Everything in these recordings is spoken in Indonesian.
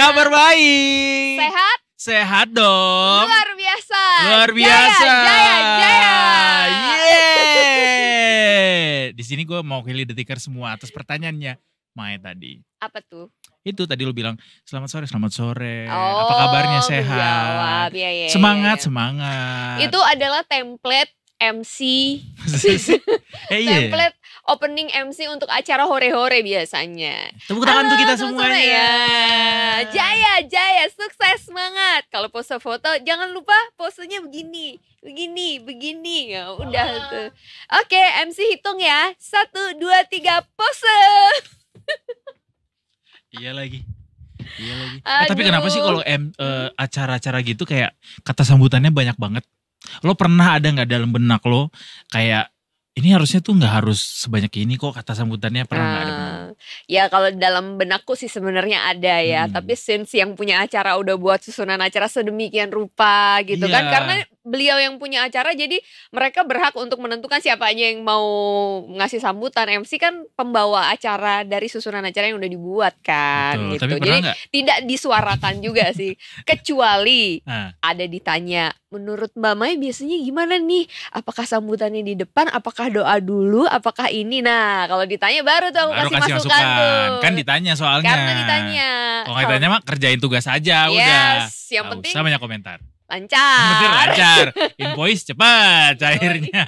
Kabar baik. Sehat? Sehat dong. Luar biasa. Luar biasa. Jaya, jaya, jaya. Yeah. Di sini gue mau pilih detikar semua atas pertanyaannya Mae tadi. Apa tuh? Itu tadi lu bilang selamat sore, selamat sore. Oh, Apa kabarnya iya, sehat? Jawab, ya, ya, semangat, ya, ya. semangat. Itu adalah template MC. eh, iya. Template opening MC untuk acara hore-hore biasanya. Tepuk tangan untuk kita semuanya. Ya. Jaya, jaya, sukses semangat. Kalau pose foto jangan lupa posenya begini, begini, begini. Ya, udah Halo. tuh. Oke, MC hitung ya. Satu, dua, tiga, pose. iya lagi. Iya lagi. Eh, tapi kenapa sih kalau uh, acara-acara gitu kayak kata sambutannya banyak banget? Lo pernah ada nggak dalam benak lo kayak ini harusnya tuh nggak harus sebanyak ini kok kata sambutannya pernah nggak uh, ada? Ah, ya kalau dalam benakku sih sebenarnya ada ya, hmm. tapi since yang punya acara udah buat susunan acara sedemikian rupa gitu yeah. kan, iya. karena beliau yang punya acara jadi mereka berhak untuk menentukan siapa aja yang mau ngasih sambutan MC kan pembawa acara dari susunan acara yang udah dibuat kan Betul, gitu. jadi gak? tidak disuarakan juga sih kecuali nah. ada ditanya menurut Mbak Mai biasanya gimana nih? Apakah sambutannya di depan? Apakah doa dulu? Apakah ini? Nah, kalau ditanya baru tuh aku baru kasih, kasih masukan, masukan tuh. Kan ditanya soalnya. Karena ditanya. Kalau ditanya mah kerjain tugas aja yes, udah. Yang Gak penting. Usah banyak komentar lancar. lancar. Invoice cepat cairnya.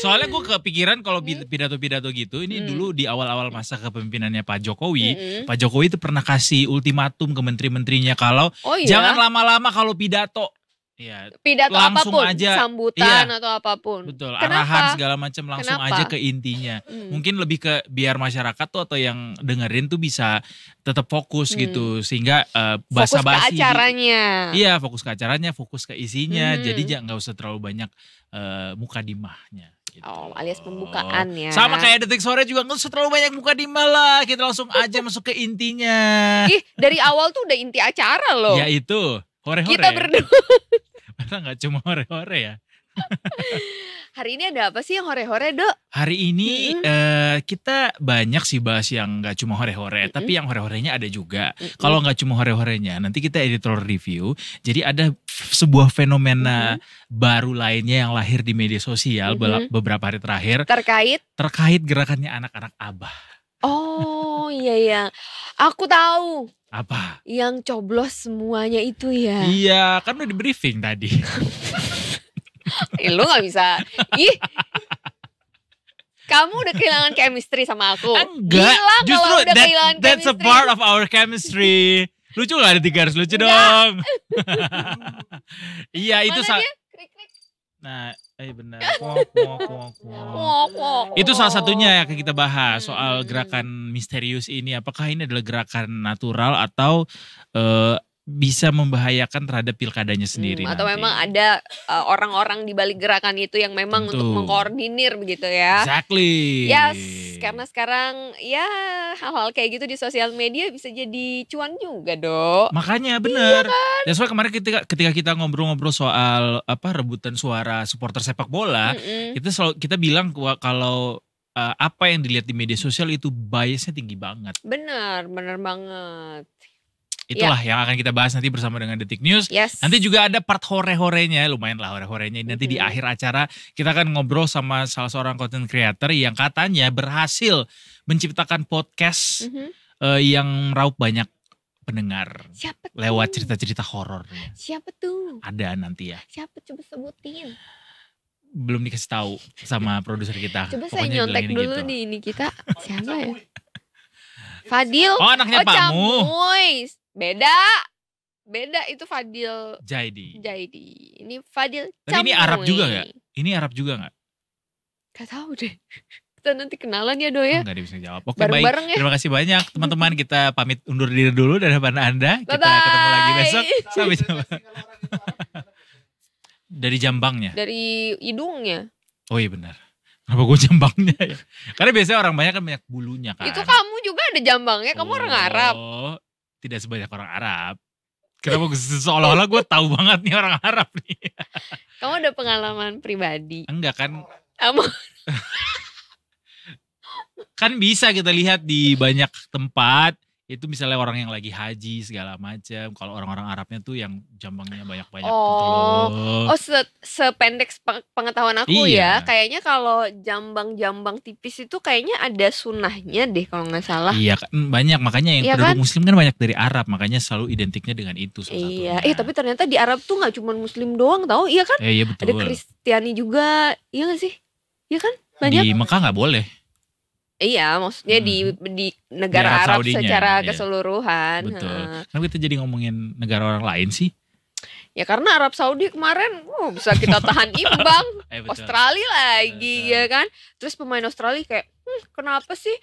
Soalnya gue kepikiran kalau hmm. pidato-pidato gitu, ini hmm. dulu di awal-awal masa kepemimpinannya Pak Jokowi, hmm. Pak Jokowi itu pernah kasih ultimatum ke menteri-menterinya kalau oh, iya? jangan lama-lama kalau pidato. Iya. Pidato langsung apapun, aja, sambutan iya, atau apapun. Betul, Kenapa? arahan segala macam langsung Kenapa? aja ke intinya. Hmm. Mungkin lebih ke biar masyarakat tuh atau yang dengerin tuh bisa tetap fokus hmm. gitu sehingga uh, eh, bahasa basi. Fokus ke gitu. acaranya. Iya, fokus ke acaranya, fokus ke isinya. Hmm. Jadi jangan nggak usah terlalu banyak uh, muka dimahnya. Gitu. Oh, alias pembukaan ya. Sama kayak detik sore juga nggak usah terlalu banyak muka dimah lah. Kita langsung aja masuk ke intinya. Ih, dari awal tuh udah inti acara loh. Ya itu. Hore-hore. Kita berdua. Masa nggak cuma hore-hore ya? Hari ini ada apa sih yang hore-hore, Dok? Hari ini mm -hmm. uh, kita banyak sih bahas yang nggak cuma hore-hore, mm -hmm. tapi yang hore-horenya ada juga. Mm -hmm. Kalau nggak cuma hore-horenya, nanti kita editor review. Jadi ada sebuah fenomena mm -hmm. baru lainnya yang lahir di media sosial mm -hmm. beberapa hari terakhir terkait terkait gerakannya anak-anak abah. Oh iya iya. Aku tahu. Apa? Yang coblos semuanya itu ya. Iya, kan udah di briefing tadi. eh, lu gak bisa. Ih. Kamu udah kehilangan chemistry sama aku. Enggak. Gila Justru kalau udah that, kehilangan that's chemistry. That's a part of our chemistry. lucu gak ada tiga harus lucu Enggak. dong. iya itu dia? Nah, eh benar. Itu salah satunya yang kita bahas soal hmm. gerakan misterius ini. Apakah ini adalah gerakan natural atau uh, bisa membahayakan terhadap pilkadanya hmm, sendiri. Hmm, atau nanti. memang ada eh, orang-orang uh, di balik gerakan itu yang memang Tentu. untuk mengkoordinir begitu ya. Exactly. Yes, karena sekarang ya hal-hal kayak gitu di sosial media bisa jadi cuan juga, dong Makanya benar. Iya kan? Dan soal kemarin ketika ketika kita ngobrol-ngobrol soal apa rebutan suara supporter sepak bola, mm -mm. kita selalu kita bilang kalau eh, apa yang dilihat di media sosial itu biasnya tinggi banget. Benar, benar banget. Itulah yeah. yang akan kita bahas nanti bersama dengan Detik News. Yes. Nanti juga ada part hore-horenya, lumayan lah hore-horenya. Nanti mm -hmm. di akhir acara kita akan ngobrol sama salah seorang content creator yang katanya berhasil menciptakan podcast mm -hmm. uh, yang raup banyak pendengar Siapa tuh? lewat cerita-cerita horor. Siapa tuh? Ada nanti ya. Siapa coba sebutin? Belum dikasih tahu sama produser kita. Coba Pokoknya saya nyontek dulu gitu. nih ini kita siapa ya? Fadil. Oh anaknya oh, Pak Mu. Beda. Beda itu Fadil Jaidi. Jaidi. Ini Fadil Tapi ini Arab juga nggak? Ini Arab juga nggak? Gak tahu deh. Kita nanti kenalan ya Doya. nggak oh, bisa jawab. Oke Bareng Ya. Terima kasih banyak teman-teman. Kita pamit undur diri dulu dari depan Anda. Bye -bye. ketemu lagi besok. Sampai jumpa. Dari jambangnya. Dari hidungnya. Oh iya benar. Kenapa gue jambangnya ya? Karena biasanya orang banyak kan banyak bulunya kan. Itu kamu juga ada jambangnya, kamu oh, orang Arab. Oh tidak sebanyak orang Arab. Kenapa seolah-olah gue tahu banget nih orang Arab nih. Kamu ada pengalaman pribadi? Enggak kan. Kamu. kan bisa kita lihat di banyak tempat itu misalnya orang yang lagi haji segala macam kalau orang-orang Arabnya tuh yang jambangnya banyak-banyak gitu oh loh oh se sependek pengetahuan aku ya. iya. ya kayaknya kalau jambang-jambang tipis itu kayaknya ada sunnahnya deh kalau nggak salah iya hmm, banyak makanya yang iya penduduk kan? muslim kan banyak dari Arab makanya selalu identiknya dengan itu salah iya eh tapi ternyata di Arab tuh nggak cuma muslim doang tau iya kan eh, iya betul. ada Kristiani juga iya gak sih iya kan banyak di Mekah nggak boleh Iya, maksudnya hmm. di di negara Arab, secara iya. keseluruhan. Betul. Kenapa kita jadi ngomongin negara orang lain sih? Ya karena Arab Saudi kemarin oh, bisa kita tahan imbang. eh, Australia lagi betul. ya kan. Terus pemain Australia kayak hm, kenapa sih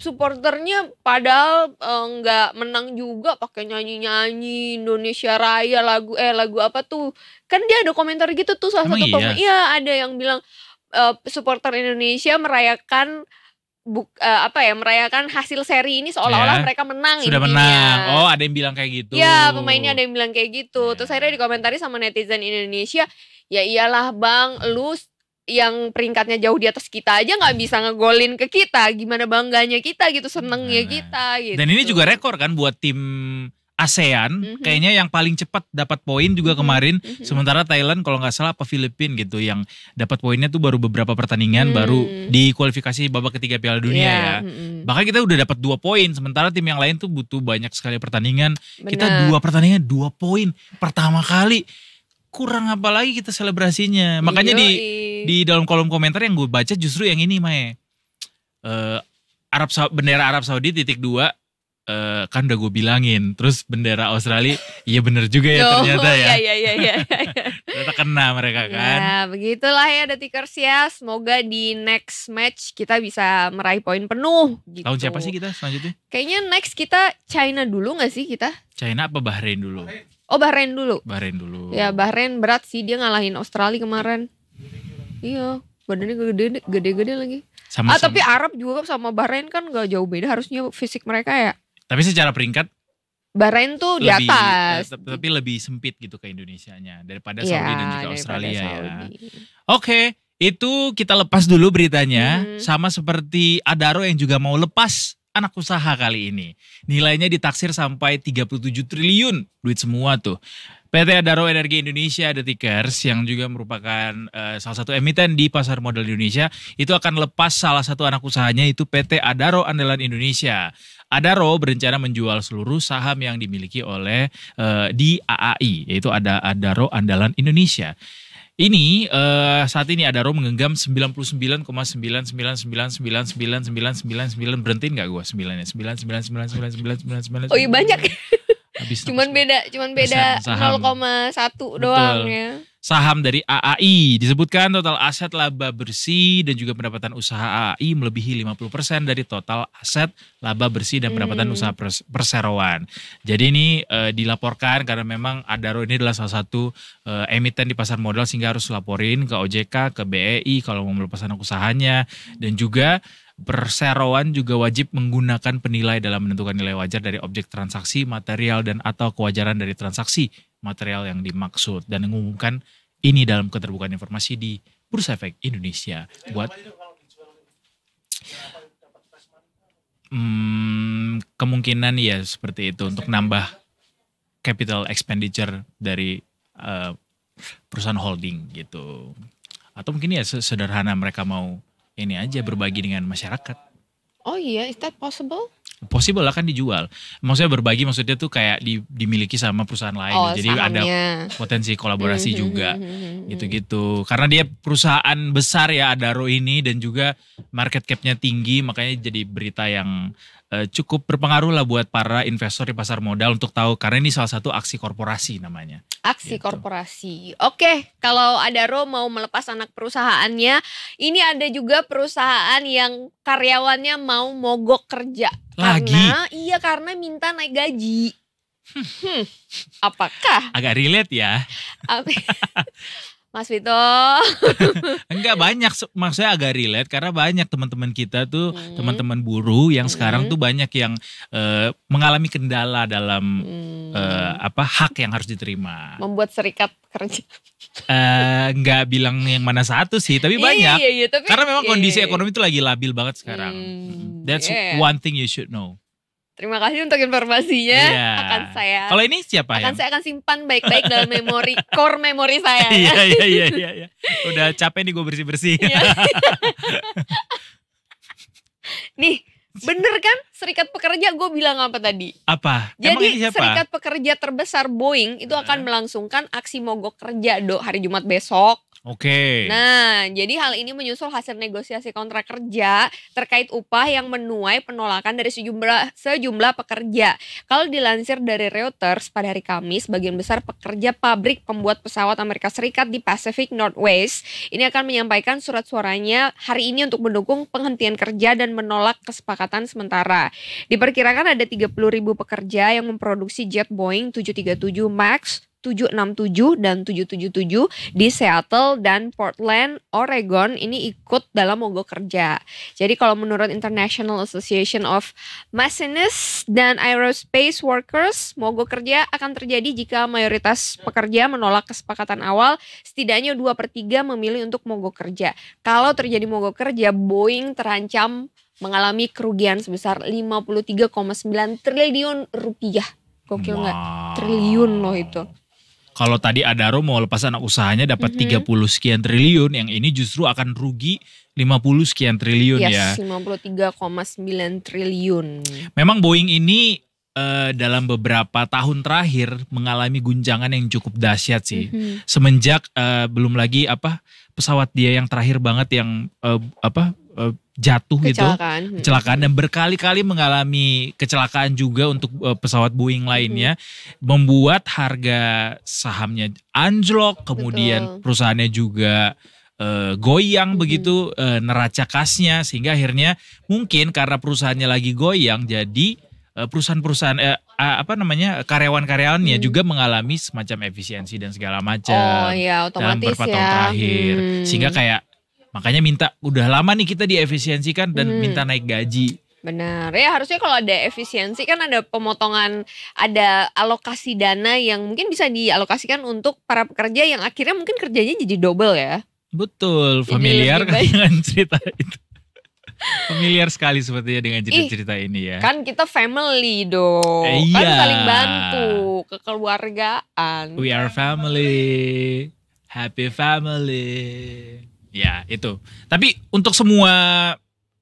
supporternya padahal eh, nggak eh, menang juga pakai nyanyi-nyanyi Indonesia Raya lagu eh lagu apa tuh. Kan dia ada komentar gitu tuh salah satu iya? pemain. Iya, ada yang bilang eh, supporter Indonesia merayakan buk, uh, apa ya merayakan hasil seri ini seolah-olah yeah. mereka menang sudah intinya. menang oh ada yang bilang kayak gitu ya pemainnya ada yang bilang kayak gitu yeah. terus akhirnya dikomentari sama netizen Indonesia ya iyalah bang lu yang peringkatnya jauh di atas kita aja nggak bisa ngegolin ke kita gimana bangganya kita gitu senengnya nah. nah. kita gitu dan ini gitu. juga rekor kan buat tim ASEAN mm-hmm. kayaknya yang paling cepat dapat poin juga mhm. kemarin mm-hmm. sementara Thailand kalau nggak salah apa Filipina gitu yang dapat poinnya tuh baru beberapa pertandingan mm. baru hmm. di kualifikasi babak ketiga Piala Dunia yeah. ya mm-hmm. bahkan kita udah dapat dua poin sementara tim yang lain tuh butuh banyak sekali pertandingan Bener. kita dua pertandingan dua poin pertama kali kurang apa lagi kita selebrasinya makanya di di dalam kolom komentar yang gue baca justru yang ini Mae uh, Arab bendera Arab Saudi titik dua uh, kan udah gue bilangin terus bendera Australia iya bener juga ya Yo, oh, ternyata ya iya iya iya, iya. ternyata kena mereka ya, kan ya begitulah ya Detikers ya semoga di next match kita bisa meraih poin penuh gitu. tahun siapa sih kita selanjutnya kayaknya next kita China dulu gak sih kita China apa Bahrain dulu Oh Bahrain dulu Bahrain dulu ya Bahrain berat sih dia ngalahin Australia kemarin iya badannya gede-gede gede lagi sama, ah tapi Arab juga sama Bahrain kan gak jauh beda harusnya fisik mereka ya tapi secara peringkat Bahrain tuh lebih, di atas. Eh, tapi lebih sempit gitu ke Indonesianya daripada iya, Saudi ya, dan juga Australia ya. Oke, okay, itu kita lepas dulu beritanya hmm. sama seperti Adaro yang juga mau lepas anak usaha kali ini. Nilainya ditaksir sampai 37 triliun duit semua tuh. PT Adaro Energi Indonesia The Tickers yang juga merupakan uh, salah satu emiten di pasar modal Indonesia itu akan lepas salah satu anak usahanya itu PT Adaro Andalan Indonesia ada Ro berencana menjual seluruh saham yang dimiliki oleh uh, di AAI yaitu ada ada Ro Andalan Indonesia. Ini uh, saat ini Adaro menggenggam 99,9999999 berhenti nggak gua 9 ya 99999999 Oh iya banyak. Habis cuman beda cuman beda 0,1 doang ya saham dari AAI. Disebutkan total aset laba bersih dan juga pendapatan usaha AAI melebihi 50% dari total aset laba bersih dan pendapatan hmm. usaha perseroan. Jadi ini e, dilaporkan karena memang Adaro ini adalah salah satu e, emiten di pasar modal sehingga harus laporin ke OJK, ke BEI kalau mau melepaskan usahanya dan juga Perseroan juga wajib menggunakan penilai dalam menentukan nilai wajar dari objek transaksi, material, dan atau kewajaran dari transaksi material yang dimaksud. Dan mengumumkan ini dalam keterbukaan informasi di Bursa Efek Indonesia. Buat hmm, kemungkinan ya seperti itu untuk nambah capital expenditure dari uh, perusahaan holding gitu. Atau mungkin ya sederhana mereka mau ini aja berbagi dengan masyarakat. Oh iya, is that possible? Possible lah kan dijual. Maksudnya berbagi maksudnya tuh kayak di, dimiliki sama perusahaan lain. Oh, gitu. Jadi sahamnya. ada potensi kolaborasi hmm, juga. Hmm, hmm, Gitu-gitu. Karena dia perusahaan besar ya Adaro ini dan juga market cap-nya tinggi makanya jadi berita yang Eh, cukup berpengaruh lah buat para investor di pasar modal untuk tahu karena ini salah satu aksi korporasi namanya. Aksi gitu. korporasi. Oke, kalau ada Ro mau melepas anak perusahaannya, ini ada juga perusahaan yang karyawannya mau mogok kerja. Lagi? Karena iya karena minta naik gaji. Hmm, hmm apakah? Agak relate ya. Mas Vito. Enggak banyak maksudnya agak relate karena banyak teman-teman kita tuh hmm. teman-teman buruh yang hmm. sekarang tuh banyak yang uh, mengalami kendala dalam hmm. uh, apa hak yang harus diterima. Membuat serikat kerja. Uh, enggak bilang yang mana satu sih, tapi iya, banyak. Iya, iya, tapi, karena memang kondisi iya. ekonomi itu lagi labil banget sekarang. Hmm. That's yeah. one thing you should know. Terima kasih untuk informasinya. Yeah. Akan saya. Kalau ini siapa ya? Akan saya akan simpan baik-baik dalam memori core memori saya. Iya iya iya iya. iya, iya. Udah capek nih gue bersih-bersih. Iya. nih, bener kan? Serikat pekerja gue bilang apa tadi? Apa? Jadi serikat pekerja terbesar Boeing itu akan melangsungkan aksi mogok kerja do hari Jumat besok. Oke. Okay. Nah, jadi hal ini menyusul hasil negosiasi kontrak kerja terkait upah yang menuai penolakan dari sejumlah sejumlah pekerja. Kalau dilansir dari Reuters pada hari Kamis, bagian besar pekerja pabrik pembuat pesawat Amerika Serikat di Pacific Northwest ini akan menyampaikan surat suaranya hari ini untuk mendukung penghentian kerja dan menolak kesepakatan sementara. Diperkirakan ada puluh ribu pekerja yang memproduksi jet Boeing 737 MAX 767 dan 777 di Seattle dan Portland, Oregon ini ikut dalam mogok kerja. Jadi kalau menurut International Association of Machinists dan Aerospace Workers, mogok kerja akan terjadi jika mayoritas pekerja menolak kesepakatan awal setidaknya 2 per 3 memilih untuk mogok kerja. Kalau terjadi mogok kerja, Boeing terancam mengalami kerugian sebesar 53,9 triliun rupiah. Gokil nggak? Wow. Triliun loh itu. Kalau tadi Adaro mau lepas anak usahanya dapat mm -hmm. 30 sekian triliun, yang ini justru akan rugi 50 sekian triliun yes, ya. 53,9 triliun. Memang Boeing ini uh, dalam beberapa tahun terakhir mengalami guncangan yang cukup dahsyat sih. Mm -hmm. Semenjak uh, belum lagi apa pesawat dia yang terakhir banget yang uh, apa uh, jatuh gitu. kecelakaan. gitu kecelakaan dan berkali-kali mengalami kecelakaan juga untuk eh, pesawat Boeing lainnya hmm. membuat harga sahamnya anjlok kemudian Betul. perusahaannya juga uh, goyang hmm. begitu uh, neraca kasnya sehingga akhirnya mungkin karena perusahaannya lagi goyang jadi perusahaan-perusahaan eh, apa namanya karyawan-karyawannya hmm. juga mengalami semacam efisiensi dan segala macam oh, iya, dalam beberapa ya. tahun terakhir hmm. sehingga kayak Makanya minta udah lama nih kita diefisiensikan dan hmm. minta naik gaji. Benar. Ya harusnya kalau ada efisiensi kan ada pemotongan, ada alokasi dana yang mungkin bisa dialokasikan untuk para pekerja yang akhirnya mungkin kerjanya jadi double ya. Betul, familiar kan dengan cerita itu. Familiar sekali sepertinya dengan cerita-cerita ini ya. Kan kita family dong. Eh, kan iya. Kan saling bantu, kekeluargaan. We are family. Happy family. Ya itu. Tapi untuk semua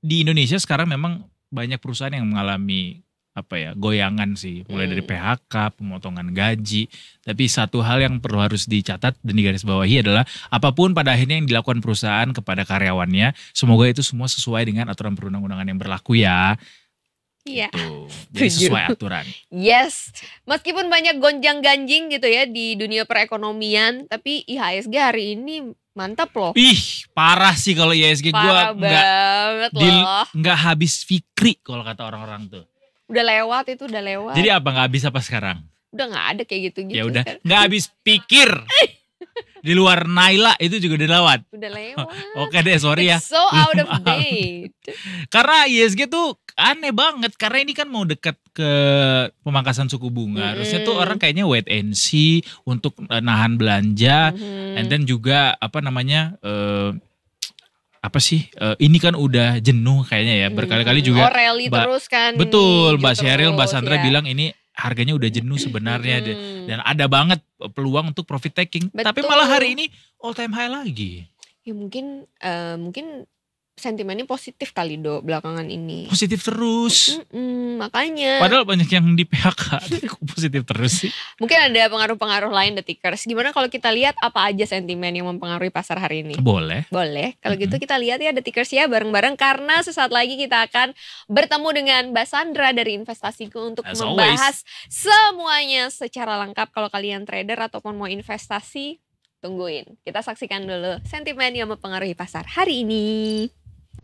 di Indonesia sekarang memang banyak perusahaan yang mengalami apa ya goyangan sih mulai hmm. dari PHK pemotongan gaji tapi satu hal yang perlu harus dicatat dan digarisbawahi adalah apapun pada akhirnya yang dilakukan perusahaan kepada karyawannya semoga itu semua sesuai dengan aturan perundang-undangan yang berlaku ya Iya. Gitu. Jadi sesuai aturan. Yes. Meskipun banyak gonjang ganjing gitu ya di dunia perekonomian, tapi IHSG hari ini mantap loh. Ih, parah sih kalau IHSG gue gua habis fikri kalau kata orang-orang tuh. Udah lewat itu udah lewat. Jadi apa nggak habis apa sekarang? Udah nggak ada kayak gitu-gitu. Ya udah, nggak habis pikir. di luar Naila itu juga udah lewat. Udah lewat. Oke deh, sorry ya. It's ya. So out of date. karena ISG tuh aneh banget karena ini kan mau dekat ke pemangkasan suku bunga. Mm. Harusnya tuh orang kayaknya wait and see untuk eh, nahan belanja -hmm. and then juga apa namanya uh, apa sih uh, ini kan udah jenuh kayaknya ya berkali-kali mm-hmm. juga oh rally terus kan betul mbak gitu Sheryl mbak Sandra ya. bilang ini harganya udah jenuh sebenarnya hmm. dan ada banget peluang untuk profit taking. Betul. Tapi malah hari ini all time high lagi. Ya mungkin uh, mungkin sentimennya positif kali do belakangan ini. Positif terus. Mm-mm, makanya. Padahal banyak yang di PHK, positif terus sih. Mungkin ada pengaruh-pengaruh lain tickers Gimana kalau kita lihat apa aja sentimen yang mempengaruhi pasar hari ini? Boleh. Boleh. Kalau mm-hmm. gitu kita lihat ya tickers ya bareng-bareng karena sesaat lagi kita akan bertemu dengan Mbak Sandra dari Investasiku untuk As membahas always. semuanya secara lengkap. Kalau kalian trader ataupun mau investasi, tungguin. Kita saksikan dulu sentimen yang mempengaruhi pasar hari ini.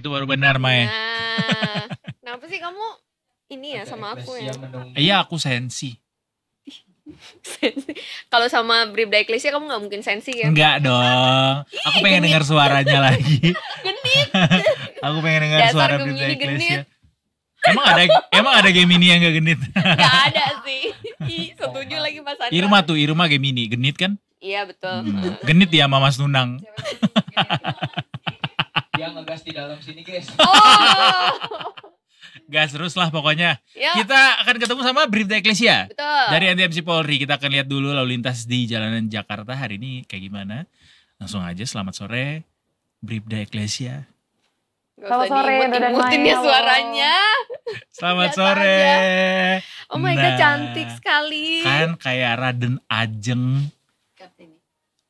itu baru benar Mae. Nah, kenapa sih kamu ini ya sama aku ya? Iya aku sensi. Kalau sama Bribda Ecclesia kamu gak mungkin sensi ya? Enggak dong. Aku pengen dengar suaranya lagi. genit. aku pengen dengar suara Bribda Ecclesia. Emang ada emang ada game Gemini yang gak genit? Gak ada sih. Setuju setuju lagi Mas Andra. Irma tuh, Irma game Gemini, genit kan? Iya, betul. Hmm. Genit ya Mama Sunang dalam sini guys. Oh. Gas terus lah pokoknya. Ya. Kita akan ketemu sama Bribda Ecclesia. Betul. Dari NTMC Polri. Kita akan lihat dulu lalu lintas di jalanan Jakarta hari ini kayak gimana. Langsung aja selamat sore Bribda Ecclesia. Selamat sore imut suaranya. Selamat sore. Oh my nah, god cantik sekali. Kan kayak Raden Ajeng.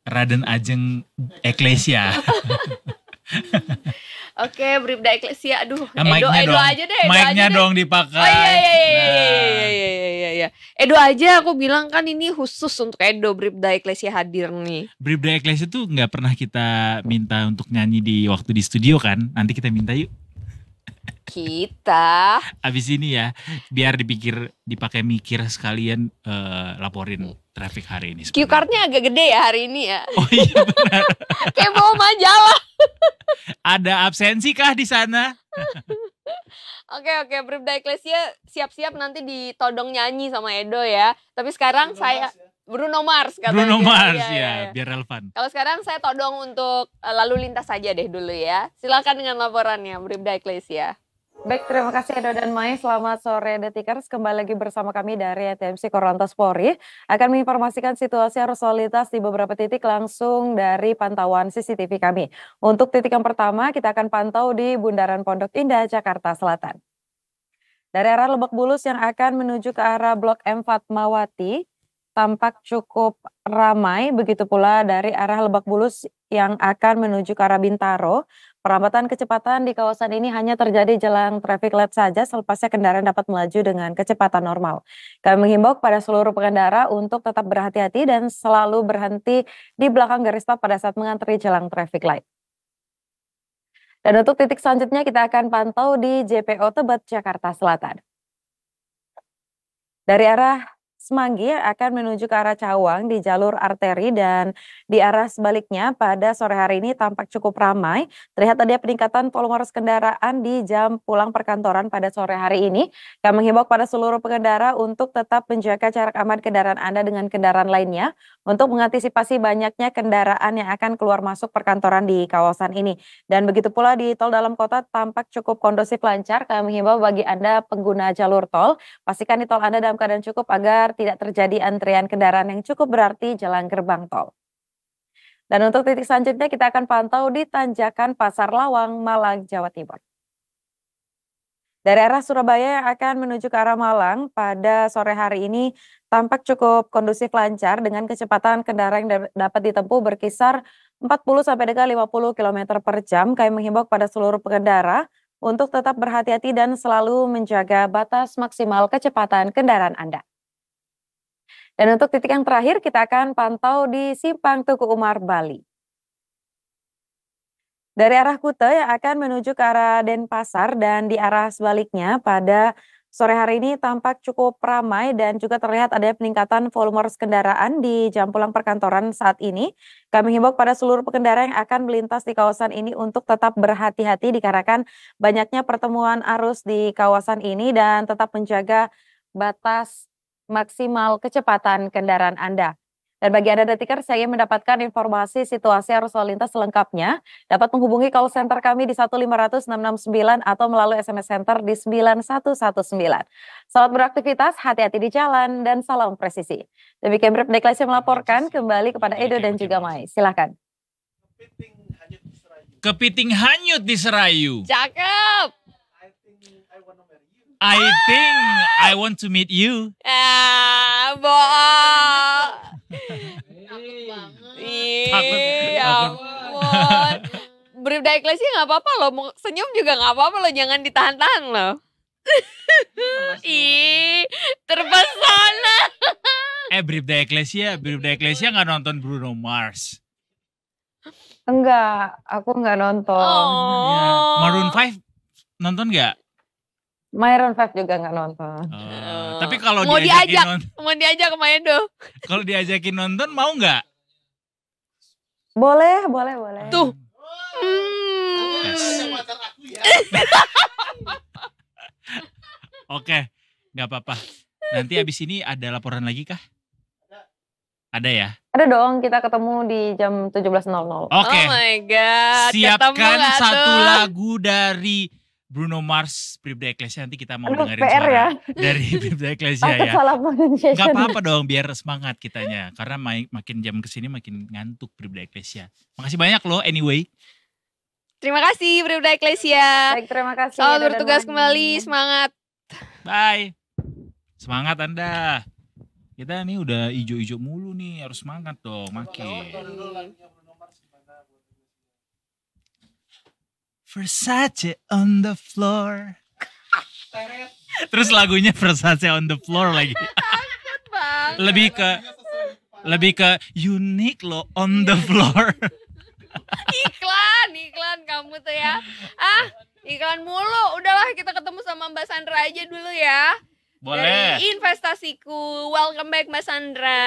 Raden Ajeng Eklesia. Oke, dari Eklesia. Aduh, nah, Edo, Edo dong. aja deh. Mic-nya dong dipakai. Oh iya iya iya, iya, iya nah. Iya, iya iya iya iya. Edo aja aku bilang kan ini khusus untuk Edo dari Eklesia hadir nih. dari Eklesia tuh nggak pernah kita minta untuk nyanyi di waktu di studio kan. Nanti kita minta yuk kita. Abis ini ya, biar dipikir dipakai mikir sekalian uh, laporin traffic hari ini. Sebenernya. Q cardnya agak gede ya hari ini ya. Oh iya benar. Kayak bawa majalah. Ada absensi kah di sana? Oke oke, Bribda Ecclesia siap-siap nanti ditodong nyanyi sama Edo ya. Tapi sekarang Bruno saya ya. Bruno Mars katanya. Bruno iya, Mars iya, ya, ya, ya, biar relevan. Kalau sekarang saya todong untuk eh, lalu lintas saja deh dulu ya. Silakan dengan laporannya Bribda Ecclesia. Baik, terima kasih Edo dan Mai. Selamat sore Detikers. Kembali lagi bersama kami dari ATMC Korlantas Polri. Akan menginformasikan situasi arus lalu lintas di beberapa titik langsung dari pantauan CCTV kami. Untuk titik yang pertama, kita akan pantau di Bundaran Pondok Indah, Jakarta Selatan. Dari arah Lebak Bulus yang akan menuju ke arah Blok M Fatmawati, tampak cukup ramai. Begitu pula dari arah Lebak Bulus yang akan menuju ke arah Bintaro, Perambatan kecepatan di kawasan ini hanya terjadi jelang traffic light saja selepasnya kendaraan dapat melaju dengan kecepatan normal. Kami menghimbau kepada seluruh pengendara untuk tetap berhati-hati dan selalu berhenti di belakang garis stop pada saat mengantri jelang traffic light. Dan untuk titik selanjutnya kita akan pantau di JPO Tebet, Jakarta Selatan. Dari arah Semanggi akan menuju ke arah Cawang di jalur arteri dan di arah sebaliknya pada sore hari ini tampak cukup ramai. Terlihat ada peningkatan volume arus kendaraan di jam pulang perkantoran pada sore hari ini. Kami menghimbau pada seluruh pengendara untuk tetap menjaga jarak aman kendaraan Anda dengan kendaraan lainnya untuk mengantisipasi banyaknya kendaraan yang akan keluar masuk perkantoran di kawasan ini. Dan begitu pula di tol dalam kota tampak cukup kondusif lancar. Kami menghimbau bagi Anda pengguna jalur tol, pastikan di tol Anda dalam keadaan cukup agar tidak terjadi antrian kendaraan yang cukup berarti jalan gerbang tol. Dan untuk titik selanjutnya kita akan pantau di Tanjakan Pasar Lawang, Malang, Jawa Timur. Dari arah Surabaya yang akan menuju ke arah Malang pada sore hari ini tampak cukup kondusif lancar dengan kecepatan kendaraan yang dapat ditempuh berkisar 40 sampai dengan 50 km per jam. Kami menghimbau kepada seluruh pengendara untuk tetap berhati-hati dan selalu menjaga batas maksimal kecepatan kendaraan Anda. Dan untuk titik yang terakhir kita akan pantau di Simpang Tugu Umar, Bali dari arah Kute yang akan menuju ke arah Denpasar dan di arah sebaliknya pada sore hari ini tampak cukup ramai dan juga terlihat ada peningkatan volume kendaraan di jam pulang perkantoran saat ini. Kami himbau pada seluruh pengendara yang akan melintas di kawasan ini untuk tetap berhati-hati dikarenakan banyaknya pertemuan arus di kawasan ini dan tetap menjaga batas maksimal kecepatan kendaraan Anda. Dan bagi Anda detikers yang ingin mendapatkan informasi situasi arus lalu lintas selengkapnya, dapat menghubungi call center kami di 15669 atau melalui SMS center di 9119. Selamat beraktivitas, hati-hati di jalan, dan salam presisi. Demikian Brief Deklasi melaporkan kembali kepada Edo dan juga Mai. Silahkan. Kepiting hanyut di Serayu. Cakep. I think I want to meet you. Ah, boh. Takut banget. Ih, ya gak apa-apa loh, mau senyum juga gak apa-apa loh, jangan ditahan-tahan loh. Ih, terpesona. eh, Bribda Ecclesia, Bribda Ecclesia gak nonton Bruno Mars. Enggak, aku nggak nonton. Oh. Ya. Maroon 5 nonton nggak? Myron Five juga nggak nonton. Oh, uh, Tapi kalau mau diajak, nonton, mau diajak ke Maedo. Kalau diajakin nonton mau nggak? Boleh, boleh, boleh. Tuh. Hmm. Yes. Oke, nggak apa-apa. Nanti abis ini ada laporan lagi kah? Ada ya? Ada dong, kita ketemu di jam 17.00. Oke. Okay. Oh my God. Siapkan satu lagu dari Bruno Mars Bribda Ecclesia nanti kita mau Aduh, dengerin PR suara ya. dari Bribda Ecclesia ya. Gak apa-apa dong biar semangat kitanya karena makin jam kesini makin ngantuk Bribda Ecclesia. Makasih banyak loh anyway. Terima kasih Bribda Ecclesia. Baik, terima kasih. Selamat bertugas kembali, semangat. Bye. Semangat Anda. Kita nih udah ijo-ijo mulu nih, harus semangat dong, makin. Versace on the floor. Terus lagunya Versace on the floor iya, lagi. lebih ke lebih ke unik lo on the floor. iklan, iklan kamu tuh ya. Ah, iklan mulu. Udahlah kita ketemu sama Mbak Sandra aja dulu ya. Boleh. Dari investasiku. Welcome back Mbak Sandra.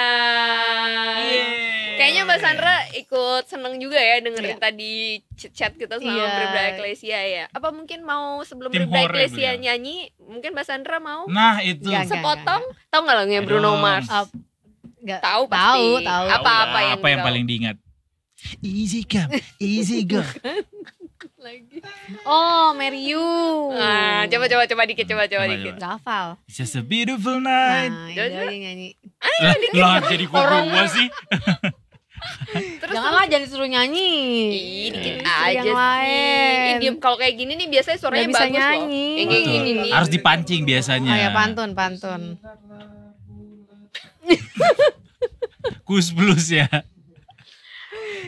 Yeay. Kayaknya Mbak Sandra ikut seneng juga ya dengerin yeah. tadi chat chat kita sama yeah. Bribda Eklesia ya. Apa mungkin mau sebelum Tim Bribda Eklesia ya? nyanyi, mungkin Mbak Sandra mau? Nah, itu. Gak, sepotong. Gak, gak. Tahu nggak lagunya Bruno Mars? tahu pasti. Tahu, tahu. Apa-apa yang apa yang, yang paling diingat? Easy come, easy go. lagi. Oh, Mary You. Ah, coba coba coba dikit coba coba, dikit. Gak hafal. It's just a beautiful night. Nah, nyanyi. Ayo ah, eh, dikit. Lah jadi kok gua sih. terus Janganlah jadi suruh nyanyi. Ih, dikit aja yang lain. kalau kayak gini nih biasanya suaranya bisa bagus nyanyi. loh. Eh, ini gini Harus dipancing biasanya. Oh ya pantun, pantun. Kus blues ya.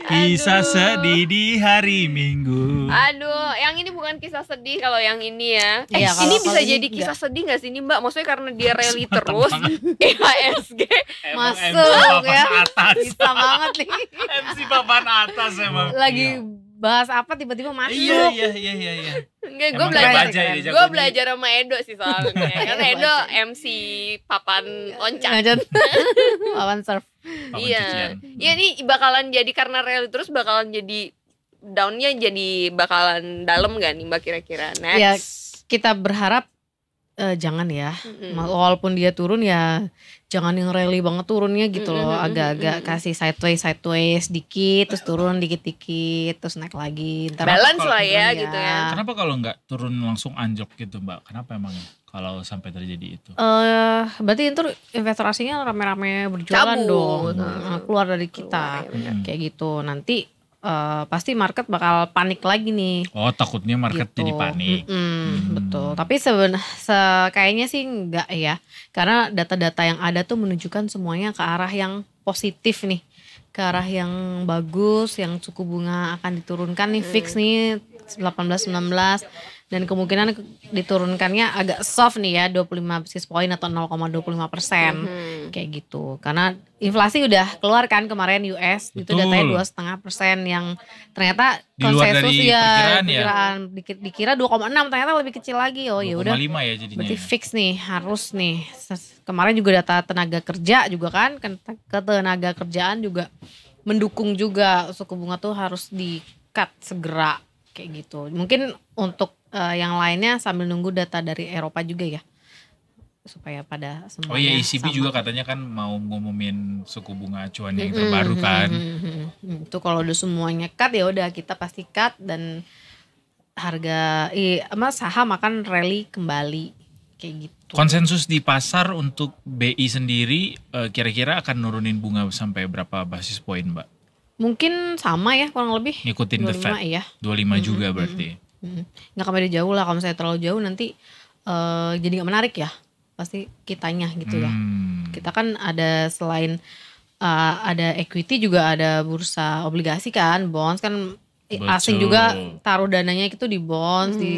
Kisah Aduh. sedih di hari Minggu. Aduh, yang ini bukan kisah sedih kalau yang ini ya. Iya, eh, ya, ini bisa ini jadi enggak. kisah sedih gak sih ini Mbak? Maksudnya karena dia rally terus IHSG e masuk ya. Atas. banget nih. MC papan atas emang. Lagi iya bahas apa tiba-tiba iya, masuk. Iya iya iya iya. iya. Enggak, gue belajar. Gue iya. belajar sama Edo sih soalnya. Karena Edo MC papan loncat. papan surf. iya. Iya nih bakalan jadi karena real terus bakalan jadi daunnya jadi bakalan dalam gak nih mbak kira-kira next? Ya, kita berharap uh, jangan ya. Mm-hmm. Walaupun dia turun ya jangan yang rally banget turunnya gitu loh agak-agak kasih sideways sideways dikit terus turun dikit-dikit terus naik lagi Ntar balance lah ya, ya, gitu ya kenapa kalau nggak turun langsung anjok gitu mbak kenapa emangnya kalau sampai terjadi itu eh uh, berarti itu investasinya rame-rame berjualan Cabut. dong keluar dari kita keluar, ya, ya. kayak gitu nanti uh, pasti market bakal panik lagi nih. Oh, takutnya market gitu. jadi panik. Mm -hmm, hmm. Betul. Tapi seben se kayaknya sih enggak ya. Karena data-data yang ada tuh menunjukkan semuanya ke arah yang positif nih. Ke arah yang bagus, yang suku bunga akan diturunkan nih hmm. fix nih 18 19 dan kemungkinan diturunkannya agak soft nih ya 25 basis point atau 0,25 persen mm -hmm. kayak gitu karena inflasi udah keluar kan kemarin US Betul. itu datanya dua setengah persen yang ternyata konsensus ya perkiraan, ya. dikira ya. koma dikira 2,6 ternyata lebih kecil lagi oh ya udah ya jadinya. berarti ya. fix nih harus nih kemarin juga data tenaga kerja juga kan ketenaga kerjaan juga mendukung juga suku bunga tuh harus di cut segera kayak gitu mungkin untuk uh, yang lainnya sambil nunggu data dari Eropa juga ya supaya pada semuanya Oh iya ECB sama. juga katanya kan mau ngumumin suku bunga acuan yang mm terbaru kan. Mm Itu kalau udah semuanya cut ya udah kita pasti cut dan harga eh apa saham akan rally kembali kayak gitu. Konsensus di pasar untuk BI sendiri eh, kira-kira akan nurunin bunga sampai berapa basis poin, Mbak? Mungkin sama ya kurang lebih. Ngikutin 25, the Fed. Iya. 25 mm -hmm, juga berarti. Mm -hmm nggak Gak kemana jauh lah kalau misalnya terlalu jauh nanti uh, jadi nggak menarik ya pasti kitanya gitu ya hmm. kita kan ada selain uh, ada equity juga ada bursa obligasi kan bonds kan Betul. asing juga taruh dananya itu di bonds hmm. di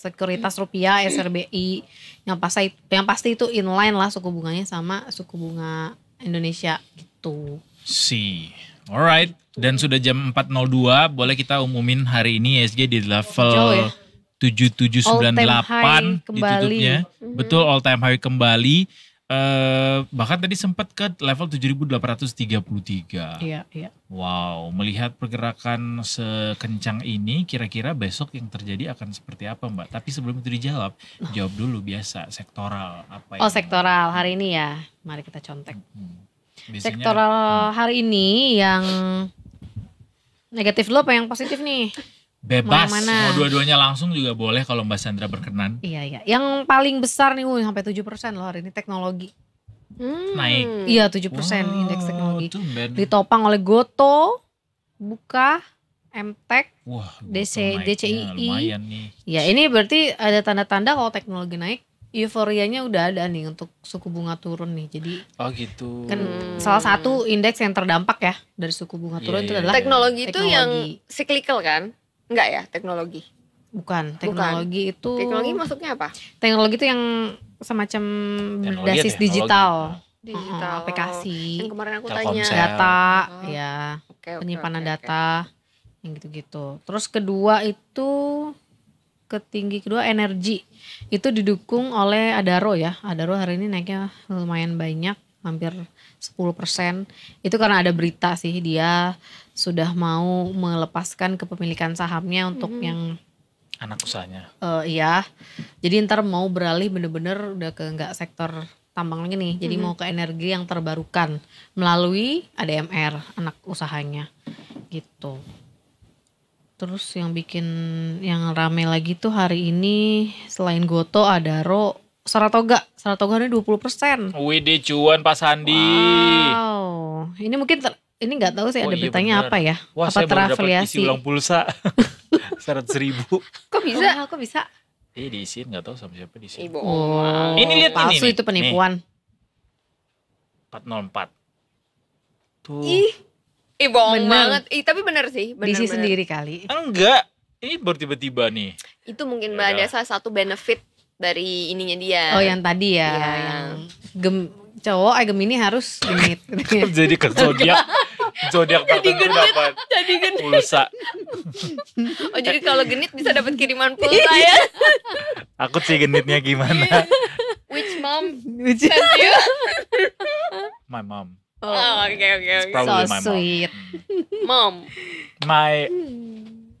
sekuritas rupiah SRBI yang pasti yang pasti itu inline lah suku bunganya sama suku bunga Indonesia gitu. See. Alright. Dan sudah jam 4.02, boleh kita umumin hari ini ESG di level Jauh ya? 7798 ditutupnya. Mm-hmm. Betul all time high kembali. Uh, bahkan tadi sempat ke level 7833. Iya, iya. Wow, melihat pergerakan sekencang ini kira-kira besok yang terjadi akan seperti apa, Mbak? Tapi sebelum itu dijawab, jawab dulu biasa sektoral apa Oh, sektoral hari ini ya. Mari kita contek. Mm-hmm. Hmm. sektoral ada, hari ini yang Negatif loh, apa yang positif nih? Bebas, mau, mau dua-duanya langsung juga boleh kalau Mbak Sandra berkenan. Iya, iya. Yang paling besar nih, wuih, sampai 7% loh hari ini teknologi. Hmm. Naik. Iya, 7% wow, indeks teknologi. Tumben. Ditopang oleh Goto, Buka, Mtek. Wah, DC, DCII. Lumayan nih. Ya, ini berarti ada tanda-tanda kalau teknologi naik euforianya udah ada nih untuk suku bunga turun nih. Jadi Oh gitu. Kan hmm. salah satu indeks yang terdampak ya dari suku bunga iya, turun yeah, itu iya, adalah iya. teknologi, itu yang cyclical kan? Enggak ya, teknologi. Bukan, teknologi Bukan. itu Teknologi maksudnya apa? Teknologi itu yang semacam teknologi ya, berbasis ya, digital. Ah, digital uh, aplikasi. Yang kemarin aku Telkom tanya data oh. ya. Okay, okay, penyimpanan okay, okay. data yang gitu-gitu. Terus kedua itu ketinggi kedua energi itu didukung oleh Adaro ya. Adaro hari ini naiknya lumayan banyak, hampir 10%. Itu karena ada berita sih dia sudah mau melepaskan kepemilikan sahamnya untuk hmm. yang anak usahanya. Uh, iya. Jadi ntar mau beralih bener-bener udah ke enggak sektor tambang lagi nih. Jadi hmm. mau ke energi yang terbarukan melalui ADMR anak usahanya. Gitu. Terus yang bikin yang rame lagi tuh hari ini selain Goto ada Ro Saratoga. Saratoga ini 20 persen. Wede cuan Pak Sandi. Wow. Ini mungkin ter, ini nggak tahu sih oh, ada iya beritanya apa ya? Wah, apa terafiliasi? terafiliasi? ulang pulsa. Seratus ribu. Kok bisa? Oh, kok bisa? Iya eh, diisiin nggak tahu sama siapa diisiin. Ibu. Oh, ini lihat palsu ini. Palsu itu penipuan. Nih. 404. Tuh. Ih. Ih eh, bohong bener. banget. Ih tapi benar sih. Bener, Disi bener. sendiri kali. Enggak. Ini baru tiba-tiba nih. Itu mungkin ya. ada salah satu benefit dari ininya dia. Oh yang tadi ya. ya. Yang gem cowok eh Gemini harus genit. Jadi ke zodiak. Zodiak jadi genit, dapat jadi genit. pulsa. Oh jadi kalau genit bisa dapat kiriman pulsa iya. ya. Aku sih genitnya gimana? Which mom? Which you? My mom. Oh, oh, okay, okay, okay. Probably so my mom. sweet. mom. My hmm.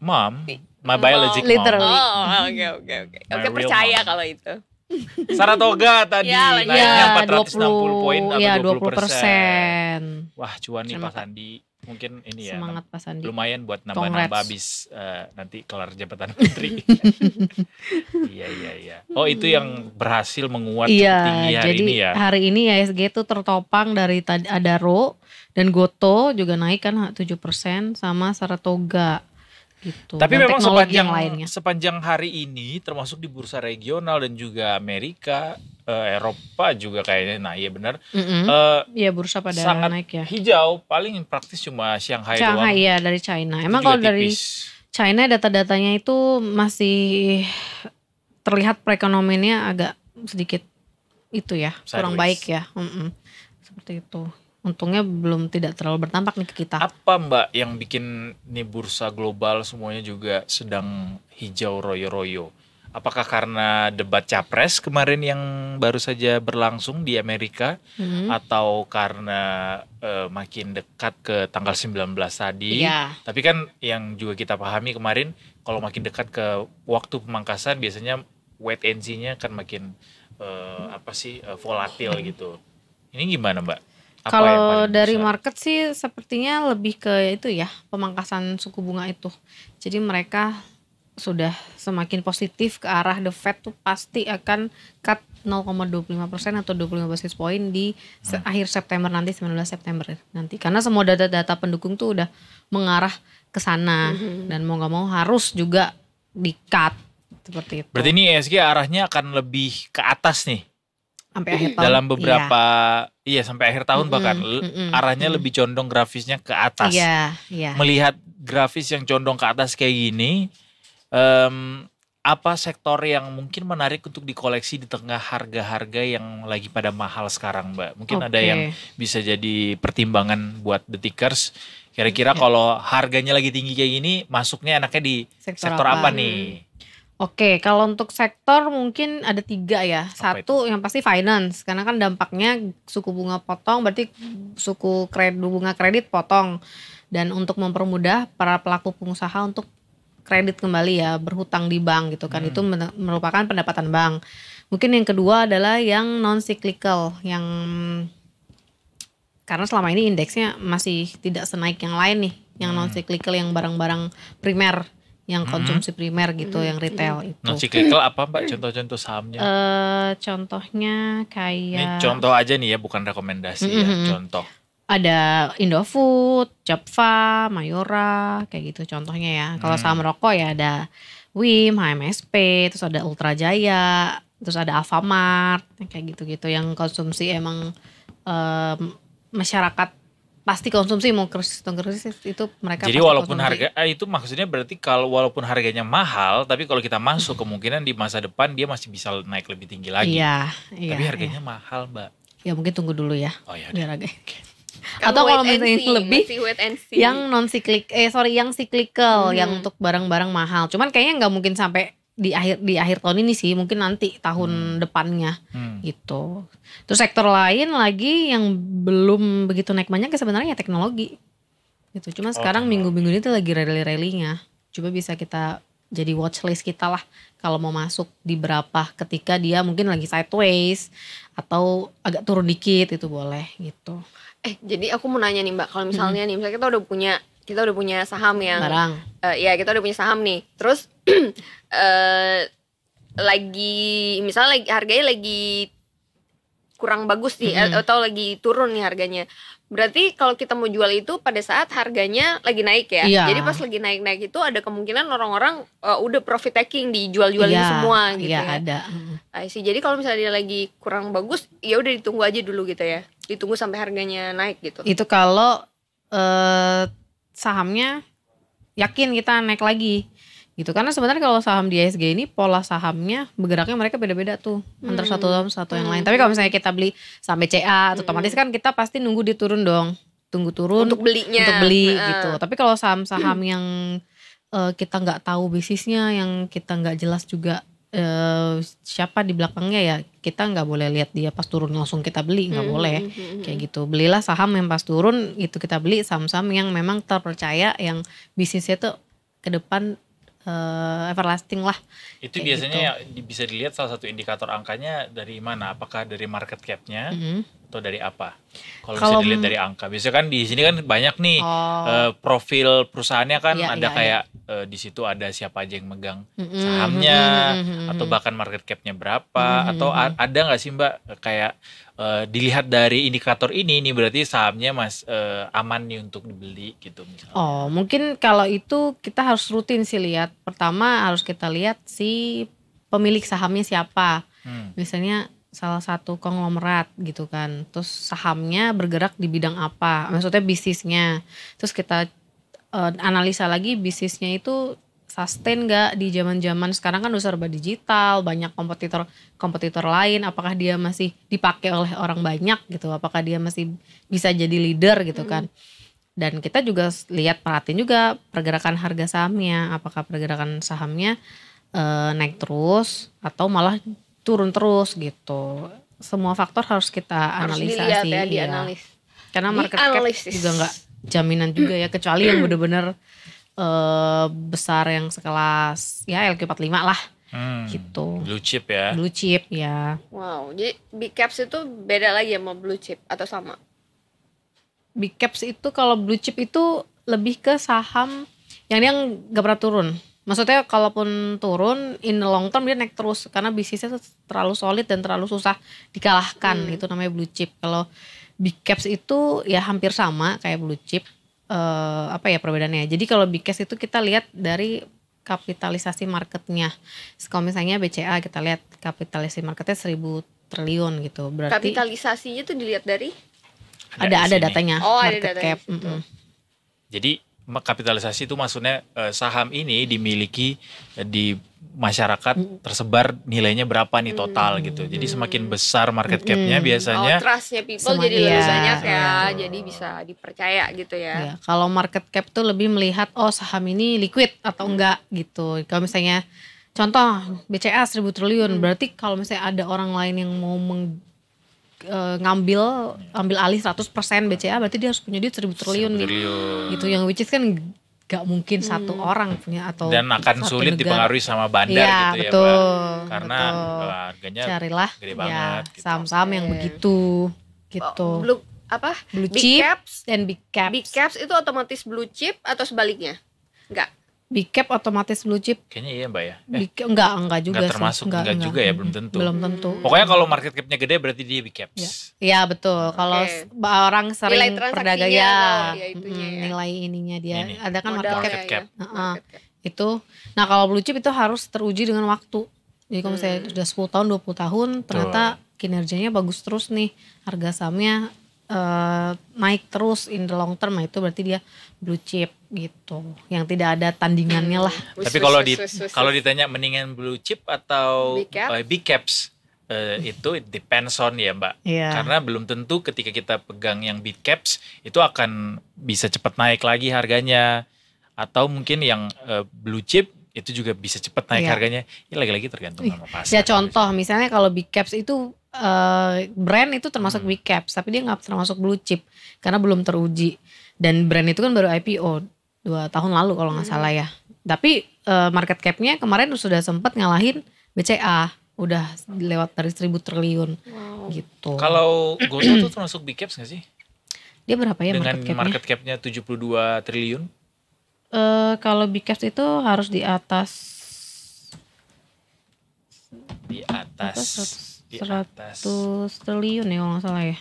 mom, my biological mom. Literally. Oh, oh oke oke oke. Oke percaya kalau itu. Saratoga tadi ya, naiknya ya, 460 20, poin atau ya, 20 persen. Wah cuan nih Pak Sandi mungkin ini ya semangat Pak Sandi. lumayan buat nambah-nambah habis uh, nanti kelar jabatan menteri iya iya iya oh itu yang berhasil menguat iya, tinggi hari jadi ini ya hari ini ISG itu tertopang dari tadi ada Ro dan Goto juga naik kan tujuh persen sama Saratoga gitu. Tapi dan memang sepanjang yang lainnya. sepanjang hari ini termasuk di bursa regional dan juga Amerika uh, Eropa juga kayaknya nah iya benar mm -hmm. uh, bursa pada sangat naik ya hijau paling praktis cuma Shanghai, Shanghai doang iya dari China emang kalau tipis. dari China data-datanya itu masih terlihat perekonomiannya agak sedikit itu ya Sideways. kurang baik ya mm -mm. seperti itu untungnya belum tidak terlalu bertampak nih ke kita. Apa Mbak yang bikin nih bursa global semuanya juga sedang hijau royo-royo? Apakah karena debat capres kemarin yang baru saja berlangsung di Amerika hmm. atau karena uh, makin dekat ke tanggal 19 tadi? Iya. Tapi kan yang juga kita pahami kemarin kalau makin dekat ke waktu pemangkasan biasanya wait and see-nya kan makin uh, apa sih uh, volatil gitu. Ini gimana, Mbak? Kalau dari besar? market sih sepertinya lebih ke itu ya, pemangkasan suku bunga itu. Jadi mereka sudah semakin positif ke arah the Fed tuh pasti akan cut 0,25% atau 25 basis point di se hmm. akhir September nanti 19 September nanti karena semua data-data pendukung tuh udah mengarah ke sana hmm. dan mau nggak mau harus juga di cut seperti itu. Berarti ini ESG arahnya akan lebih ke atas nih. Sampai akhir tahun. Dalam beberapa iya, iya sampai akhir tahun mm -hmm, bahkan mm -hmm, arahnya mm -hmm. lebih condong grafisnya ke atas. Iya, iya. Melihat grafis yang condong ke atas kayak gini, um, apa sektor yang mungkin menarik untuk dikoleksi di tengah harga-harga yang lagi pada mahal sekarang, Mbak? Mungkin okay. ada yang bisa jadi pertimbangan buat the tickers. Kira-kira okay. Ya. kalau harganya lagi tinggi kayak gini, masuknya enaknya di sektor, sektor apa? apa nih? Oke, kalau untuk sektor mungkin ada tiga ya. Satu yang pasti finance, karena kan dampaknya suku bunga potong, berarti suku kredit bunga kredit potong dan untuk mempermudah para pelaku pengusaha untuk kredit kembali ya berhutang di bank gitu kan hmm. itu merupakan pendapatan bank mungkin yang kedua adalah yang non cyclical yang karena selama ini indeksnya masih tidak senaik yang lain nih yang hmm. non cyclical yang barang-barang primer yang hmm. konsumsi hmm. primer gitu hmm. yang retail hmm. itu non cyclical apa mbak contoh-contoh sahamnya uh, contohnya kayak ini contoh aja nih ya bukan rekomendasi hmm. ya contoh ada Indofood, Jepfa, Mayora, kayak gitu contohnya ya. Kalau hmm. saham rokok ya ada Wim, HMSP, terus ada Ultra Jaya, terus ada Alfamart, kayak gitu-gitu yang konsumsi emang um, masyarakat pasti konsumsi mau krisis krisis itu mereka jadi walaupun konsumsi. harga eh, itu maksudnya berarti kalau walaupun harganya mahal tapi kalau kita masuk kemungkinan di masa depan dia masih bisa naik lebih tinggi lagi iya, iya tapi iya. harganya iya. mahal mbak ya mungkin tunggu dulu ya oh, ya biar agak atau kalau misalnya see, lebih yang non siklik eh sorry yang siklikal hmm. yang untuk barang-barang mahal cuman kayaknya nggak mungkin sampai di akhir di akhir tahun ini sih mungkin nanti tahun hmm. depannya hmm. gitu terus sektor lain lagi yang belum begitu naik banyak ya sebenarnya ya teknologi gitu cuma oh, sekarang minggu-minggu ini tuh lagi rally-rallynya coba bisa kita jadi watchlist kita lah kalau mau masuk di berapa ketika dia mungkin lagi sideways atau agak turun dikit itu boleh gitu eh jadi aku mau nanya nih mbak kalau misalnya hmm. nih misalnya kita udah punya kita udah punya saham yang barang uh, ya kita udah punya saham nih terus uh, lagi misalnya lagi harganya lagi kurang bagus nih hmm. atau lagi turun nih harganya. Berarti kalau kita mau jual itu pada saat harganya lagi naik ya. Iya. Jadi pas lagi naik-naik itu ada kemungkinan orang-orang uh, udah profit taking dijual-jualin iya, semua gitu iya, ya. ada. sih Jadi kalau misalnya dia lagi kurang bagus, ya udah ditunggu aja dulu gitu ya ditunggu sampai harganya naik gitu. Itu kalau eh, sahamnya yakin kita naik lagi gitu karena sebenarnya kalau saham di ISG ini pola sahamnya bergeraknya mereka beda-beda tuh hmm. antara satu hmm. saham satu yang lain hmm. tapi kalau misalnya kita beli saham BCA hmm. otomatis kan kita pasti nunggu dia turun dong tunggu turun untuk belinya untuk beli uh. gitu tapi kalau saham-saham hmm. yang uh, kita nggak tahu bisnisnya yang kita nggak jelas juga uh, siapa di belakangnya ya kita nggak boleh lihat dia pas turun langsung kita beli nggak hmm, boleh hmm, hmm, kayak hmm. gitu belilah saham yang pas turun itu kita beli saham-saham yang memang terpercaya yang bisnisnya tuh ke depan uh, everlasting lah itu kayak biasanya gitu. Ya, bisa dilihat salah satu indikator angkanya dari mana apakah dari market capnya mm -hmm atau dari apa? Kalau bisa dilihat dari angka. Biasanya kan di sini kan banyak nih oh. uh, profil perusahaannya kan iya, ada iya, kayak iya. Uh, di situ ada siapa aja yang megang sahamnya mm-hmm. atau bahkan market capnya berapa mm-hmm. atau ada nggak sih Mbak kayak uh, dilihat dari indikator ini ini berarti sahamnya Mas uh, aman nih untuk dibeli gitu misalnya. Oh, mungkin kalau itu kita harus rutin sih lihat. Pertama harus kita lihat si pemilik sahamnya siapa. Hmm. Misalnya salah satu konglomerat gitu kan. Terus sahamnya bergerak di bidang apa? Maksudnya bisnisnya. Terus kita uh, analisa lagi bisnisnya itu sustain gak di zaman-zaman sekarang kan udah serba digital, banyak kompetitor kompetitor lain, apakah dia masih dipakai oleh orang banyak gitu, apakah dia masih bisa jadi leader gitu kan. Mm -hmm. Dan kita juga lihat perhatiin juga pergerakan harga sahamnya, apakah pergerakan sahamnya eh, naik terus atau malah turun terus gitu. Semua faktor harus kita harus Ya, Ya. Karena market cap juga nggak jaminan juga ya kecuali yang bener-bener uh, besar yang sekelas ya LQ45 lah. Hmm, gitu. Blue chip ya. Blue chip ya. Wow, jadi big caps itu beda lagi sama blue chip atau sama? Big caps itu kalau blue chip itu lebih ke saham yang dia nggak pernah turun maksudnya kalaupun turun in the long term dia naik terus karena bisnisnya terlalu solid dan terlalu susah dikalahkan hmm. itu namanya blue chip kalau big caps itu ya hampir sama kayak blue chip uh, apa ya perbedaannya jadi kalau big caps itu kita lihat dari kapitalisasi marketnya kalau misalnya BCA kita lihat kapitalisasi marketnya 1000 triliun gitu berarti kapitalisasinya itu dilihat dari ada ada, ada datanya oh, market ada data cap jadi kapitalisasi itu maksudnya eh, saham ini dimiliki eh, di masyarakat tersebar nilainya berapa nih total hmm. gitu. Jadi semakin besar market capnya hmm. biasanya oh, trustnya people jadi lebih ya. banyak ya, oh. jadi bisa dipercaya gitu ya. ya. Kalau market cap tuh lebih melihat oh saham ini liquid atau hmm. enggak gitu. Kalau misalnya contoh BCA 1000 triliun hmm. berarti kalau misalnya ada orang lain yang mau uh, ngambil iya. ambil alih 100% BCA berarti dia harus punya duit seribu triliun, gitu. triliun. gitu yang which is kan gak mungkin hmm. satu orang punya atau dan akan sulit negara. dipengaruhi sama bandar ya, gitu ya betul, karena betul. Eh, harganya carilah gede ya, banget ya, saham-saham yang yang begitu gitu oh, blue apa blue chip caps dan big caps big caps itu otomatis blue chip atau sebaliknya enggak Bicap otomatis blue chip. Kayaknya iya mbak ya. Eh, Bicap, enggak, enggak juga enggak termasuk, sih. Enggak, enggak, enggak juga ya, belum tentu. Belum tentu. Pokoknya kalau market capnya gede berarti dia bicap. Ya. Iya ya, betul. Kalau okay. orang sering perdagang ya, ya, ya, nilai ininya dia. Ini. Ada kan Modal market ya. cap. cap. Ya, ya. Nah, market cap. Itu, nah kalau blue chip itu harus teruji dengan waktu. Jadi kalau hmm. sudah 10 tahun, 20 tahun, ternyata kinerjanya bagus terus nih. Harga sahamnya uh, naik terus in the long term, nah, itu berarti dia blue chip gitu yang tidak ada tandingannya hmm. lah tapi kalau di kalau ditanya mendingan blue chip atau big, uh, big caps uh, itu it depends on ya mbak yeah. karena belum tentu ketika kita pegang yang big caps itu akan bisa cepat naik lagi harganya atau mungkin yang uh, blue chip itu juga bisa cepat naik yeah. harganya ini lagi-lagi tergantung sama pasar ya contoh harus. misalnya kalau big caps itu uh, brand itu termasuk hmm. big caps tapi dia nggak termasuk blue chip karena belum teruji dan brand itu kan baru IPO dua tahun lalu kalau nggak hmm. salah ya. Tapi uh, market capnya kemarin sudah sempat ngalahin BCA, udah lewat dari seribu triliun wow. gitu. Kalau GoTo tuh termasuk big caps nggak sih? Dia berapa ya Dengan market capnya? Market capnya dua triliun. Uh, kalau big caps itu harus di atas di atas, seratus triliun ya kalau nggak salah ya.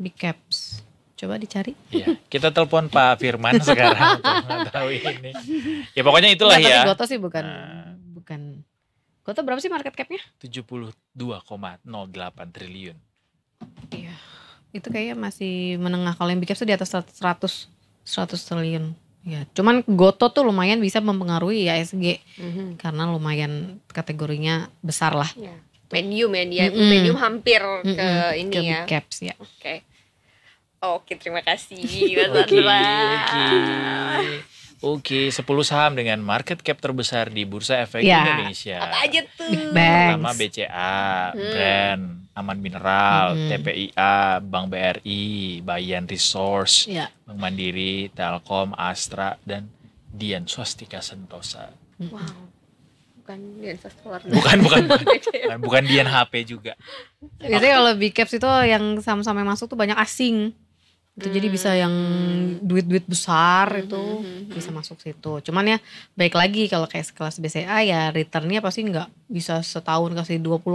Big caps coba dicari. Ya, kita telepon Pak Firman sekarang untuk tahu ini. Ya pokoknya itulah Nggak, ya. Goto sih bukan nah, bukan. Goto berapa sih market cap-nya? 72,08 triliun. Iya. Itu kayaknya masih menengah kalau yang bikin tuh di atas 100 100 triliun. Ya, cuman Goto tuh lumayan bisa mempengaruhi ISG mm -hmm. karena lumayan kategorinya besar lah. Ya. Medium ya dia, mm -hmm. medium hampir mm -hmm. ke ini ke ya. Big caps ya. Oke. Okay. Oke, terima kasih. Oke, oke. Oke, 10 saham dengan market cap terbesar di Bursa Efek ya. Indonesia. Apa aja tuh? Banks. Pertama BCA, hmm. Brand, Aman Mineral, hmm. TPIA, Bank BRI, Bayan Resource, ya. Bank Mandiri, Telkom, Astra, dan Dian Swastika Sentosa. Hmm. Wow. Bukan Dian Swastika Bukan, bukan. bukan, bukan Dian HP juga. Biasanya kalau big caps e itu yang sama-sama masuk tuh banyak asing. Itu hmm. jadi bisa hmm. yang duit-duit besar hmm. itu hmm, hmm, hmm. bisa masuk situ. Cuman ya baik lagi kalau kayak kelas BCA ya returnnya pasti nggak bisa setahun kasih 20%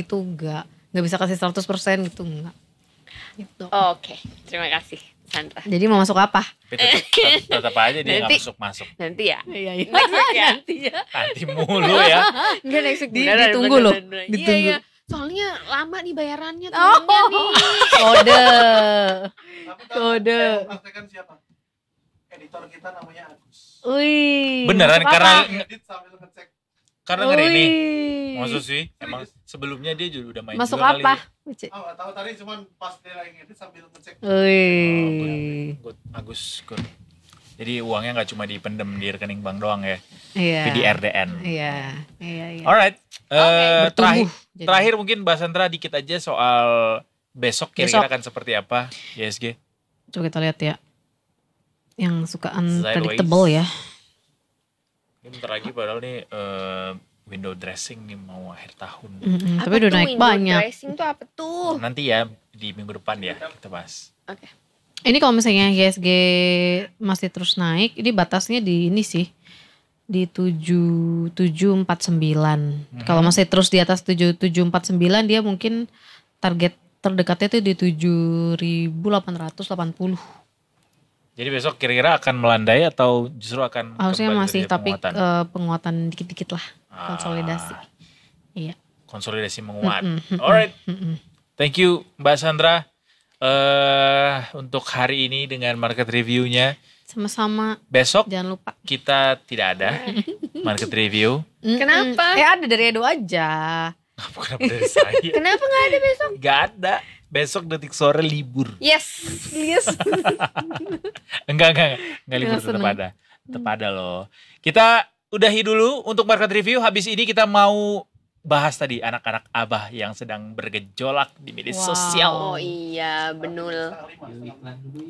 gitu nggak nggak bisa kasih 100% gitu nggak. Gitu. Oke, okay. terima kasih. Sandra. Jadi mau masuk apa? Tetap, tetap aja dia nanti, masuk masuk. Nanti ya. Iya, iya. Nanti ya. ya. Nanti mulu ya. Enggak next week. Di, ditunggu loh. Iya, ditunggu. Iya, iya soalnya lama nih bayarannya oh. nih kode kan kode siapa editor kita namanya Agus Wih, beneran Papa. karena edit sambil ngecek karena ngeri ini maksud sih emang sebelumnya dia juga udah main masuk juga apa kali. Oh, tahu tadi cuman pas dia lagi ngedit sambil ngecek Wih. Oh, Agus Agus jadi uangnya nggak cuma dipendem di rekening bank doang ya. Iya. di RDN. Iya. Iya, iya. Alright. Okay, eh, uh, terakhir terakhir mungkin Mbak Sandra dikit aja soal besok kira-kira akan seperti apa ISG. Coba kita lihat ya. Yang suka unpredictable ya. Ini bentar lagi padahal nih uh, window dressing nih mau akhir tahun. Mm -hmm. Tapi udah naik banyak. Window dressing tuh apa tuh? Nanti ya di minggu depan ya kita bahas. Oke. Okay. Ini kalau misalnya IHSG masih terus naik, ini batasnya di ini sih di tujuh tujuh empat sembilan. Hmm. Kalau masih terus di atas tujuh tujuh empat sembilan, dia mungkin target terdekatnya itu di tujuh delapan delapan puluh. Jadi besok kira-kira akan melandai atau justru akan Harusnya masih tapi eh, penguatan, dikit-dikit lah, ah. konsolidasi. Iya. Konsolidasi menguat. mm -mm, Alright. Mm -mm. Thank you Mbak Sandra uh, untuk hari ini dengan market reviewnya. Sama-sama. Besok jangan lupa kita tidak ada market review. Kenapa? Eh ada dari Edo aja. Kenapa, kenapa dari saya? kenapa nggak ada besok? Gak ada. Besok detik sore libur. Yes, yes. enggak, enggak, enggak libur tetap ada. Tetap ada loh. Kita udahi dulu untuk market review. Habis ini kita mau bahas tadi anak-anak abah yang sedang bergejolak di media wow. sosial. Oh iya, benul.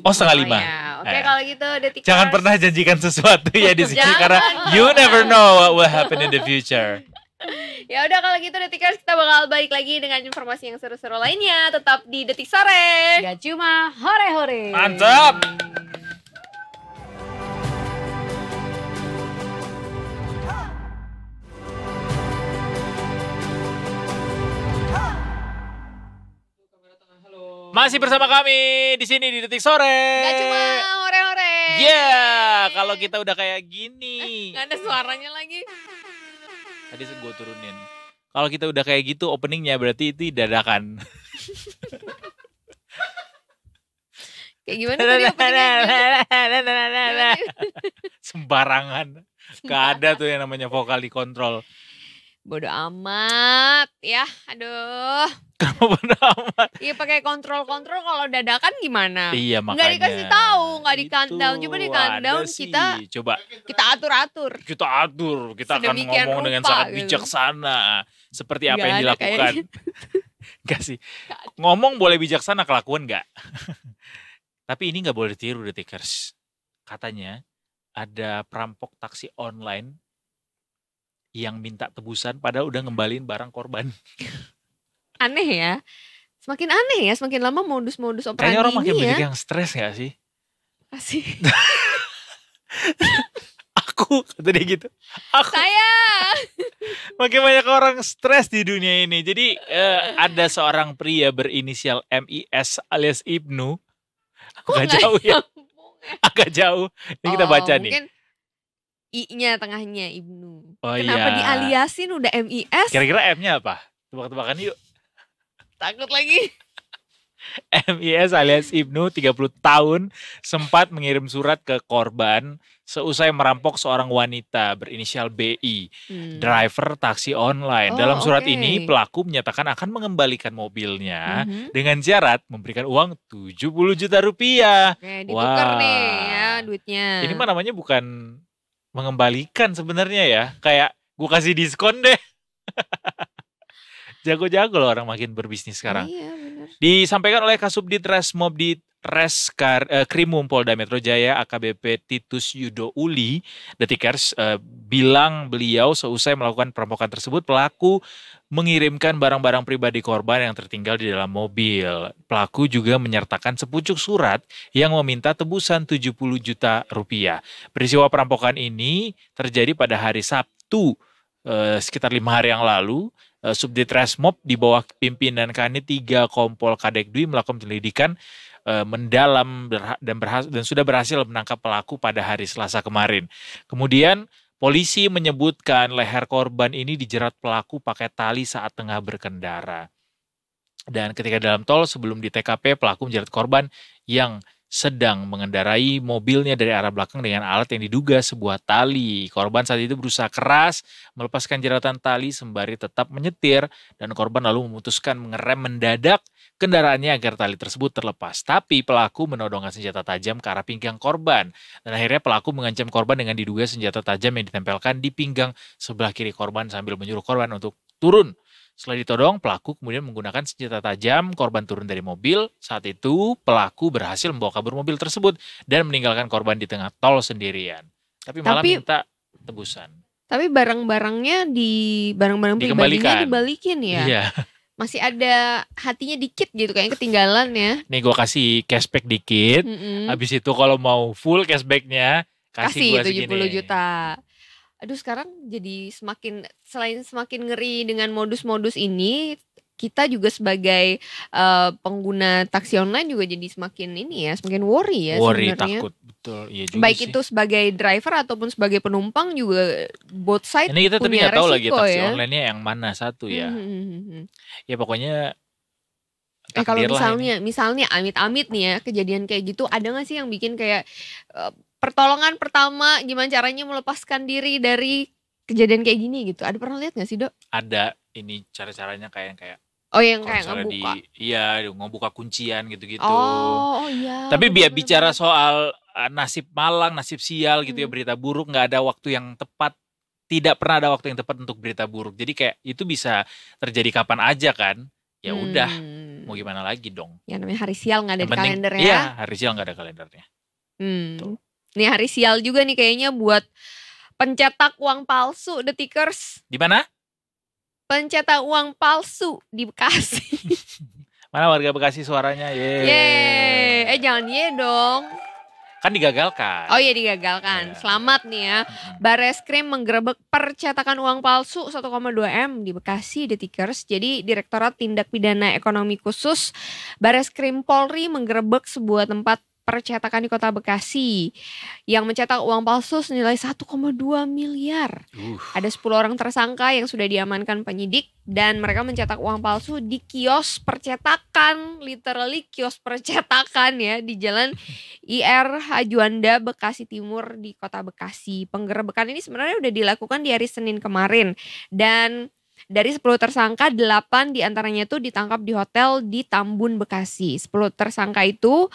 Oh setengah lima. Oh, iya. Oke okay, eh. kalau gitu detik. Jangan pernah janjikan sesuatu ya di sini karena you never know what will happen in the future. ya udah kalau gitu detik Detikers kita bakal balik lagi dengan informasi yang seru-seru lainnya tetap di Detik Sore. Gak cuma hore-hore. Mantap. Masih bersama kami di sini di Detik Sore. Gak cuma hore-hore. Yeah, kalau kita udah kayak gini. Eh, gak ada suaranya lagi. Tadi gue turunin. Kalau kita udah kayak gitu openingnya berarti itu dadakan. kayak gimana tadi openingnya? Sembarangan. Gak ada tuh yang namanya vokal di kontrol bodoh amat ya aduh kenapa bodoh amat iya pakai kontrol kontrol kalau dadakan gimana iya makanya nggak dikasih tahu nggak di countdown coba di countdown kita coba kita atur atur kita atur kita akan ngomong rupa, dengan sangat gitu. bijaksana seperti apa gak yang dilakukan Gak sih ngomong boleh bijaksana kelakuan nggak tapi ini nggak boleh ditiru detikers katanya ada perampok taksi online yang minta tebusan padahal udah ngembalin barang korban. Aneh ya. Semakin aneh ya, semakin lama modus-modus ini ya Kayaknya orang makin banyak yang stres gak sih? Kasih. aku, kata dia gitu. Aku. Saya. makin banyak orang stres di dunia ini. Jadi uh, ada seorang pria berinisial MIS alias Ibnu. Aku Agak jauh ya. ya. Agak jauh. Ini kita baca oh, mungkin nih. I-nya tengahnya Ibnu. Oh, Kenapa iya. dialiasin udah MIS? Kira-kira M-nya apa? Tebak-tebakan yuk. Takut lagi. MIS alias Ibnu 30 tahun sempat mengirim surat ke korban seusai merampok seorang wanita berinisial BI, hmm. driver taksi online. Oh, Dalam surat okay. ini pelaku menyatakan akan mengembalikan mobilnya mm -hmm. dengan syarat memberikan uang 70 juta rupiah. Oke, ditukar Wah. nih ya duitnya. Ini mah namanya bukan mengembalikan sebenarnya ya. Kayak gue kasih diskon deh. Jago-jago loh orang makin berbisnis sekarang. Iya, Disampaikan oleh Kasubdit Resmob di Reskar eh, Krimum Polda Metro Jaya AKBP Titus Yudo Uli Detikers eh, bilang beliau seusai melakukan perampokan tersebut pelaku mengirimkan barang-barang pribadi korban yang tertinggal di dalam mobil. Pelaku juga menyertakan sepucuk surat yang meminta tebusan 70 juta rupiah. Peristiwa perampokan ini terjadi pada hari Sabtu eh, sekitar lima hari yang lalu eh, Subdit Resmob di bawah pimpinan Kanit 3 Kompol Kadek Dwi melakukan penyelidikan Eh, mendalam dan berhasil, dan sudah berhasil menangkap pelaku pada hari Selasa kemarin. Kemudian Polisi menyebutkan leher korban ini dijerat pelaku pakai tali saat tengah berkendara. Dan ketika dalam tol sebelum di TKP pelaku menjerat korban yang sedang mengendarai mobilnya dari arah belakang dengan alat yang diduga sebuah tali. Korban saat itu berusaha keras melepaskan jeratan tali sembari tetap menyetir dan korban lalu memutuskan mengerem mendadak kendaraannya agar tali tersebut terlepas. Tapi pelaku menodongkan senjata tajam ke arah pinggang korban. Dan akhirnya pelaku mengancam korban dengan diduga senjata tajam yang ditempelkan di pinggang sebelah kiri korban sambil menyuruh korban untuk turun. Setelah ditodong, pelaku kemudian menggunakan senjata tajam, korban turun dari mobil. Saat itu, pelaku berhasil membawa kabur mobil tersebut dan meninggalkan korban di tengah tol sendirian. Tapi malah Tapi... minta tebusan. Tapi barang-barangnya di barang-barang pribadinya dibalikin ya. Iya masih ada hatinya dikit gitu kayaknya ketinggalan ya. Nih gue kasih cashback dikit. Mm-hmm. Habis itu kalau mau full cashbacknya kasih, kasih gua 70 segini. juta. Aduh sekarang jadi semakin selain semakin ngeri dengan modus-modus ini kita juga sebagai uh, pengguna taksi online juga jadi semakin ini ya, semakin worry ya worry, sebenarnya. takut betul. Iya juga Baik sih. itu sebagai driver ataupun sebagai penumpang juga both side Ini kita punya tapi nggak tahu lagi taksi ya. online-nya yang mana satu ya. hmm, hmm, hmm, hmm. Ya pokoknya Eh, kalau ya. misalnya, misalnya amit-amit nih ya kejadian kayak gitu, ada nggak sih yang bikin kayak uh, pertolongan pertama gimana caranya melepaskan diri dari kejadian kayak gini gitu? Ada pernah lihat nggak sih dok? Ada ini cara-caranya kayak kayak Oh yang kayak ngebuka. Di, iya, ngebuka kuncian gitu-gitu. Oh, oh iya. Tapi biar bicara soal eh, nasib malang, nasib sial gitu ya, hmm. ya berita buruk nggak ada waktu yang tepat. Tidak pernah ada waktu yang tepat untuk berita buruk. Jadi kayak itu bisa terjadi kapan aja kan? Ya hmm. mau gimana lagi dong. Ya namanya hari sial nggak ada di penting, kalendernya. Iya, hari sial nggak ada kalendernya. Hmm. Tuh. hari sial juga nih kayaknya buat pencetak uang palsu the tickers. Di mana? pencetak uang palsu di Bekasi. Mana warga Bekasi suaranya? Ye. Yeah. Eh jangan ye dong. Kan digagalkan. Oh iya digagalkan. Yeah. Selamat nih ya. Bares Krim menggerebek percetakan uang palsu 1,2 M di Bekasi Detikers. Jadi Direktorat Tindak Pidana Ekonomi Khusus Bares Krim Polri menggerebek sebuah tempat percetakan di Kota Bekasi yang mencetak uang palsu senilai 1,2 miliar. Uh. Ada 10 orang tersangka yang sudah diamankan penyidik dan mereka mencetak uang palsu di kios percetakan, literally kios percetakan ya di Jalan IR Hajuanda Bekasi Timur di Kota Bekasi. Penggerebekan ini sebenarnya sudah dilakukan di hari Senin kemarin dan dari 10 tersangka, 8 diantaranya itu ditangkap di hotel di Tambun, Bekasi. 10 tersangka itu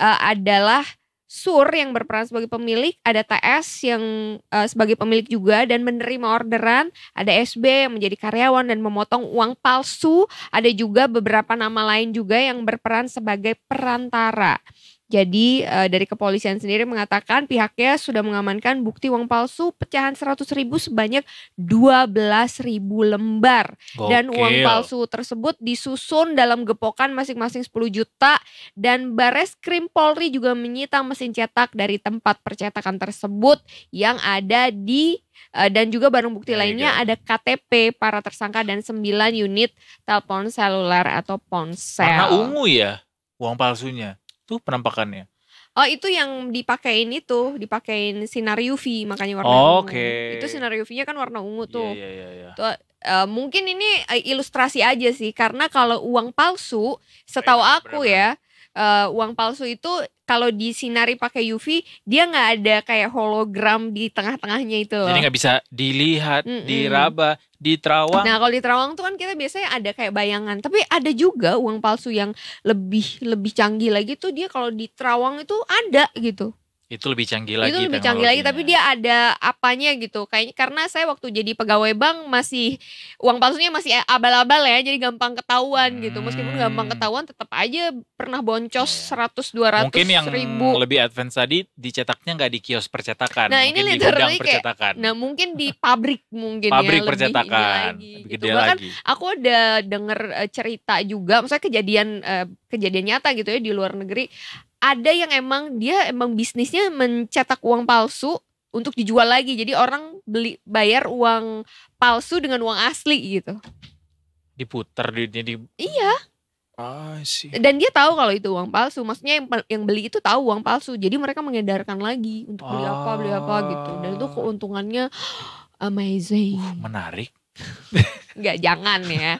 uh, adalah Sur yang berperan sebagai pemilik, ada TS yang uh, sebagai pemilik juga dan menerima orderan, ada SB yang menjadi karyawan dan memotong uang palsu, ada juga beberapa nama lain juga yang berperan sebagai perantara. Jadi uh, dari kepolisian sendiri mengatakan pihaknya sudah mengamankan bukti uang palsu pecahan 100 ribu sebanyak 12 ribu lembar. Gokil. Dan uang palsu tersebut disusun dalam gepokan masing-masing 10 juta. Dan Bares Krim Polri juga menyita mesin cetak dari tempat percetakan tersebut yang ada di eh, dan juga barang bukti lainnya ada KTP para tersangka dan 9 unit telepon seluler atau ponsel. karena ungu ya uang palsunya itu penampakannya? Oh itu yang dipakein itu, dipakein sinar UV makanya warna oh, ungu. Okay. Itu sinar UV-nya kan warna ungu iya, tuh. Yeah, yeah, yeah, yeah. tuh uh, mungkin ini eh, ilustrasi aja sih, karena kalau uang palsu, setahu aku ya, uh, uang palsu itu kalau disinari pakai UV dia nggak ada kayak hologram di tengah-tengahnya itu loh. Jadi nggak bisa dilihat, mm -mm. diraba, di Nah kalau di terawang tuh kan kita biasanya ada kayak bayangan, tapi ada juga uang palsu yang lebih lebih canggih lagi tuh dia kalau di terawang itu ada gitu itu lebih canggih lagi. Itu lebih canggih lagi, tapi dia ada apanya gitu. Kayaknya karena saya waktu jadi pegawai bank masih uang palsunya masih abal-abal ya, jadi gampang ketahuan gitu. Meskipun hmm. gampang ketahuan, tetap aja pernah boncos iya. seratus dua ratus Mungkin yang ribu. lebih advance tadi dicetaknya nggak di kios percetakan. Nah mungkin ini literally di percetakan. nah mungkin di pabrik mungkin ya, pabrik ya, percetakan. Lebih, lebih gitu. Bahkan lagi. aku ada dengar eh, cerita juga, misalnya kejadian eh, kejadian nyata gitu ya di luar negeri ada yang emang dia emang bisnisnya mencetak uang palsu untuk dijual lagi. Jadi orang beli bayar uang palsu dengan uang asli gitu. Diputar duitnya di Iya. Ah, Dan dia tahu kalau itu uang palsu. Maksudnya yang, yang beli itu tahu uang palsu. Jadi mereka mengedarkan lagi untuk beli ah. apa, beli apa gitu. Dan itu ah. keuntungannya amazing. Uh, menarik. Enggak, jangan ya.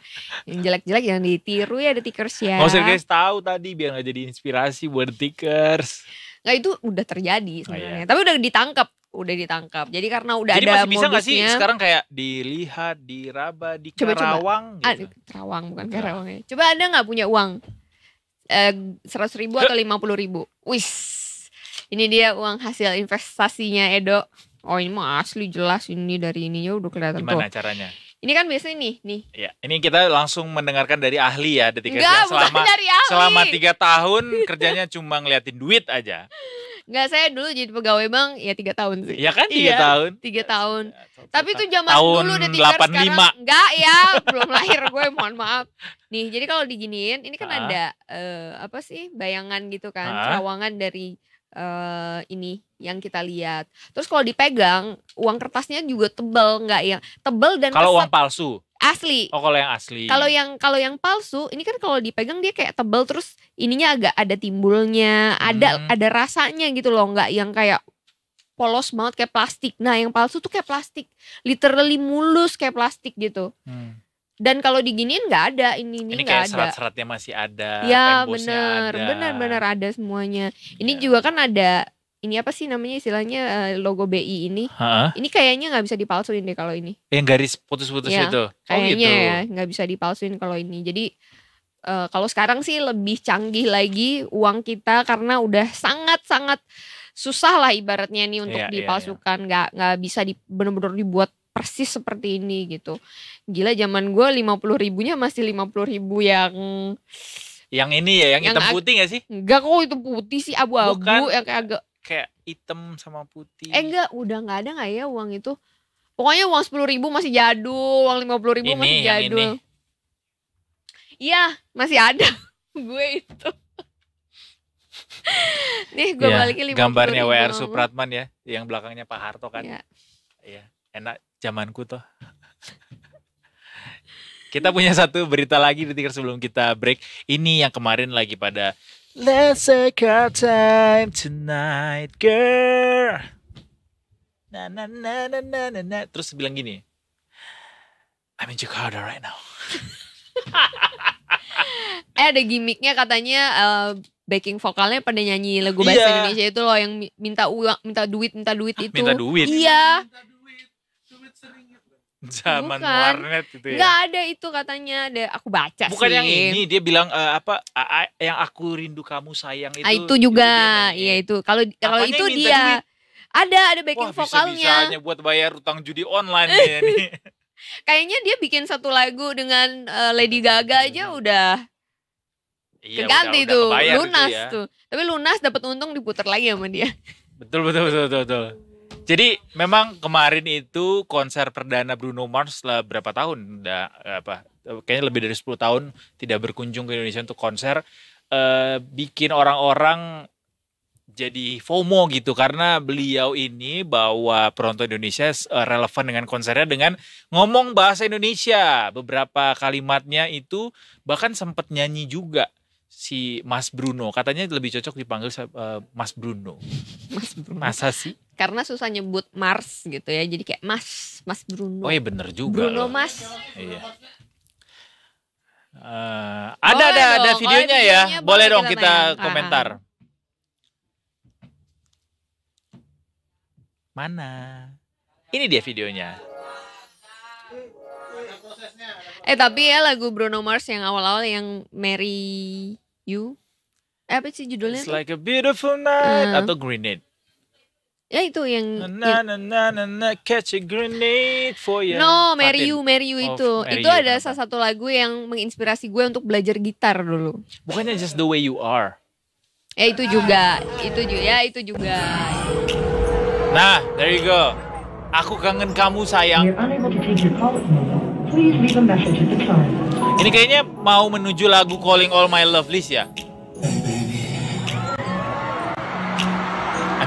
Yang jelek-jelek yang ditiru ya ada tikers ya. Mau sih guys tahu tadi biar gak jadi inspirasi buat tikers Enggak itu udah terjadi oh, sebenarnya. Oh, iya. Tapi udah ditangkap, udah ditangkap. Jadi karena udah jadi ada masih bisa gak sih sekarang kayak dilihat, diraba, di coba, Karawang coba. Ah, gitu. Ah, Karawang bukan nah. Karawang ya. Coba Anda nggak punya uang eh, seratus ribu atau lima puluh ribu. Wis. Ini dia uang hasil investasinya Edo. Oh ini mah asli jelas ini dari ininya udah kelihatan Gimana tuh. Gimana caranya? Ini kan biasanya nih, nih. Ya, ini kita langsung mendengarkan dari ahli ya, detik Enggak, selama dari ahli. selama tiga tahun kerjanya cuma ngeliatin duit aja. Enggak, saya dulu jadi pegawai bang ya tiga tahun sih. Ya kan tiga iya, tahun. Tiga tahun. Ya, Tapi itu zaman tahun dulu tahun tiga sekarang. Enggak ya, belum lahir gue mohon maaf. Nih, jadi kalau diginiin, ini kan ah. ada uh, apa sih bayangan gitu kan, ah. dari uh, ini yang kita lihat. Terus kalau dipegang uang kertasnya juga tebel nggak yang tebel dan kalau uang palsu asli. Oh kalau yang asli. Kalau yang kalau yang palsu ini kan kalau dipegang dia kayak tebel terus ininya agak ada timbulnya, ada hmm. ada rasanya gitu loh nggak yang kayak polos banget kayak plastik. Nah yang palsu tuh kayak plastik, literally mulus kayak plastik gitu. Hmm. Dan kalau diginiin nggak ada ini ini nggak ada. serat-seratnya masih ada. Ya benar, benar-benar ada semuanya. Ini ya. juga kan ada ini apa sih namanya istilahnya uh, logo BI ini? Ha? Ini kayaknya nggak bisa dipalsuin deh kalau ini. Yang garis putus-putus ya, itu. Oh, kayaknya oh gitu. ya nggak bisa dipalsuin kalau ini. Jadi uh, kalau sekarang sih lebih canggih lagi uang kita karena udah sangat-sangat susah lah ibaratnya nih untuk yeah, iya, dipalsukan. Nggak yeah, yeah. nggak bisa di, benar benar dibuat persis seperti ini gitu. Gila zaman gue lima puluh ribunya masih lima puluh ribu yang yang ini ya, yang, yang hitam putih gak sih? Enggak kok itu putih sih abu-abu yang kayak agak kayak hitam sama putih. Eh enggak, udah enggak ada nggak ya uang itu? Pokoknya uang sepuluh ribu masih jadul, uang lima puluh ribu ini, masih jadul. Iya, masih ada gue itu. Nih gue ya, balikin lima Gambarnya WR Supratman ya, yang belakangnya Pak Harto kan. Iya. Ya, enak zamanku tuh. kita punya satu berita lagi di detik sebelum kita break. Ini yang kemarin lagi pada Let's take our time tonight, girl. Na na na na na na na. Terus bilang gini, I'm in Jakarta right now. eh ada gimmicknya katanya uh, backing vokalnya pada nyanyi lagu bahasa yeah. Indonesia itu loh yang minta uang, minta duit, minta duit itu. Minta duit. Iya. Minta duit. zaman Bukan. warnet gitu ya. Enggak ada itu katanya, ada aku baca Bukan sih. yang ini, dia bilang uh, apa a, a, yang aku rindu kamu sayang itu. Ah, itu juga. Iya gitu. itu. Kalau kalau itu dia duit? ada ada backing Wah, vokalnya. Bisa buat bayar utang judi online ya ini. Kayaknya dia bikin satu lagu dengan uh, Lady Gaga aja udah Iya, keganti udah, tuh, udah gitu lunas gitu ya. tuh. Tapi lunas dapat untung diputar lagi sama dia. Betul betul betul betul. betul. Jadi memang kemarin itu konser perdana Bruno Mars setelah berapa tahun? Udah, apa? Kayaknya lebih dari 10 tahun tidak berkunjung ke Indonesia untuk konser. Eh, bikin orang-orang jadi FOMO gitu karena beliau ini bawa penonton Indonesia eh, relevan dengan konsernya dengan ngomong bahasa Indonesia. Beberapa kalimatnya itu bahkan sempat nyanyi juga si Mas Bruno. Katanya lebih cocok dipanggil uh, Mas Bruno. Mas Bruno. Masa sih? Karena susah nyebut Mars gitu ya. Jadi kayak Mas, Mas Bruno. Oh iya bener juga. Bruno loh. Mas. Iya. Uh, ada ada dong, ada oh, videonya, oh, ya. boleh, boleh dong kita, kita ah, ah, ah. komentar. Mana? Ini dia videonya. Eh tapi ya lagu Bruno Mars yang awal-awal yang Mary You apa sih judulnya? It's like a beautiful night uh. atau grenade. Ya itu yang ya. na na na na, na catch a grenade for ya. you. No, Mary You, Mary You itu. Mary itu you. ada salah satu lagu yang menginspirasi gue untuk belajar gitar dulu. Bukannya just the way you are. Ya itu juga, itu juga, ya itu juga. Nah, there you go. Aku kangen kamu sayang. Ini kayaknya mau menuju lagu Calling All My Lovelies ya.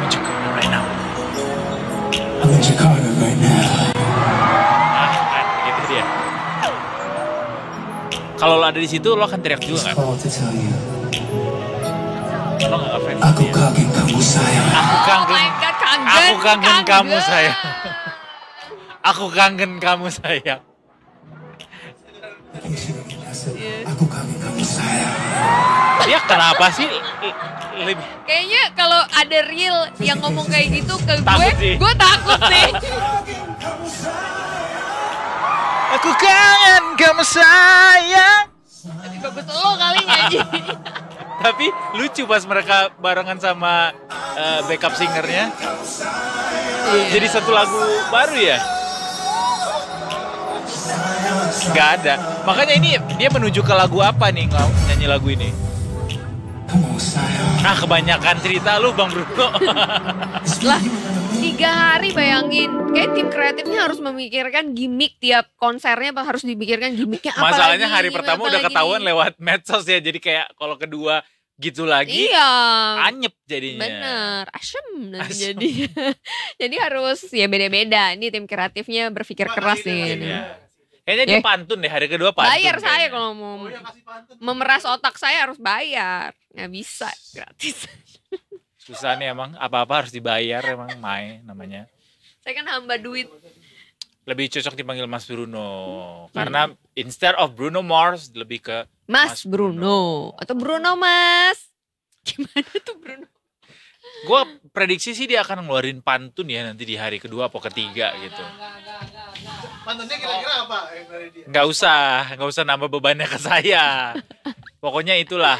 Jakarta right now. Nah, kan, gitu dia. Kalau lo ada di situ, lo akan teriak juga kan? Lo gak fans Aku kangen kamu sayang. Aku oh kangen. Oh God, kangen. Aku kangen, kangen kamu sayang. Aku kangen kamu sayang. ya kenapa sih lebih kayaknya kalau ada real yang ngomong kayak gitu ke takut gue sih. gue takut sih aku kangen kamu sayang tapi bagus lo kali nyanyi tapi lucu pas mereka barengan sama uh, backup singernya yeah. jadi satu lagu baru ya nggak ada. Makanya ini dia menuju ke lagu apa nih nyanyi lagu ini? nah kebanyakan cerita lu Bang Bruno. setelah tiga hari bayangin kayak tim kreatifnya harus memikirkan gimmick tiap konsernya bang harus dipikirkan gimmicknya apa masalahnya lagi, hari pertama udah lagi. ketahuan lewat medsos ya jadi kayak kalau kedua gitu lagi iya anyep jadinya bener asem, jadi jadi harus ya beda-beda ini tim kreatifnya berpikir Mata keras nih ya. Kayaknya dia eh. pantun deh, hari kedua pantun. Bayar kayaknya. saya kalau mau oh, ya, memeras otak saya harus bayar. Nggak bisa, gratis. Susah nih emang, apa-apa harus dibayar emang main namanya. Saya kan hamba duit. Lebih cocok dipanggil Mas Bruno. Hmm. Karena instead of Bruno Mars lebih ke Mas, Mas Bruno. Bruno. Atau Bruno Mas. Gimana tuh Bruno? Gue prediksi sih dia akan ngeluarin pantun ya nanti di hari kedua atau ketiga gitu. Mantannya kira-kira apa yang dari dia? Nggak usah, nggak usah nambah bebannya ke saya. Pokoknya itulah.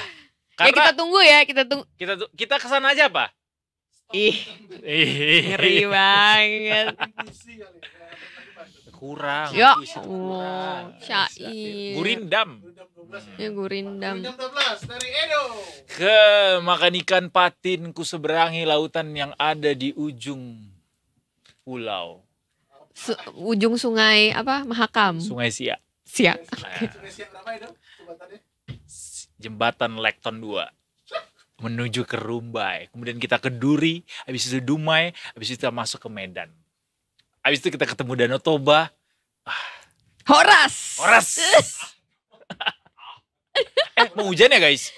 Karena ya kita tunggu ya, kita tunggu. Kita kita kesana aja pak. Ih, ngeri banget. Ya. kurang. Ya, kurang. Syair. Gurindam. Ya, Gurindam. Gurindam 12 dari Edo. Ke makan ikan patin ku seberangi lautan yang ada di ujung pulau su ujung sungai apa Mahakam? Sungai Sia. Sia. Nah. Sungai Sia itu Jembatan Lekton 2 menuju ke Rumbai. Kemudian kita ke Duri, habis itu Dumai, habis itu kita masuk ke Medan. Habis itu kita ketemu Danau Toba. Ah. Horas. Horas. eh, mau hujan ya guys?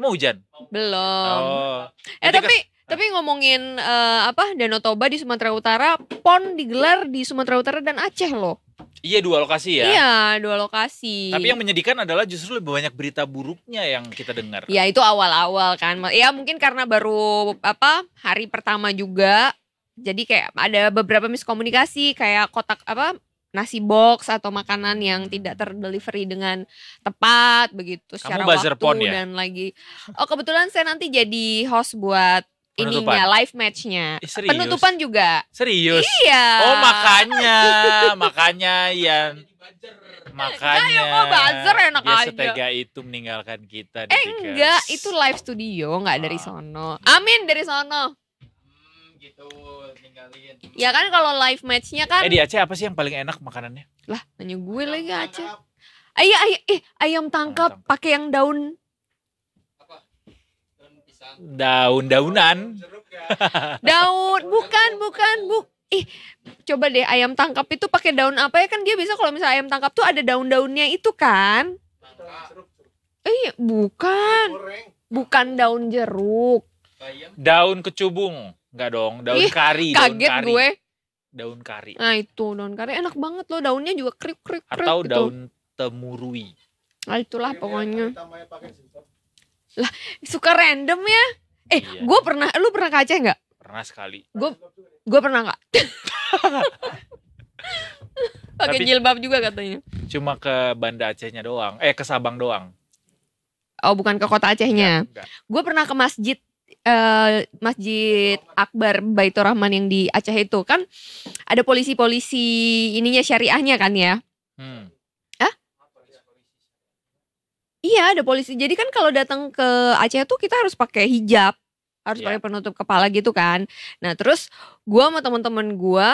Mau hujan? Belum. Oh. Eh Jadi tapi tapi ngomongin uh, apa Danau Toba di Sumatera Utara, PON digelar di Sumatera Utara dan Aceh loh. Iya dua lokasi ya. Iya dua lokasi. Tapi yang menyedihkan adalah justru lebih banyak berita buruknya yang kita dengar. Iya itu awal-awal kan. Ya mungkin karena baru apa hari pertama juga. Jadi kayak ada beberapa miskomunikasi kayak kotak apa nasi box atau makanan yang tidak terdelivery dengan tepat begitu Kamu secara waktu pon, ya? dan lagi oh kebetulan saya nanti jadi host buat Penutupan. ininya live matchnya eh, penutupan juga serius iya oh makanya makanya ya makanya ya, buzzer enak dia aja setega itu meninggalkan kita eh enggak itu live studio nggak ah. dari sono amin dari sono hmm, gitu ya kan kalau live matchnya kan eh di Aceh apa sih yang paling enak makanannya lah nanya gue lagi Aceh Ayo, ayo, eh, iya, iya, eh ayam tangkap pakai yang daun daun-daunan. Daun bukan bukan bu Ih, coba deh ayam tangkap itu pakai daun apa ya kan dia bisa kalau misalnya ayam tangkap tuh ada daun-daunnya itu kan? Eh, bukan. Bukan daun jeruk. Daun kecubung. Enggak dong, daun Ih, kari, daun kaget kari. gue. Daun kari. Nah, itu daun kari enak banget loh, daunnya juga krik-krik Atau gitu. daun temurui. Nah, itulah pokoknya. Lah, suka random ya? Eh, iya. gue pernah, lu pernah ke Aceh nggak? Pernah sekali. Gue, gue pernah nggak? Pakai jilbab juga katanya. Cuma ke Banda Acehnya doang. Eh, ke Sabang doang. Oh, bukan ke kota Acehnya. Gue pernah ke masjid Uh, Masjid Akbar Baitur Rahman yang di Aceh itu kan ada polisi-polisi ininya syariahnya kan ya. Hmm. Iya, ada polisi. Jadi kan kalau datang ke Aceh tuh kita harus pakai hijab, harus yeah. pakai penutup kepala gitu kan. Nah, terus gue sama teman-teman gue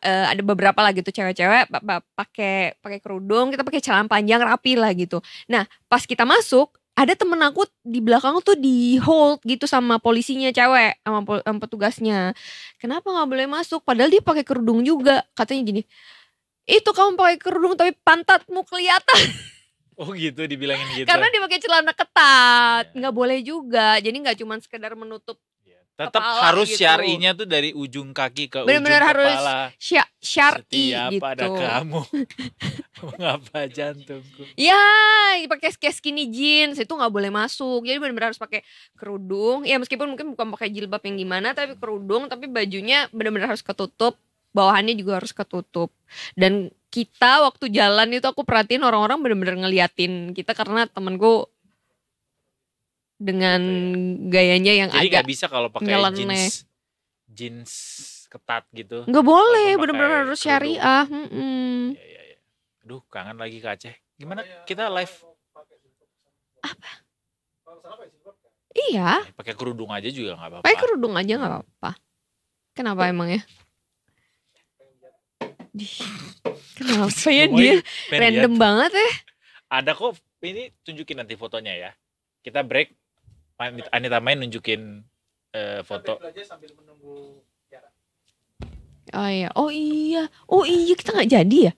uh, ada beberapa lah gitu cewek-cewek pakai pakai kerudung, kita pakai celana panjang rapi lah gitu. Nah, pas kita masuk ada temen aku di belakang tuh di hold gitu sama polisinya cewek sama, pol sama petugasnya. Kenapa nggak boleh masuk? Padahal dia pakai kerudung juga. Katanya gini, itu kamu pakai kerudung tapi pantatmu kelihatan. Oh gitu dibilangin gitu. Karena dia dipakai celana ketat, iya. nggak boleh juga. Jadi nggak cuma sekedar menutup iya, tetap harus gitu. syar'inya tuh dari ujung kaki ke Bener -bener ujung harus kepala. Benar-benar harus syar'i gitu. pada kamu. Mengapa jantungku? Ya, pakai skinny jeans itu nggak boleh masuk. Jadi benar-benar harus pakai kerudung. Ya meskipun mungkin bukan pakai jilbab yang gimana tapi kerudung, tapi bajunya benar-benar harus ketutup, bawahannya juga harus ketutup. Dan kita waktu jalan itu aku perhatiin orang-orang bener-bener ngeliatin kita karena temenku dengan gitu ya. gayanya yang Jadi agak gak bisa kalau pakai jeans jeans ketat gitu. Nggak boleh, bener-bener harus syariah. Mm -mm. Ya, ya, ya. Aduh, kangen lagi ke Aceh. Gimana kita live? Apa? Iya. Pakai kerudung aja juga nggak apa-apa. Pakai kerudung aja nggak apa-apa. Kenapa emang ya? Kenapa ya dia random banget ya? Ada kok ini tunjukin nanti fotonya ya. Kita break. Anita main nunjukin uh, foto. Oh iya, oh iya, oh iya kita nggak jadi ya?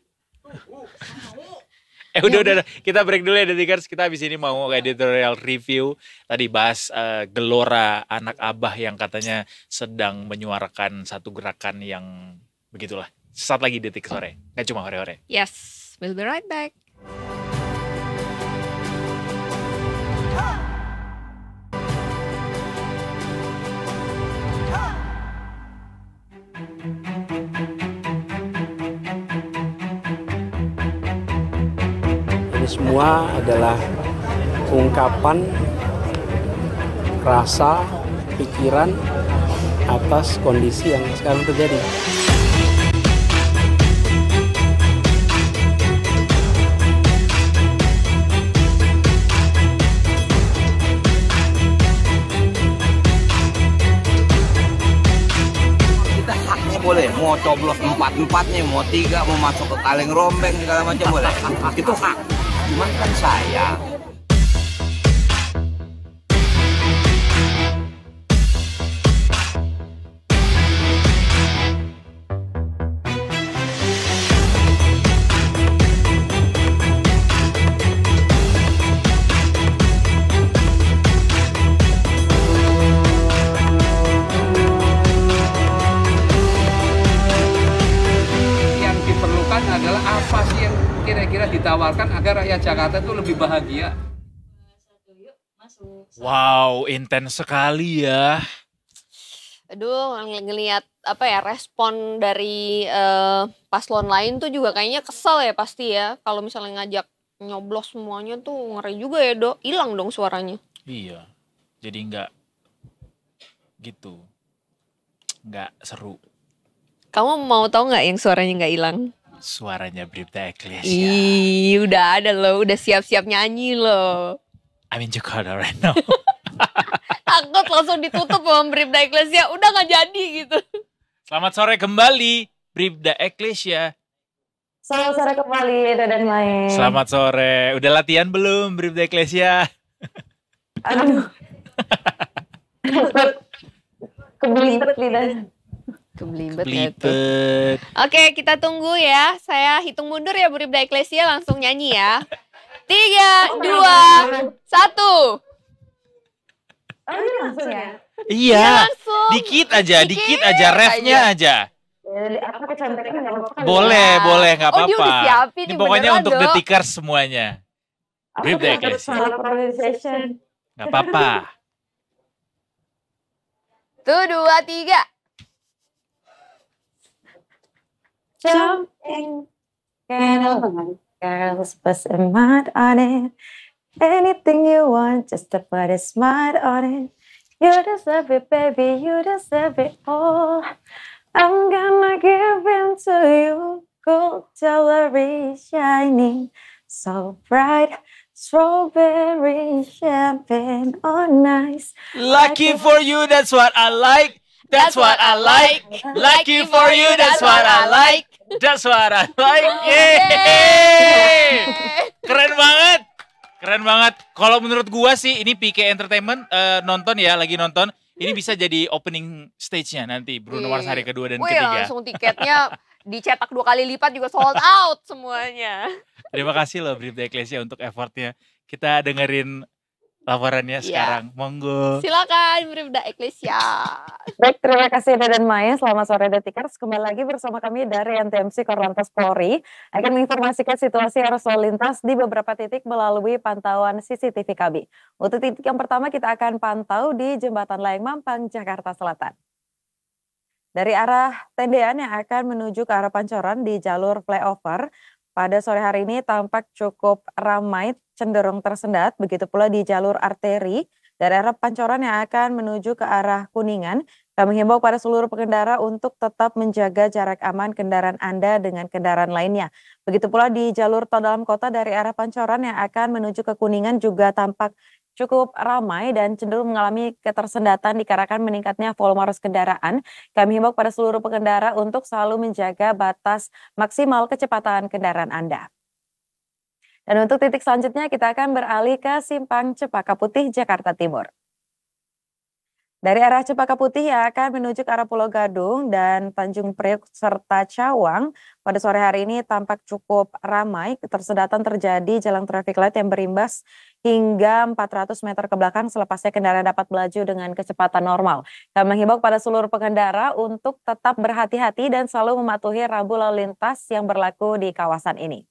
eh udah, ya, udah udah kita break dulu ya Detikers kita abis ini mau editorial review tadi bahas uh, gelora anak abah yang katanya sedang menyuarakan satu gerakan yang begitulah saat lagi detik sore, nggak cuma ore-ore. Yes, we'll be right back. Ini semua adalah ungkapan rasa, pikiran atas kondisi yang sekarang terjadi. mau coblos empat nih, mau tiga mau masuk ke kaleng rombeng segala macam boleh itu hak cuman kan saya Jakarta tuh lebih bahagia. Wow, intens sekali ya. Aduh, ngelihat apa ya respon dari uh, paslon lain tuh juga kayaknya kesel ya pasti ya. Kalau misalnya ngajak nyoblos semuanya tuh ngeri juga ya dok, hilang dong suaranya. Iya, jadi nggak gitu, nggak seru. Kamu mau tahu nggak yang suaranya nggak hilang? suaranya Bripta Ecclesia. Ih, udah ada loh, udah siap-siap nyanyi loh. I'm in Jakarta right now. Takut langsung ditutup sama Bripta Ecclesia, udah gak jadi gitu. Selamat sore kembali, Bripta Ecclesia. Selamat sore kembali, Edo dan lain. Selamat sore, udah latihan belum Bripta Ecclesia? Aduh. Kebelintet lidah. Keblibet. Ya Keblibet. Oke, kita tunggu ya. Saya hitung mundur ya, Buribda Blacklesia langsung nyanyi ya. Tiga, oh, dua, satu. Oh, iya, ya? iya. iya. langsung. Dikit aja, dikit, dikit aja, refnya aja. Eh, aja. Kan? Boleh, ya. boleh nggak oh, apa-apa. Oh, ini pokoknya untuk detikers semuanya. Buri Blacklesia. Gak apa-apa. Tuh, dua, tiga. jumping. Girl, girls, put a mind on it. Anything you want, just to put a smile on it. You deserve it, baby, you deserve it all. I'm gonna give in to you. Gold jewelry shining so bright. Strawberry champagne, oh nice. Lucky for you, that's what I like. That's, that's what, what I like. like. Lucky for you, that's what I like. udah suara, oh, Yeay. Keren banget. Keren banget. Kalau menurut gua sih ini PK Entertainment uh, nonton ya, lagi nonton. Ini hmm. bisa jadi opening stage-nya nanti Bruno iya. Mars hari kedua dan ketiga. Wih, langsung tiketnya dicetak dua kali lipat juga sold out semuanya. Terima kasih loh Bribda Ecclesia untuk effortnya. Kita dengerin laporannya yeah. sekarang. Monggo. Silakan Bribda Eklesia. Baik, terima kasih Ada dan Maya. Selamat sore Detikers. Kembali lagi bersama kami dari NTMC Korlantas Polri akan menginformasikan situasi arus lalu lintas di beberapa titik melalui pantauan CCTV kami. Untuk titik yang pertama kita akan pantau di Jembatan Layang Mampang, Jakarta Selatan. Dari arah Tendean yang akan menuju ke arah Pancoran di jalur flyover, pada sore hari ini tampak cukup ramai cenderung tersendat, begitu pula di jalur arteri dari arah Pancoran yang akan menuju ke arah Kuningan. Kami himbau pada seluruh pengendara untuk tetap menjaga jarak aman kendaraan Anda dengan kendaraan lainnya. Begitu pula di jalur tol dalam kota dari arah Pancoran yang akan menuju ke Kuningan juga tampak cukup ramai dan cenderung mengalami ketersendatan dikarenakan meningkatnya volume arus kendaraan. Kami himbau pada seluruh pengendara untuk selalu menjaga batas maksimal kecepatan kendaraan Anda. Dan untuk titik selanjutnya kita akan beralih ke Simpang Cepaka Putih, Jakarta Timur. Dari arah Cepaka Putih yang akan menuju ke arah Pulau Gadung dan Tanjung Priok serta Cawang, pada sore hari ini tampak cukup ramai. Tersedatan terjadi jalan traffic light yang berimbas hingga 400 meter ke belakang selepasnya kendaraan dapat melaju dengan kecepatan normal. Kami menghimbau pada seluruh pengendara untuk tetap berhati-hati dan selalu mematuhi rambu lalu lintas yang berlaku di kawasan ini.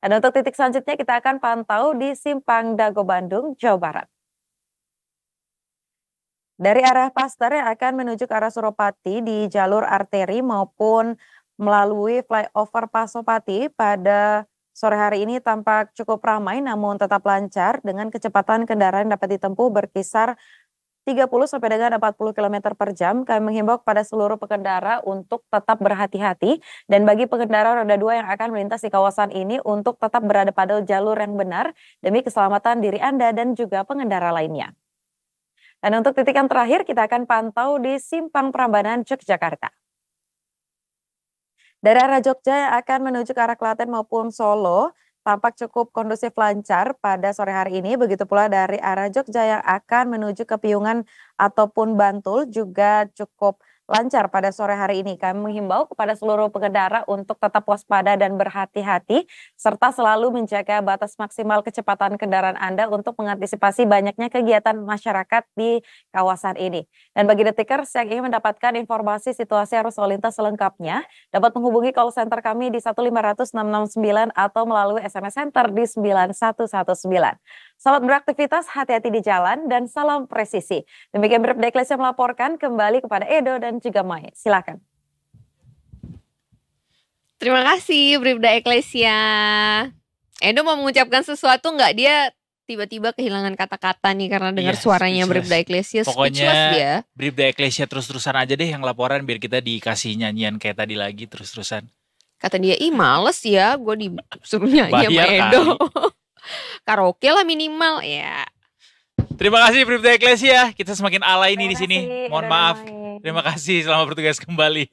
Dan untuk titik selanjutnya kita akan pantau di Simpang Dago Bandung, Jawa Barat. Dari arah Pasteur yang akan menuju ke arah Suropati di jalur arteri maupun melalui flyover Pasopati pada Sore hari ini tampak cukup ramai namun tetap lancar dengan kecepatan kendaraan dapat ditempuh berkisar 30 sampai dengan 40 km per jam. Kami menghimbau kepada seluruh pengendara untuk tetap berhati-hati dan bagi pengendara roda dua yang akan melintas di kawasan ini untuk tetap berada pada jalur yang benar demi keselamatan diri Anda dan juga pengendara lainnya. Dan untuk titik yang terakhir kita akan pantau di Simpang Prambanan, Yogyakarta. Dari arah Jogja yang akan menuju ke arah Klaten maupun Solo, tampak cukup kondusif lancar pada sore hari ini. Begitu pula dari arah Jogja yang akan menuju ke Piungan ataupun Bantul juga cukup lancar pada sore hari ini. Kami menghimbau kepada seluruh pengendara untuk tetap waspada dan berhati-hati serta selalu menjaga batas maksimal kecepatan kendaraan Anda untuk mengantisipasi banyaknya kegiatan masyarakat di kawasan ini. Dan bagi detikers yang ingin mendapatkan informasi situasi arus lalu lintas selengkapnya, dapat menghubungi call center kami di sembilan atau melalui SMS center di 9119. Selamat beraktivitas, hati-hati di jalan, dan salam presisi. Demikian Bribda yang melaporkan kembali kepada Edo dan juga Mai. Silakan. Terima kasih Bribda Eklesia. Ya. Edo mau mengucapkan sesuatu nggak dia tiba-tiba kehilangan kata-kata nih karena iya, dengar yeah, suaranya speechless. Bribda Eklesia ya, Pokoknya dia. Bribda Eklesia ya, terus-terusan aja deh yang laporan biar kita dikasih nyanyian kayak tadi lagi terus-terusan. Kata dia, ih males ya gue disuruh nyanyi sama kan? Edo karaoke lah minimal ya. Terima kasih Bribda Eklesia, kita semakin alay nih di sini. Mohon maaf. Terima kasih selamat bertugas kembali.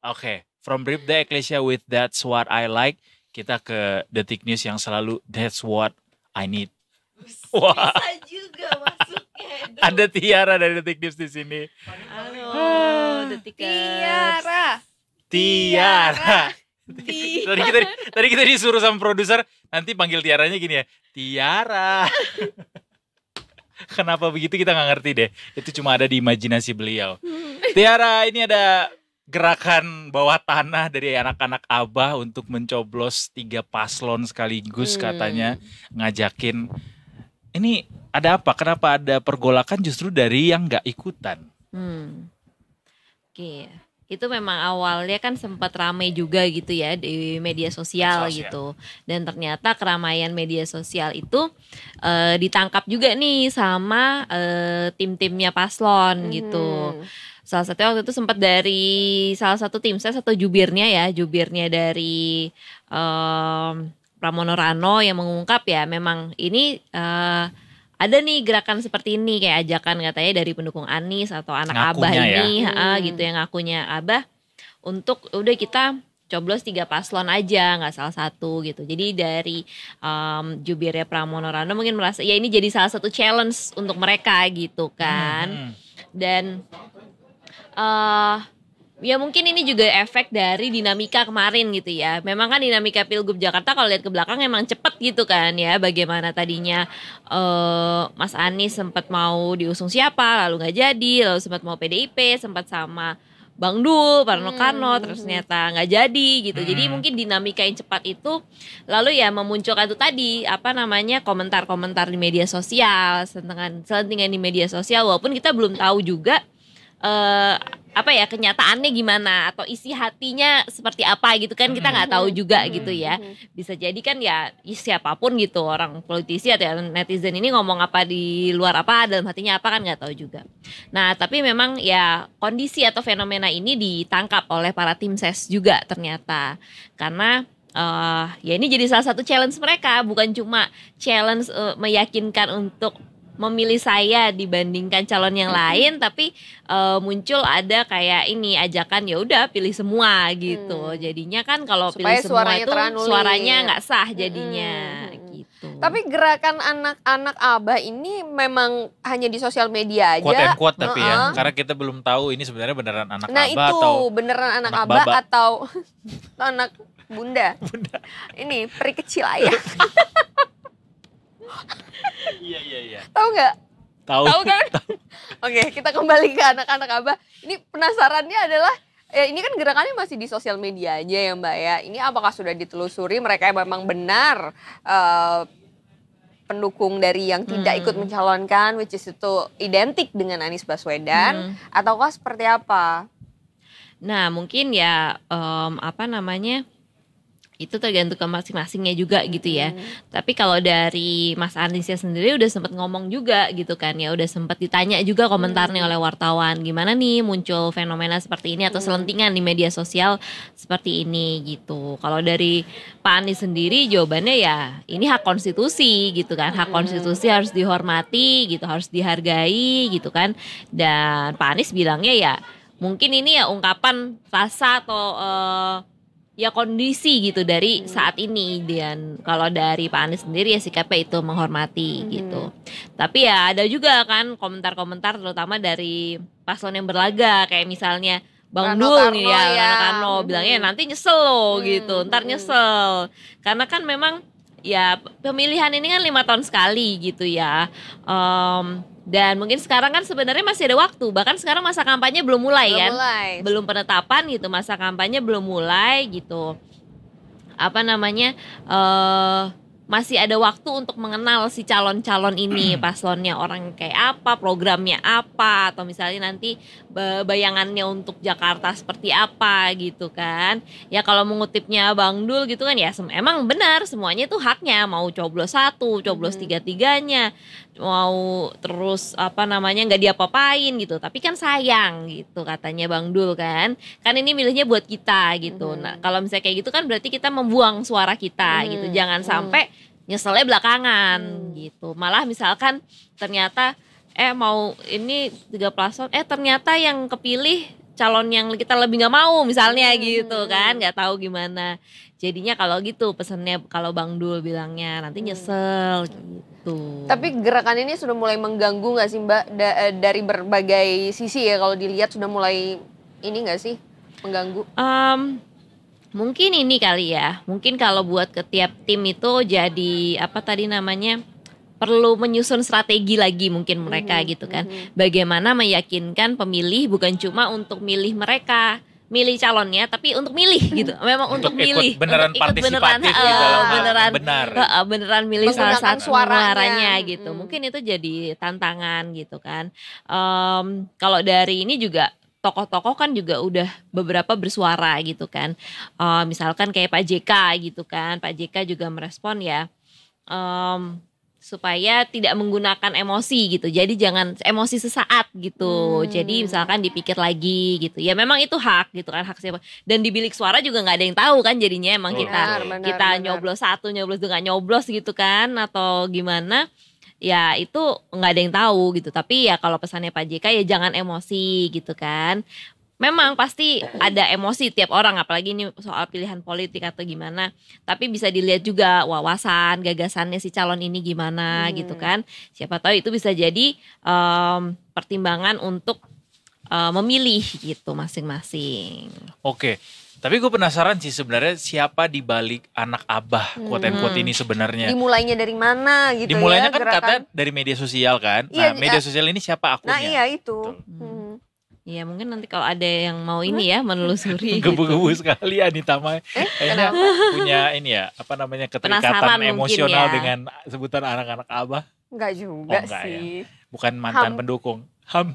Oke, okay. from Bribda Eklesia with That's What I Like, kita ke Detik News yang selalu That's What I Need. Wah. Wow. juga masuknya. Ada Tiara dari Detik News di sini. Halo, Detik Tiara. Tiara. Tiara. tadi kita tadi kita disuruh sama produser nanti panggil Tiaranya gini ya Tiara kenapa begitu kita nggak ngerti deh itu cuma ada di imajinasi beliau hmm. Tiara ini ada gerakan bawah tanah dari anak-anak Abah untuk mencoblos tiga paslon sekaligus hmm. katanya ngajakin ini ada apa kenapa ada pergolakan justru dari yang nggak ikutan hmm. Oke itu memang awalnya kan sempat ramai juga gitu ya di media sosial, sosial. gitu dan ternyata keramaian media sosial itu eh, ditangkap juga nih sama eh, tim-timnya paslon hmm. gitu salah satu waktu itu sempat dari salah satu tim saya satu jubirnya ya jubirnya dari eh, Pramono Rano yang mengungkap ya memang ini ada nih gerakan seperti ini kayak ajakan katanya dari pendukung Anies atau anak ngakunya Abah ya. ini hmm. ha, gitu yang ngakunya Abah untuk udah kita coblos tiga paslon aja nggak salah satu gitu jadi dari um, jubirnya Pramono Rano mungkin merasa ya ini jadi salah satu challenge untuk mereka gitu kan hmm. dan uh, Ya mungkin ini juga efek dari dinamika kemarin gitu ya. Memang kan dinamika Pilgub Jakarta kalau lihat ke belakang emang cepet gitu kan ya. Bagaimana tadinya uh, Mas Anies sempat mau diusung siapa lalu nggak jadi, lalu sempat mau PDIP, sempat sama Bang Dul, Parno Karno, hmm. terus ternyata nggak jadi gitu. Hmm. Jadi mungkin dinamika yang cepat itu lalu ya memunculkan itu tadi apa namanya komentar-komentar di media sosial, selentingan selentingan di media sosial walaupun kita belum tahu juga eh uh, apa ya kenyataannya gimana atau isi hatinya seperti apa gitu kan kita nggak tahu mm-hmm. juga gitu ya mm-hmm. bisa jadi kan ya, ya siapapun gitu orang politisi atau netizen ini ngomong apa di luar apa dalam hatinya apa kan nggak tahu juga nah tapi memang ya kondisi atau fenomena ini ditangkap oleh para tim ses juga ternyata karena uh, ya ini jadi salah satu challenge mereka bukan cuma challenge uh, meyakinkan untuk memilih saya dibandingkan calon yang lain tapi uh, muncul ada kayak ini ajakan ya udah pilih semua gitu. Hmm. Jadinya kan kalau Supaya pilih semua itu teranulir. suaranya nggak sah jadinya hmm. gitu. Tapi gerakan anak-anak Abah ini memang hanya di sosial media aja. Kuat kuat tapi ya karena kita belum tahu ini sebenarnya beneran anak nah, Abah itu, atau beneran anak, anak Abah atau atau anak Bunda. Bunda. Ini peri kecil ayah. iya iya iya tahu nggak tahu kan oke kita kembali ke anak-anak abah ini penasarannya adalah ya ini kan gerakannya masih di sosial media aja ya mbak ya ini apakah sudah ditelusuri mereka yang memang benar uh, pendukung dari yang tidak hmm. ikut mencalonkan which is itu identik dengan Anies Baswedan hmm. ataukah seperti apa nah mungkin ya um, apa namanya itu tergantung ke masing-masingnya juga gitu ya. Hmm. Tapi kalau dari Mas Anisya sendiri udah sempat ngomong juga gitu kan ya, udah sempat ditanya juga komentarnya hmm. oleh wartawan gimana nih muncul fenomena seperti ini atau hmm. selentingan di media sosial seperti ini gitu. Kalau dari Pak Anies sendiri jawabannya ya ini hak konstitusi gitu kan, hak hmm. konstitusi harus dihormati gitu, harus dihargai gitu kan. Dan Pak Anies bilangnya ya mungkin ini ya ungkapan rasa atau uh, ya kondisi gitu dari saat ini dan kalau dari Pak Anies sendiri ya sikapnya itu menghormati hmm. gitu tapi ya ada juga kan komentar-komentar terutama dari paslon yang berlaga kayak misalnya Bang Dung ya, ya. Kano Karno mm-hmm. bilangnya ya nanti nyesel loh hmm. gitu ntar nyesel karena kan memang ya pemilihan ini kan lima tahun sekali gitu ya um, dan mungkin sekarang kan sebenarnya masih ada waktu. Bahkan sekarang masa kampanye belum mulai belum kan. Mulai. Belum penetapan gitu, masa kampanye belum mulai gitu. Apa namanya? uh, masih ada waktu untuk mengenal si calon-calon ini, paslonnya orang kayak apa, programnya apa, atau misalnya nanti bayangannya untuk Jakarta seperti apa gitu kan. Ya kalau mengutipnya Bang Dul gitu kan ya emang benar semuanya itu haknya mau coblos satu, coblos hmm. tiga-tiganya mau terus apa namanya nggak diapa-apain gitu tapi kan sayang gitu katanya Bang Dul kan kan ini milihnya buat kita gitu hmm. nah kalau misalnya kayak gitu kan berarti kita membuang suara kita hmm. gitu jangan mm-hmm. sampai hmm. nyeselnya belakangan hmm. gitu malah misalkan ternyata eh mau ini tiga plason eh ternyata yang kepilih calon yang kita lebih nggak mau misalnya hmm. gitu kan nggak tahu gimana jadinya kalau gitu pesannya kalau Bang Dul bilangnya nanti hmm. nyesel gitu. Tapi gerakan ini sudah mulai mengganggu nggak sih Mbak da eh, dari berbagai sisi ya kalau dilihat sudah mulai ini nggak sih mengganggu? Um, mungkin ini kali ya, mungkin kalau buat ke tiap tim itu jadi apa tadi namanya? perlu menyusun strategi lagi mungkin mereka mm -hmm. gitu kan. Mm -hmm. Bagaimana meyakinkan pemilih bukan cuma untuk milih mereka, milih calonnya tapi untuk milih gitu memang untuk, milih ikut beneran untuk ikut beneran uh, beneran benar uh, beneran milih salah satu suaranya, suaranya gitu hmm. mungkin itu jadi tantangan gitu kan um, kalau dari ini juga tokoh-tokoh kan juga udah beberapa bersuara gitu kan uh, misalkan kayak Pak JK gitu kan Pak JK juga merespon ya um, supaya tidak menggunakan emosi gitu. Jadi jangan emosi sesaat gitu. Hmm. Jadi misalkan dipikir lagi gitu. Ya memang itu hak gitu kan hak siapa. Dan di bilik suara juga nggak ada yang tahu kan jadinya emang benar, kita benar, kita benar. nyoblos satu nyoblos dengan nyoblos gitu kan atau gimana ya itu nggak ada yang tahu gitu tapi ya kalau pesannya Pak JK ya jangan emosi gitu kan memang pasti ada emosi tiap orang apalagi ini soal pilihan politik atau gimana tapi bisa dilihat juga wawasan gagasannya si calon ini gimana hmm. gitu kan siapa tahu itu bisa jadi um, pertimbangan untuk uh, memilih gitu masing-masing oke tapi gue penasaran sih sebenarnya siapa di balik anak abah hmm. quote and quote ini sebenarnya. Dimulainya dari mana gitu Dimulainya ya. kan gerakan. katanya dari media sosial kan. Iya, nah, media eh, sosial ini siapa akunnya? Nah, iya itu. Hmm. Iya mungkin nanti kalau ada yang mau ini ya menelusuri gitu. Gebu-gebu gitu. sekali ya, Anita Mai eh, punya ini ya apa namanya keterikatan emosional ya. dengan sebutan anak-anak Abah Enggak juga oh, enggak ya. sih ya. Bukan mantan Ham. pendukung Ham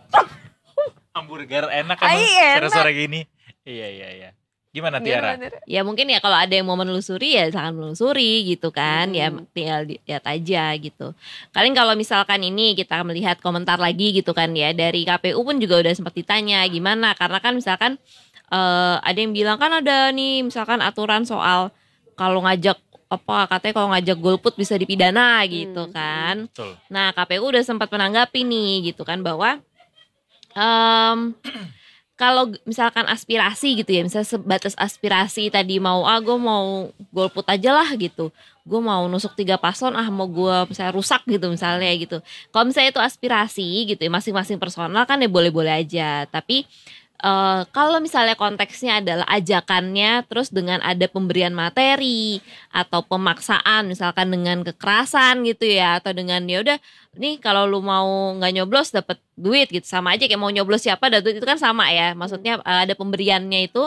Hamburger enak kan sore-sore gini Iya iya iya Gimana Tiara? ya mungkin ya kalau ada yang mau menelusuri ya silahkan menelusuri gitu kan. Ya, hmm. Ya tinggal lihat aja gitu. Kalian kalau misalkan ini kita melihat komentar lagi gitu kan ya. Dari KPU pun juga udah sempat ditanya gimana. Karena kan misalkan uh, ada yang bilang kan ada nih misalkan aturan soal kalau ngajak apa katanya kalau ngajak golput bisa dipidana hmm, gitu hmm. kan. Betul. Nah KPU udah sempat menanggapi nih gitu kan bahwa um, kalau misalkan aspirasi gitu ya, misalnya sebatas aspirasi tadi mau ah gue mau golput aja lah gitu, gue mau nusuk tiga paslon ah mau gue misalnya rusak gitu misalnya gitu. Kalau misalnya itu aspirasi gitu ya, masing-masing personal kan ya boleh-boleh aja, tapi uh, kalau misalnya konteksnya adalah ajakannya terus dengan ada pemberian materi atau pemaksaan misalkan dengan kekerasan gitu ya atau dengan ya udah nih kalau lu mau nggak nyoblos dapat duit gitu sama aja kayak mau nyoblos siapa dapat itu kan sama ya maksudnya uh, ada pemberiannya itu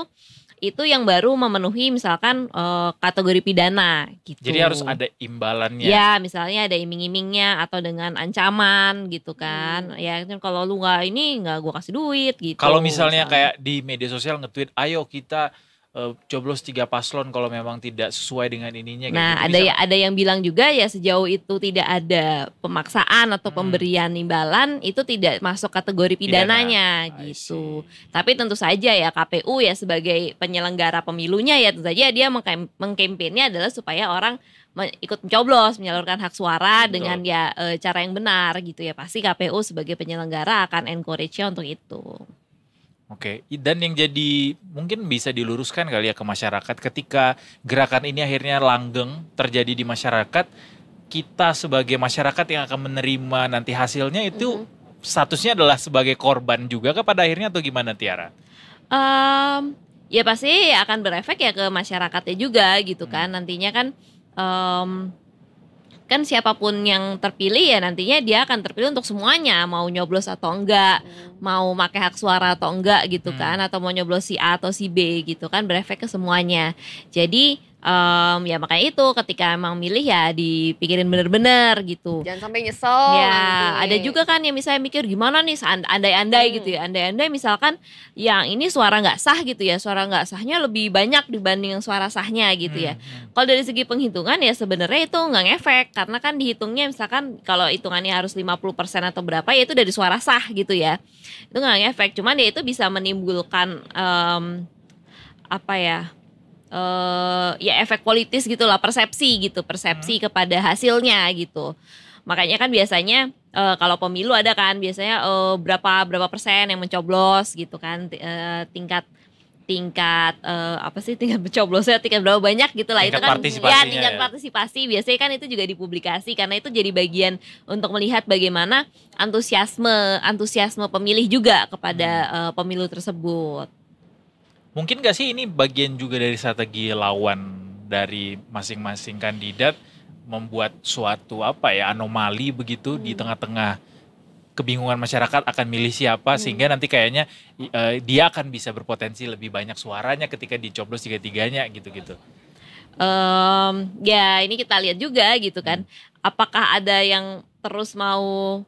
itu yang baru memenuhi misalkan uh, kategori pidana gitu. Jadi harus ada imbalannya. Ya, misalnya ada iming-imingnya atau dengan ancaman gitu kan. Hmm. Ya kan kalau lu nggak ini nggak gua kasih duit gitu. Kalau misalnya, misalnya kayak di media sosial nge-tweet, ayo kita Eh, coblos tiga paslon kalau memang tidak sesuai dengan ininya. Nah, gitu. ada ya ada yang bilang juga ya sejauh itu tidak ada pemaksaan atau hmm. pemberian imbalan itu tidak masuk kategori pidananya Pidana. Ah, gitu. Tapi tentu saja ya KPU ya sebagai penyelenggara pemilunya ya tentu saja dia mengkampanyenya adalah supaya orang ikut mencoblos menyalurkan hak suara Betul. dengan ya eh, cara yang benar gitu ya pasti KPU sebagai penyelenggara akan encourage-nya untuk itu. Oke, okay. dan yang jadi mungkin bisa diluruskan kali ya ke masyarakat ketika gerakan ini akhirnya langgeng terjadi di masyarakat, kita sebagai masyarakat yang akan menerima nanti hasilnya itu mm -hmm. statusnya adalah sebagai korban juga ke pada akhirnya atau gimana Tiara? Um, ya pasti akan berefek ya ke masyarakatnya juga gitu kan. Hmm. Nantinya kan um, kan siapapun yang terpilih ya nantinya dia akan terpilih untuk semuanya mau nyoblos atau enggak hmm. mau pakai hak suara atau enggak gitu hmm. kan atau mau nyoblos si A atau si B gitu kan berefek ke semuanya jadi um, ya makanya itu ketika emang milih ya dipikirin bener-bener gitu. Jangan sampai nyesel. Ya nanti. Gitu. ada juga kan yang misalnya mikir gimana nih andai-andai hmm. gitu ya, andai-andai misalkan yang ini suara nggak sah gitu ya, suara nggak sahnya lebih banyak dibanding yang suara sahnya gitu ya. Hmm, hmm. Kalau dari segi penghitungan ya sebenarnya itu nggak ngefek karena kan dihitungnya misalkan kalau hitungannya harus 50% atau berapa ya itu dari suara sah gitu ya. Itu nggak ngefek, cuman ya itu bisa menimbulkan um, apa ya uh, ya efek politis gitulah persepsi gitu persepsi hmm. kepada hasilnya gitu makanya kan biasanya uh, kalau pemilu ada kan biasanya uh, berapa berapa persen yang mencoblos gitu kan uh, tingkat tingkat uh, apa sih tingkat mencoblosnya tingkat berapa banyak gitu lah itu kan ya tingkat ya. partisipasi biasanya kan itu juga dipublikasi karena itu jadi bagian untuk melihat bagaimana antusiasme antusiasme pemilih juga kepada hmm. uh, pemilu tersebut Mungkin gak sih ini bagian juga dari strategi lawan dari masing-masing kandidat membuat suatu apa ya anomali begitu hmm. di tengah-tengah kebingungan masyarakat akan milih siapa hmm. sehingga nanti kayaknya uh, dia akan bisa berpotensi lebih banyak suaranya ketika dicoblos tiga-tiganya gitu-gitu. Um, ya ini kita lihat juga gitu kan. Hmm. Apakah ada yang terus mau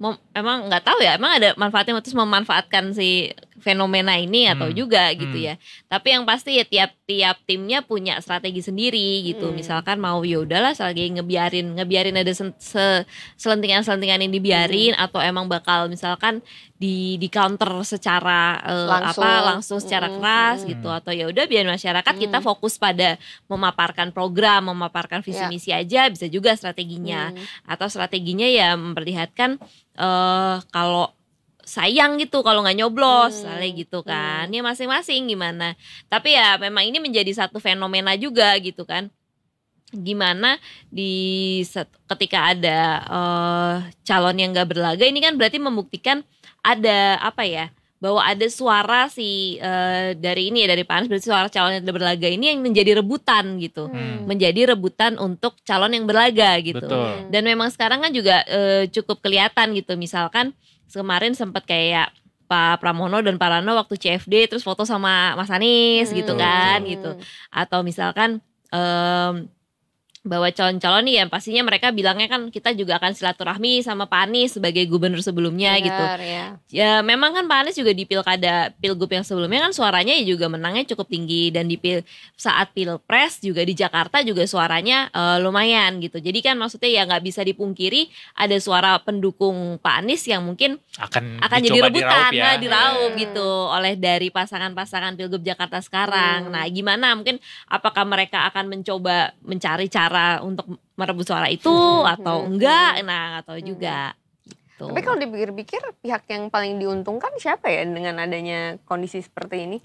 mau emang nggak tahu ya emang ada manfaatnya terus memanfaatkan si fenomena ini atau hmm. juga gitu hmm. ya. Tapi yang pasti ya tiap-tiap timnya punya strategi sendiri gitu. Hmm. Misalkan mau ya udahlah strategi ngebiarin ngebiarin ada se selentingan-selentingan ini dibiarin hmm. atau emang bakal misalkan di di counter secara eh, langsung. apa langsung secara hmm. keras hmm. gitu atau ya udah biar masyarakat hmm. kita fokus pada memaparkan program, memaparkan visi misi ya. misi aja bisa juga strateginya hmm. atau strateginya ya memperlihatkan uh, kalau sayang gitu kalau nggak nyoblos, hmm. gitu hmm. kan. Hmm. Ya masing-masing gimana. Tapi ya memang ini menjadi satu fenomena juga gitu kan gimana di ketika ada uh, calon yang gak berlaga ini kan berarti membuktikan ada apa ya bahwa ada suara si uh, dari ini ya dari panas berarti suara calon yang berlaga ini yang menjadi rebutan gitu hmm. menjadi rebutan untuk calon yang berlaga gitu Betul. Hmm. dan memang sekarang kan juga uh, cukup kelihatan gitu misalkan kemarin sempat kayak Pak Pramono dan Pak Rano waktu CFD terus foto sama Mas Anies gitu hmm. gitu kan gitu hmm. atau misalkan um, bahwa calon-calon nih ya pastinya mereka bilangnya kan kita juga akan silaturahmi sama Pak Anies sebagai gubernur sebelumnya Benar, gitu. Ya. ya memang kan Pak Anies juga di pilkada pilgub yang sebelumnya kan suaranya juga menangnya cukup tinggi dan di pil, saat pilpres juga di Jakarta juga suaranya uh, lumayan gitu. Jadi kan maksudnya ya nggak bisa dipungkiri ada suara pendukung Pak Anies yang mungkin akan akan jadi rebutan diraup ya. nah, diraup hmm. gitu oleh dari pasangan-pasangan pilgub Jakarta sekarang. Hmm. Nah gimana mungkin apakah mereka akan mencoba mencari cara cara untuk merebut suara itu hmm. hmm atau hmm, enggak hmm. nah atau juga gitu. Tapi kalau dipikir-pikir pihak yang paling diuntungkan siapa ya dengan adanya kondisi seperti ini?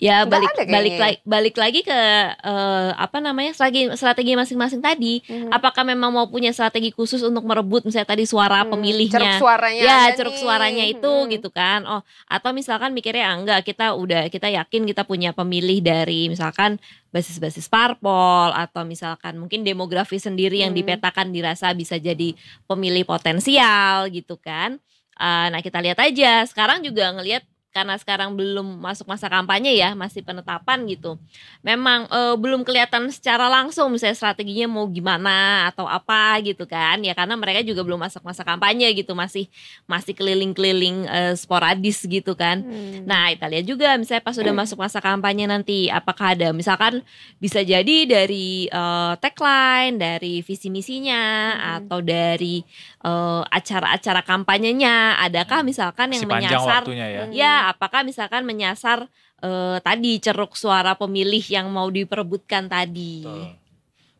ya Nggak balik balik ya? lagi balik lagi ke uh, apa namanya strategi strategi masing-masing tadi hmm. apakah memang mau punya strategi khusus untuk merebut misalnya tadi suara hmm. pemilihnya ceruk suaranya ya ceruk nih. suaranya itu hmm. gitu kan oh atau misalkan mikirnya ah, enggak kita udah kita yakin kita punya pemilih dari misalkan basis-basis parpol atau misalkan mungkin demografi sendiri yang hmm. dipetakan dirasa bisa jadi pemilih potensial gitu kan uh, nah kita lihat aja sekarang juga ngelihat karena sekarang belum masuk masa kampanye ya, masih penetapan gitu. Memang e, belum kelihatan secara langsung misalnya strateginya mau gimana atau apa gitu kan. Ya karena mereka juga belum masuk masa kampanye gitu, masih masih keliling-keliling e, sporadis gitu kan. Hmm. Nah, Italia juga misalnya pas sudah masuk masa kampanye nanti apakah ada misalkan bisa jadi dari e, tagline, dari visi misinya hmm. atau dari acara eh, acara-acara kampanyenya adakah hmm. misalkan yang si menyasar ya. ya apakah misalkan menyasar uh, tadi ceruk suara pemilih yang mau diperebutkan tadi Betul.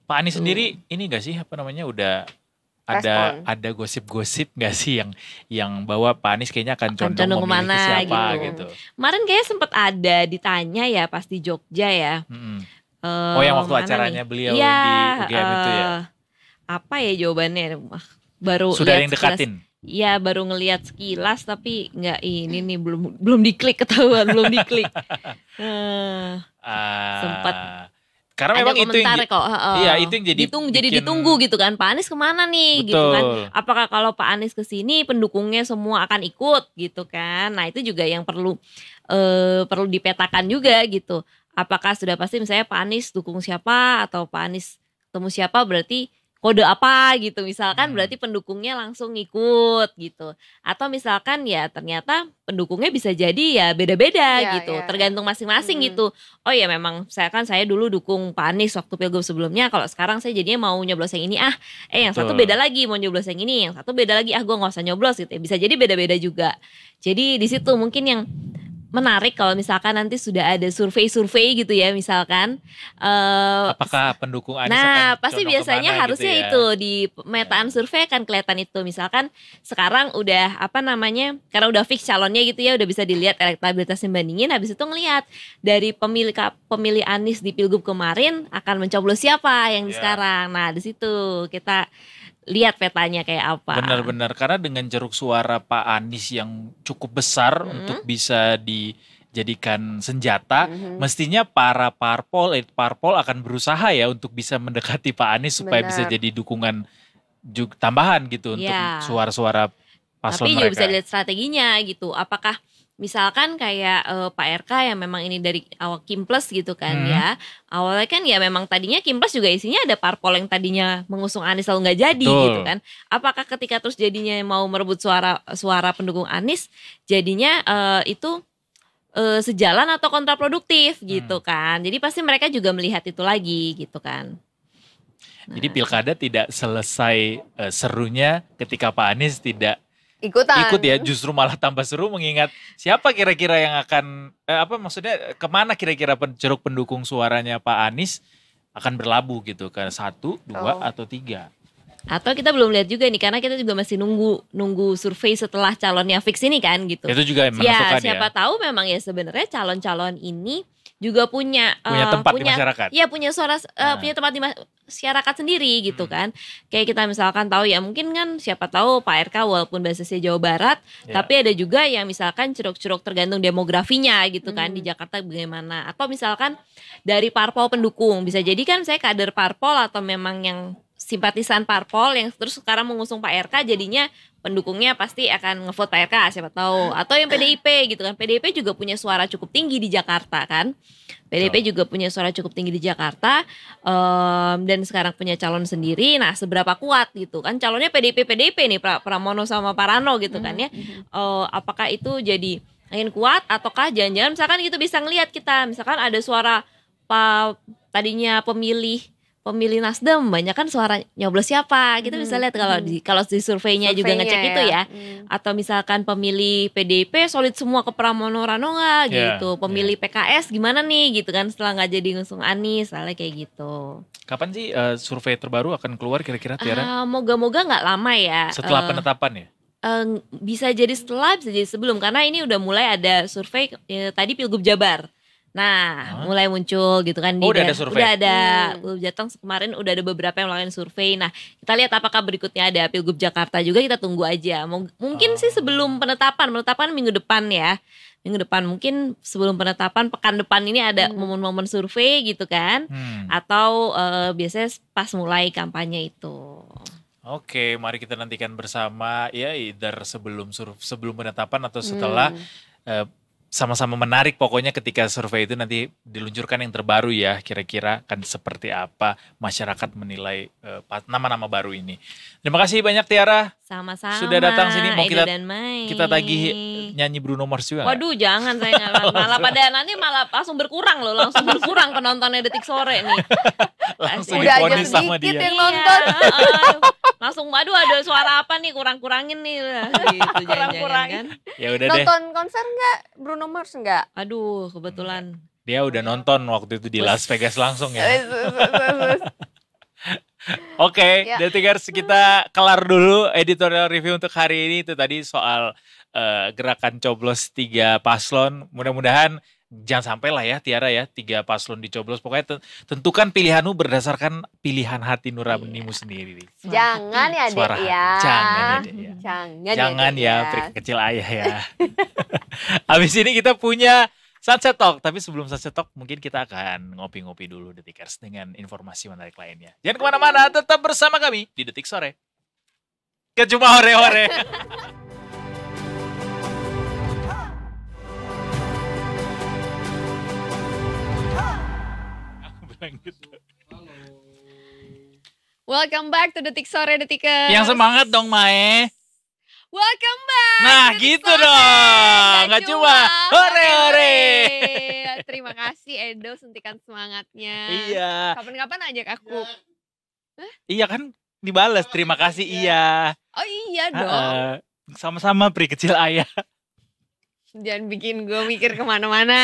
Pak Anies sendiri ini gak sih apa namanya udah ada Respon. ada gosip-gosip gak sih yang yang bawa Pak Anies kayaknya akan condong, condong kemana, siapa gitu. gitu. Kemarin kayaknya sempat ada ditanya ya pasti di Jogja ya. Hmm. Uh, oh yang waktu acaranya nih? beliau ya, di UGM uh, itu ya. Apa ya jawabannya? baru sudah yang dekatin. Iya baru ngelihat sekilas tapi nggak ini nih belum belum diklik ketahuan belum diklik. uh, sempat karena ada memang itu yang kok. Uh, iya, itu yang jadi ditung, bikin, jadi ditunggu gitu kan. Pak Anies kemana nih betul. gitu kan. Apakah kalau Pak Anies kesini pendukungnya semua akan ikut gitu kan. Nah, itu juga yang perlu uh, perlu dipetakan juga gitu. Apakah sudah pasti misalnya Pak Anies dukung siapa atau Pak Anies ketemu siapa berarti kode apa gitu misalkan hmm. berarti pendukungnya langsung ngikut gitu atau misalkan ya ternyata pendukungnya bisa jadi ya beda-beda yeah, gitu yeah, tergantung iya. masing-masing yeah. Hmm. gitu oh ya memang saya kan saya dulu dukung Pak Anies waktu pilgub sebelumnya kalau sekarang saya jadinya mau nyoblos yang ini ah eh yang Betul. satu beda lagi mau nyoblos yang ini yang satu beda lagi ah gue nggak usah nyoblos gitu ya bisa jadi beda-beda juga jadi di situ mungkin yang menarik kalau misalkan nanti sudah ada survei-survei gitu ya misalkan uh, apakah pendukung Anies nah pasti biasanya gitu harusnya gitu ya? itu di pemetaan survei kan kelihatan itu misalkan sekarang udah apa namanya karena udah fix calonnya gitu ya udah bisa dilihat elektabilitasnya bandingin habis itu ngelihat dari pemilik pemilih Anies di pilgub kemarin akan mencoblos siapa yang yeah. di sekarang nah di situ kita lihat petanya kayak apa. Benar-benar karena dengan jeruk suara Pak Anies yang cukup besar -hmm. untuk bisa di jadikan senjata, mm-hmm. mestinya para parpol, eh, parpol akan berusaha ya untuk bisa mendekati Pak Anies supaya Bener. bisa jadi dukungan juga tambahan gitu yeah. untuk iya. suara-suara paslon Tapi mereka. bisa lihat strateginya gitu. Apakah misalkan kayak uh, Pak RK yang memang ini dari awal Kim Plus gitu kan hmm. ya awalnya kan ya memang tadinya Kim Plus juga isinya ada parpol yang tadinya mengusung Anies lalu nggak jadi Betul. gitu kan apakah ketika terus jadinya mau merebut suara suara pendukung Anies jadinya uh, itu uh, sejalan atau kontraproduktif hmm. gitu kan jadi pasti mereka juga melihat itu lagi gitu kan nah. jadi pilkada tidak selesai uh, serunya ketika Pak Anies tidak ikutan ikut ya justru malah tambah seru mengingat siapa kira-kira yang akan eh, apa maksudnya kemana kira-kira ceruk pendukung suaranya Pak Anies akan berlabuh gitu ke kan? satu dua oh. atau tiga atau kita belum lihat juga nih karena kita juga masih nunggu nunggu survei setelah calonnya fix ini kan gitu itu juga yang ya, ya. siapa ya. tahu memang ya sebenarnya calon-calon ini juga punya punya uh, punya, di masyarakat. Iya, punya suara uh, nah. punya tempat di masyarakat sendiri gitu hmm. kan. Kayak kita misalkan tahu ya mungkin kan siapa tahu Pak RK walaupun basisnya Jawa Barat, yeah. tapi ada juga yang misalkan ceruk-ceruk tergantung demografinya gitu kan di hmm. Jakarta bagaimana atau misalkan dari parpol pendukung bisa jadi kan saya kader parpol atau memang yang simpatisan parpol yang terus sekarang mengusung Pak RK jadinya pendukungnya pasti akan ngevote Pak RK siapa tahu atau yang PDIP gitu kan PDIP juga punya suara cukup tinggi di Jakarta kan PDIP oh. juga punya suara cukup tinggi di Jakarta um, dan sekarang punya calon sendiri nah seberapa kuat gitu kan calonnya PDIP PDIP nih pra Pramono sama Parano gitu kan hmm, ya mm uh, apakah itu jadi angin kuat ataukah jangan-jangan misalkan gitu bisa ngelihat kita misalkan ada suara Pak tadinya pemilih pemilih Nasdem banyak kan suara nyoblos siapa gitu hmm. bisa lihat kalau hmm. di kalau di surveinya, juga ngecek ya. itu ya hmm. atau misalkan pemilih PDIP solid semua ke Pramono Ranonga nggak yeah. gitu ya. pemilih yeah. PKS gimana nih gitu kan setelah nggak jadi ngusung Anies soalnya kayak gitu kapan sih uh, survei terbaru akan keluar kira-kira Tiara uh, moga-moga nggak lama ya setelah uh, penetapan ya Uh, bisa jadi setelah bisa jadi sebelum karena ini udah mulai ada survei uh, tadi pilgub Jabar Nah, huh? mulai muncul gitu kan oh, di udah ada survei. Udah ada hmm. Jateng kemarin udah ada beberapa yang melakukan survei. Nah, kita lihat apakah berikutnya ada Pilgub Jakarta juga kita tunggu aja. Mungkin oh. sih ah. sebelum penetapan, penetapan minggu depan ya. Minggu depan mungkin sebelum penetapan pekan depan ini ada momen momen-momen survei gitu kan. Hmm. Atau uh, biasanya pas mulai kampanye itu. Oke, mari kita nantikan bersama ya either sebelum sebelum penetapan atau hmm. setelah hmm sama-sama menarik pokoknya ketika survei itu nanti diluncurkan yang terbaru ya kira-kira akan seperti apa masyarakat menilai eh, nama-nama uh, baru ini. Terima kasih banyak Tiara. Sama-sama. Sudah datang sini mau kita kita tagih nyanyi Bruno Mars juga? Waduh, gak? jangan saya nggak. Malah pada nanti malah langsung berkurang loh, langsung berkurang penontonnya detik sore nih. langsung Udah aja sama yang iya, nonton. Iya, uh, langsung aduh ada suara apa nih kurang-kurangin nih gitu kurang-kurangin. Kan? Ya udah deh. Nonton konser nggak Bruno Mars nggak? Aduh, kebetulan. Dia udah nonton waktu itu di Las Vegas langsung ya. Oke, okay, ya. Detikers kita kelar dulu editorial review untuk hari ini itu tadi soal uh, gerakan coblos tiga paslon. Mudah-mudahan jangan sampai lah ya Tiara ya tiga paslon dicoblos pokoknya tentukan pilihanmu berdasarkan pilihan hati nuranimu iya. sendiri Suara jangan ya Suara ya jangan ya, ya. jangan, ya, jangan ya, ya prik kecil ayah ya habis ini kita punya Sunset Talk tapi sebelum Sunset Talk mungkin kita akan ngopi-ngopi dulu Detikers dengan informasi menarik lainnya jangan kemana-mana tetap bersama kami di Detik Sore kejumah hore-hore Gitu. Halo. Welcome back to Detik Sore Detikers. Yang semangat dong Mae. Eh. Welcome back. Nah, gitu sore. dong. Gak cuma hore hore. Terima kasih Edo suntikan semangatnya. Iya. Kapan-kapan ajak aku. Iya. Hah? Iya kan dibales. Terima kasih iya. Oh iya dong. Sama-sama pri kecil ayah. Jangan bikin gue mikir kemana-mana.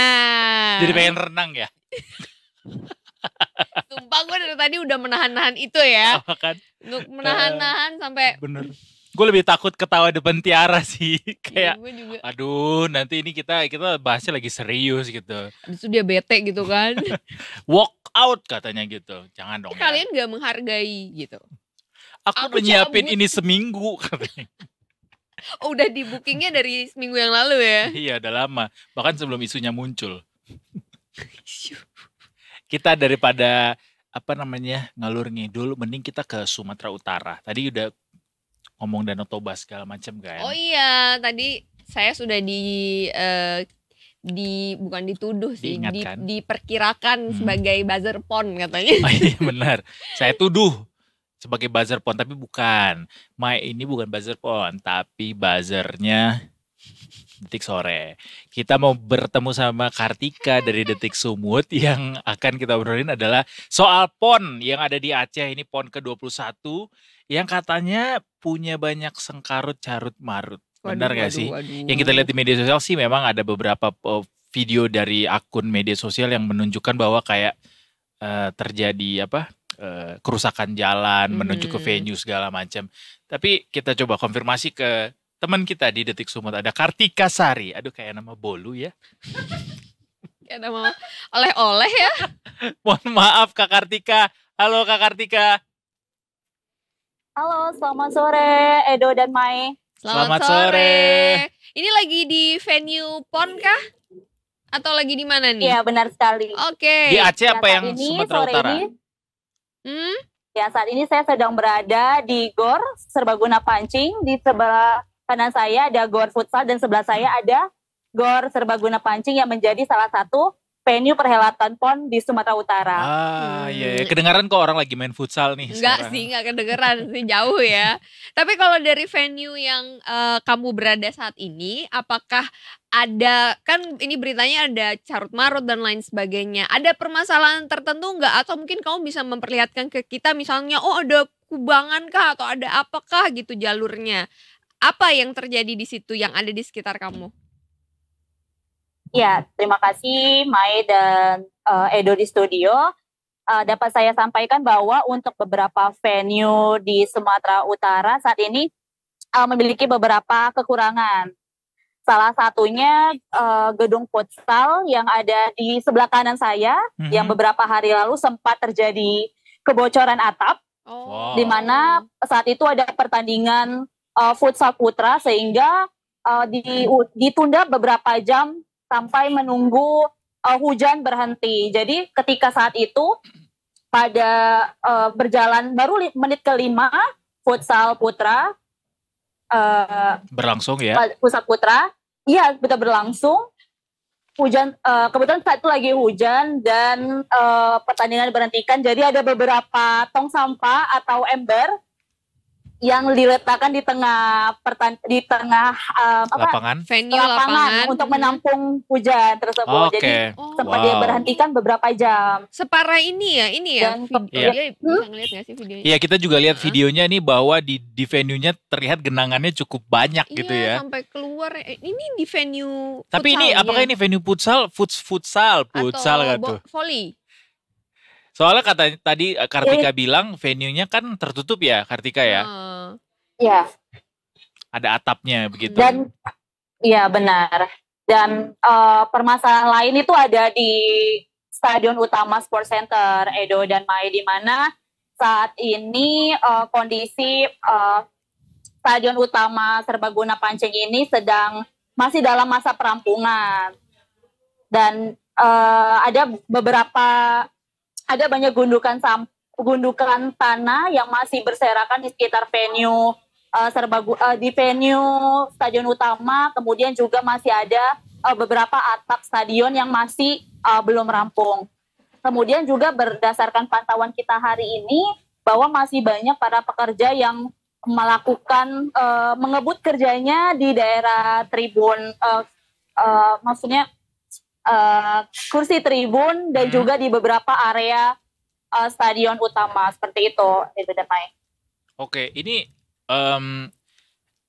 Jadi pengen renang ya. Sumpah gue dari tadi udah menahan-nahan itu ya. Oh, menahan-nahan uh, sampai. Bener. Gue lebih takut ketawa depan Tiara sih. Iya, Kayak, ya, juga. aduh nanti ini kita kita bahasnya lagi serius gitu. Abis itu dia bete gitu kan. Walk out katanya gitu. Jangan dong. Ya. Kalian ya. gak menghargai gitu. Aku, Aku udah nyiapin ini seminggu katanya. oh, udah di bookingnya dari seminggu yang lalu ya? Iya udah lama. Bahkan sebelum isunya muncul kita daripada apa namanya ngalur ngidul mending kita ke Sumatera Utara. Tadi udah ngomong Danau Toba segala macam kan. Oh iya, tadi saya sudah di uh, di bukan dituduh sih, di, kan? diperkirakan hmm. sebagai buzzer pon katanya. Oh, iya benar. saya tuduh sebagai buzzer pon tapi bukan. Mai ini bukan buzzer pon, tapi buzzernya Detik Sore. Kita mau bertemu sama Kartika dari Detik Sumut yang akan kita obrolin adalah soal PON yang ada di Aceh ini PON ke-21 yang katanya punya banyak sengkarut carut marut. Benar waduh, gak sih? Waduh. Yang kita lihat di media sosial sih memang ada beberapa oh, video dari akun media sosial yang menunjukkan bahwa kayak uh, terjadi apa? Eh, kerusakan jalan hmm. menuju ke hmm. venue segala macam. Tapi kita coba konfirmasi ke teman kita di Detik Sumut ada Kartika Sari. Aduh kayak nama bolu ya. kayak nama oleh-oleh ya. Mohon maaf Kak Kartika. Halo Kak Kartika. Halo, selamat sore Edo dan Mai. Selamat, selamat sore. sore. Ini lagi di venue PON kah? Atau lagi di mana nih? Iya, benar sekali. Oke. Okay. Di Aceh ya, apa ya, yang ini, Sumatera Utara? Ini, hmm? Ya, saat ini saya sedang berada di GOR Serbaguna Pancing di sebelah kanan saya ada gor futsal dan sebelah saya ada gor serbaguna pancing yang menjadi salah satu venue perhelatan PON di Sumatera Utara. Ah, hmm. iya, hmm. kedengaran kok orang lagi main futsal nih. Enggak sih, enggak kedengaran sih jauh ya. Tapi kalau dari venue yang uh, kamu berada saat ini, apakah ada kan ini beritanya ada carut marut dan lain sebagainya. Ada permasalahan tertentu enggak atau mungkin kamu bisa memperlihatkan ke kita misalnya oh ada kubangan kah atau ada apakah gitu jalurnya apa yang terjadi di situ yang ada di sekitar kamu? Ya, terima kasih Mai dan uh, Edo di studio. Uh, dapat saya sampaikan bahwa untuk beberapa venue di Sumatera Utara saat ini uh, memiliki beberapa kekurangan. Salah satunya uh, gedung futsal yang ada di sebelah kanan saya mm -hmm. yang beberapa hari lalu sempat terjadi kebocoran atap. Oh. Di mana saat itu ada pertandingan uh, eh, futsal putra sehingga uh, di, ditunda beberapa jam sampai menunggu uh, hujan berhenti. Jadi ketika saat itu pada uh, berjalan baru menit kelima futsal putra uh, berlangsung ya. Futsal putra, iya sudah berlangsung. Hujan uh, kebetulan saat itu lagi hujan dan uh, pertandingan berhentikan. Jadi ada beberapa tong sampah atau ember yang diletakkan di tengah pertan di tengah um, apa lapangan venue lapangan, lapangan untuk menampung hujan tersebut. Okay. Oh, Jadi oh. sempat wow. dia berhentikan beberapa jam. Separah ini ya, ini ya. Dan video, iya. Dia bisa hmm? iya, kita juga lihat videonya nih bahwa di di venue-nya terlihat genangannya cukup banyak gitu iya, gitu ya. sampai keluar. Eh, ini di venue Tapi ini apakah ini venue futsal, futsal futsal, futsal Atau gitu. Volley. Soalnya katanya tadi eh, Kartika iya. bilang venue-nya kan tertutup ya Kartika ya. Iya. Hmm. Ada atapnya begitu. Dan iya benar. Dan uh, permasalahan lain itu ada di Stadion Utama Sport Center Edo dan Mai di mana saat ini uh, kondisi uh, Stadion Utama Serbaguna Panceng ini sedang masih dalam masa perampungan. Dan uh, ada beberapa ada banyak gundukan gundukan tanah yang masih berserakan di sekitar venue uh, serba uh, di venue stadion utama, kemudian juga masih ada uh, beberapa atap stadion yang masih uh, belum rampung. Kemudian juga berdasarkan pantauan kita hari ini bahwa masih banyak para pekerja yang melakukan uh, mengebut kerjanya di daerah tribun uh, uh, maksudnya Eh, kursi tribun dan hmm. juga di beberapa area uh, stadion utama seperti itu itu Demai. Oke, ini um,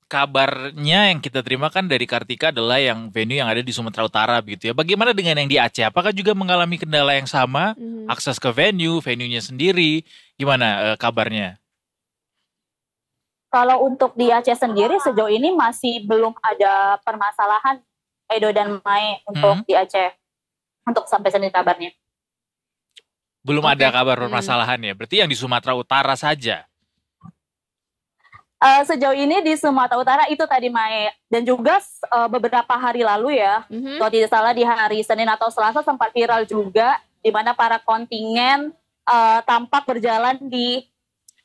kabarnya yang kita terima kan dari Kartika adalah yang venue yang ada di Sumatera Utara begitu ya. Bagaimana dengan yang di Aceh? Apakah juga mengalami kendala yang sama? Hmm. Akses ke venue, venue-nya sendiri, gimana uh, kabarnya? Kalau untuk di Aceh sendiri sejauh ini masih belum ada permasalahan Edo dan Mai untuk hmm. di Aceh untuk sampai senin kabarnya. Belum okay. ada kabar hmm. permasalahan ya. Berarti yang di Sumatera Utara saja. Uh, sejauh ini di Sumatera Utara itu tadi Mai dan juga uh, beberapa hari lalu ya, mm-hmm. kalau tidak salah di hari Senin atau Selasa sempat viral juga di mana para kontingen uh, tampak berjalan di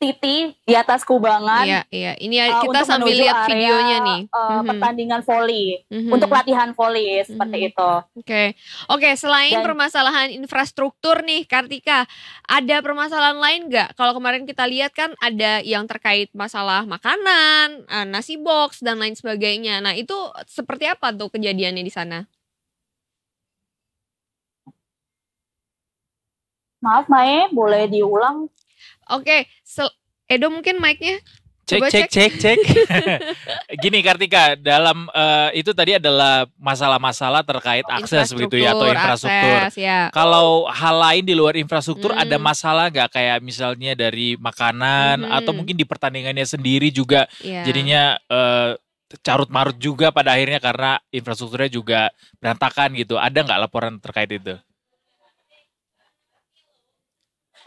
Titi di atas kubangan. Iya, iya. Ini ya, uh, kita sambil lihat area, videonya nih. Uh, mm-hmm. Pertandingan volley mm-hmm. untuk latihan volley seperti mm-hmm. itu. Oke, okay. oke. Okay, selain Dan, permasalahan infrastruktur nih, Kartika, ada permasalahan lain nggak? Kalau kemarin kita lihat kan ada yang terkait masalah makanan, eh, nasi box dan lain sebagainya. Nah itu seperti apa tuh kejadiannya di sana? Maaf Mae, boleh diulang Oke, Edo mungkin mic-nya cek cek cek cek. Gini Kartika, dalam uh, itu tadi adalah masalah-masalah terkait oh, akses begitu ya atau infrastruktur. Akses, ya. Kalau hal lain di luar infrastruktur hmm. ada masalah nggak kayak misalnya dari makanan hmm. atau mungkin di pertandingannya sendiri juga yeah. jadinya uh, carut marut juga pada akhirnya karena infrastrukturnya juga berantakan gitu. Ada nggak laporan terkait itu?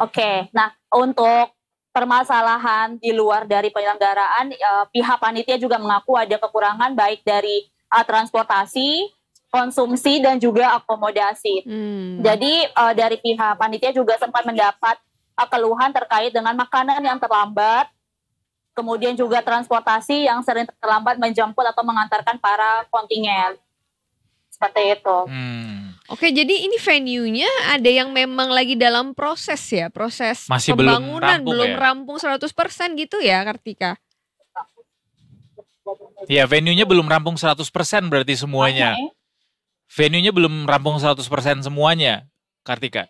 Oke, nah untuk permasalahan di luar dari penyelenggaraan, eh, pihak panitia juga mengaku ada kekurangan baik dari eh, transportasi, konsumsi dan juga akomodasi. Hmm. Jadi eh, dari pihak panitia juga sempat mendapat eh, keluhan terkait dengan makanan yang terlambat, kemudian juga transportasi yang sering terlambat menjemput atau mengantarkan para kontingen. Seperti itu. Hmm. Oke, jadi ini venue-nya ada yang memang lagi dalam proses ya, proses Masih pembangunan belum rampung, belum ya? rampung 100% gitu ya, Kartika. Ya, venue-nya belum rampung 100% berarti semuanya. Venue-nya belum rampung 100% semuanya, Kartika.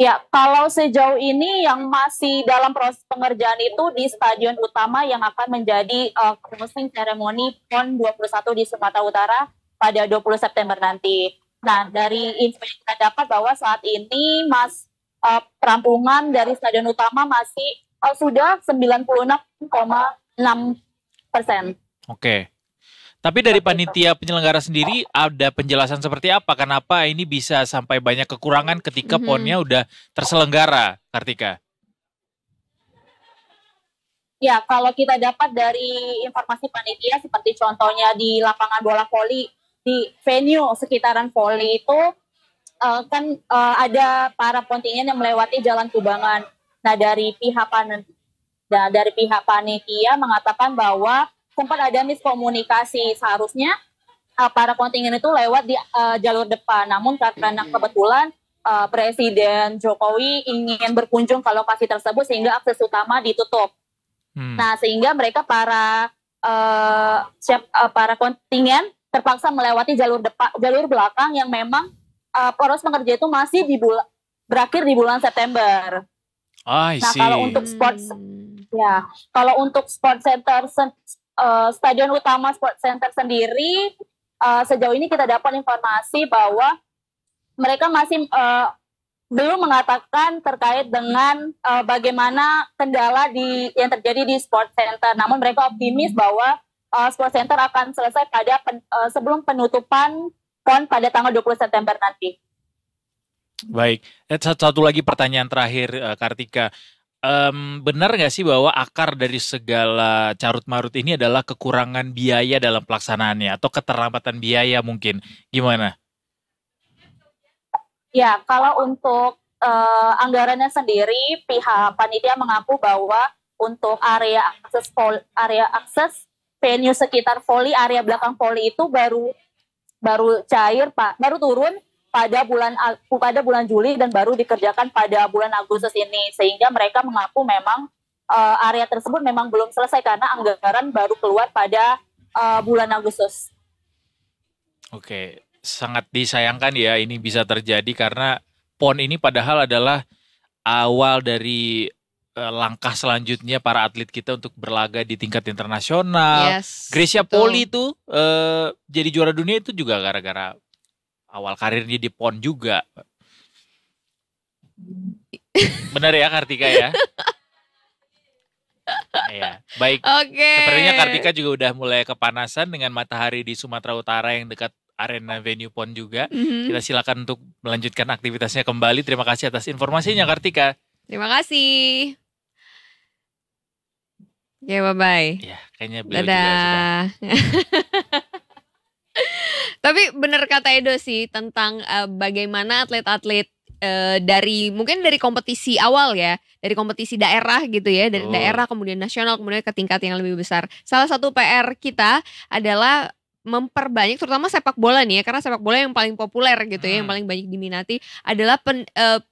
Ya, kalau sejauh ini yang masih dalam proses pengerjaan itu di stadion utama yang akan menjadi uh, closing ceremony PON 21 di Sumatera Utara pada 20 September nanti. Nah, dari info yang kita dapat bahwa saat ini Mas uh, eh, perampungan dari Stadion Utama masih uh, sudah 96,6 persen. Oke. Tapi dari panitia penyelenggara sendiri ada penjelasan seperti apa? Kenapa ini bisa sampai banyak kekurangan ketika mm -hmm. ponnya udah terselenggara, Kartika? Ya, kalau kita dapat dari informasi panitia seperti contohnya di lapangan bola voli di venue sekitaran poli itu uh, kan uh, ada para kontingen yang melewati jalan Kubangan. Nah dari pihak panen, nah, dari pihak panitia mengatakan bahwa sempat ada miskomunikasi seharusnya uh, para kontingen itu lewat di uh, jalur depan. Namun karena mm-hmm. kebetulan uh, Presiden Jokowi ingin berkunjung ke lokasi tersebut sehingga akses utama ditutup. Hmm. Nah sehingga mereka para uh, siap uh, para kontingen terpaksa melewati jalur depan jalur belakang yang memang uh, poros pengerja itu masih di bulan berakhir di bulan September. Oh, nah ya, kalau untuk sports hmm. ya kalau untuk sport center uh, stadion utama sport center sendiri uh, sejauh ini kita dapat informasi bahwa mereka masih uh, belum mengatakan terkait dengan uh, bagaimana kendala di yang terjadi di sport center. Namun mereka optimis bahwa uh, eh, Sport Center akan selesai pada pen, uh, sebelum penutupan PON pada tanggal 20 September nanti. Baik, eh, satu, lagi pertanyaan terakhir uh, Kartika. Um, benar nggak sih bahwa akar dari segala carut marut ini adalah kekurangan biaya dalam pelaksanaannya atau keterlambatan biaya mungkin? Gimana? Ya, kalau untuk uh, anggarannya sendiri pihak panitia mengaku bahwa untuk area akses area akses venue sekitar voli area belakang voli itu baru baru cair pak baru turun pada bulan pada bulan Juli dan baru dikerjakan pada bulan Agustus ini sehingga mereka mengaku memang uh, area tersebut memang belum selesai karena anggaran baru keluar pada uh, bulan Agustus. Oke, sangat disayangkan ya ini bisa terjadi karena PON ini padahal adalah awal dari Eh, langkah selanjutnya para atlet kita untuk berlaga di tingkat internasional. Yes, Gracia betul. Poli itu eh, jadi juara dunia itu juga gara-gara awal karirnya di PON juga. Benar ya Kartika ya? ya, baik. Oke. Okay. Sepertinya Kartika juga udah mulai kepanasan dengan matahari di Sumatera Utara yang dekat arena venue PON juga. Mm -hmm. Kita silakan untuk melanjutkan aktivitasnya kembali. Terima kasih atas informasinya Kartika. Terima kasih. Ya, yeah, bye-bye. Ya, kayaknya beliau Dadah. juga sudah. Tapi benar kata Edo sih tentang uh, bagaimana atlet-atlet uh, dari mungkin dari kompetisi awal ya, dari kompetisi daerah gitu ya, dari oh. daerah kemudian nasional kemudian ke tingkat yang lebih besar. Salah satu PR kita adalah memperbanyak terutama sepak bola nih ya karena sepak bola yang paling populer gitu ya yang hmm. paling banyak diminati adalah pen, uh,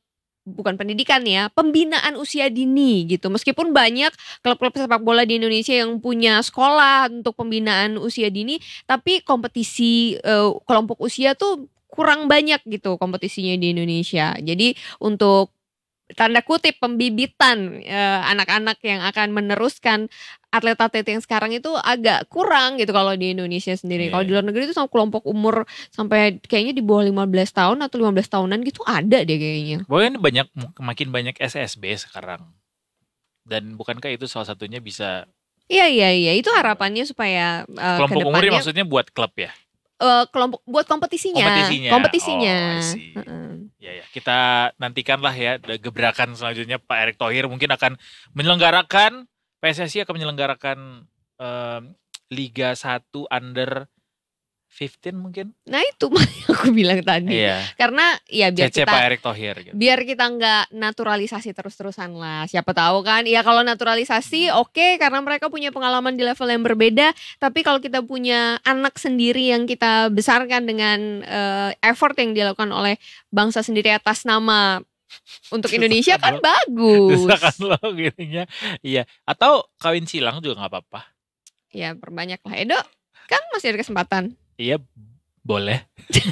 bukan pendidikan ya, pembinaan usia dini gitu. Meskipun banyak klub-klub sepak bola di Indonesia yang punya sekolah untuk pembinaan usia dini, tapi kompetisi uh, kelompok usia tuh kurang banyak gitu kompetisinya di Indonesia. Jadi untuk tanda kutip pembibitan eh, anak-anak uh, yang akan meneruskan atlet-atlet yang sekarang itu agak kurang gitu kalau di Indonesia sendiri. Yeah. Kalau di iya. luar negeri itu sama kelompok umur sampai kayaknya di bawah 15 tahun atau 15 tahunan gitu ada deh kayaknya. Bahkan banyak makin banyak SSB sekarang. Dan bukankah itu salah satunya bisa Iya iya iya itu harapannya supaya uh, kelompok umur maksudnya buat klub ya uh, kelompok buat kompetisinya. Kompetisinya. Kompetisinya. Oh, uh-uh. Ya kita nantikanlah ya gebrakan selanjutnya Pak Erick Thohir mungkin akan menyelenggarakan PSSI akan menyelenggarakan uh, Liga 1 under 15 mungkin. Nah itu yang aku bilang tadi. Iya. Karena ya biar Cece kita Pak Erick Thohir gitu. Biar kita nggak naturalisasi terus-terusan lah. Siapa tahu kan. Iya kalau naturalisasi hmm. oke okay, karena mereka punya pengalaman di level yang berbeda, tapi kalau kita punya anak sendiri yang kita besarkan dengan uh, effort yang dilakukan oleh bangsa sendiri atas nama untuk Indonesia kan, kan lo, bagus. Desakan lo gininya. Iya. Atau kawin silang juga nggak apa-apa. Iya, perbanyaklah, Edo eh, kan masih ada kesempatan. Iya boleh.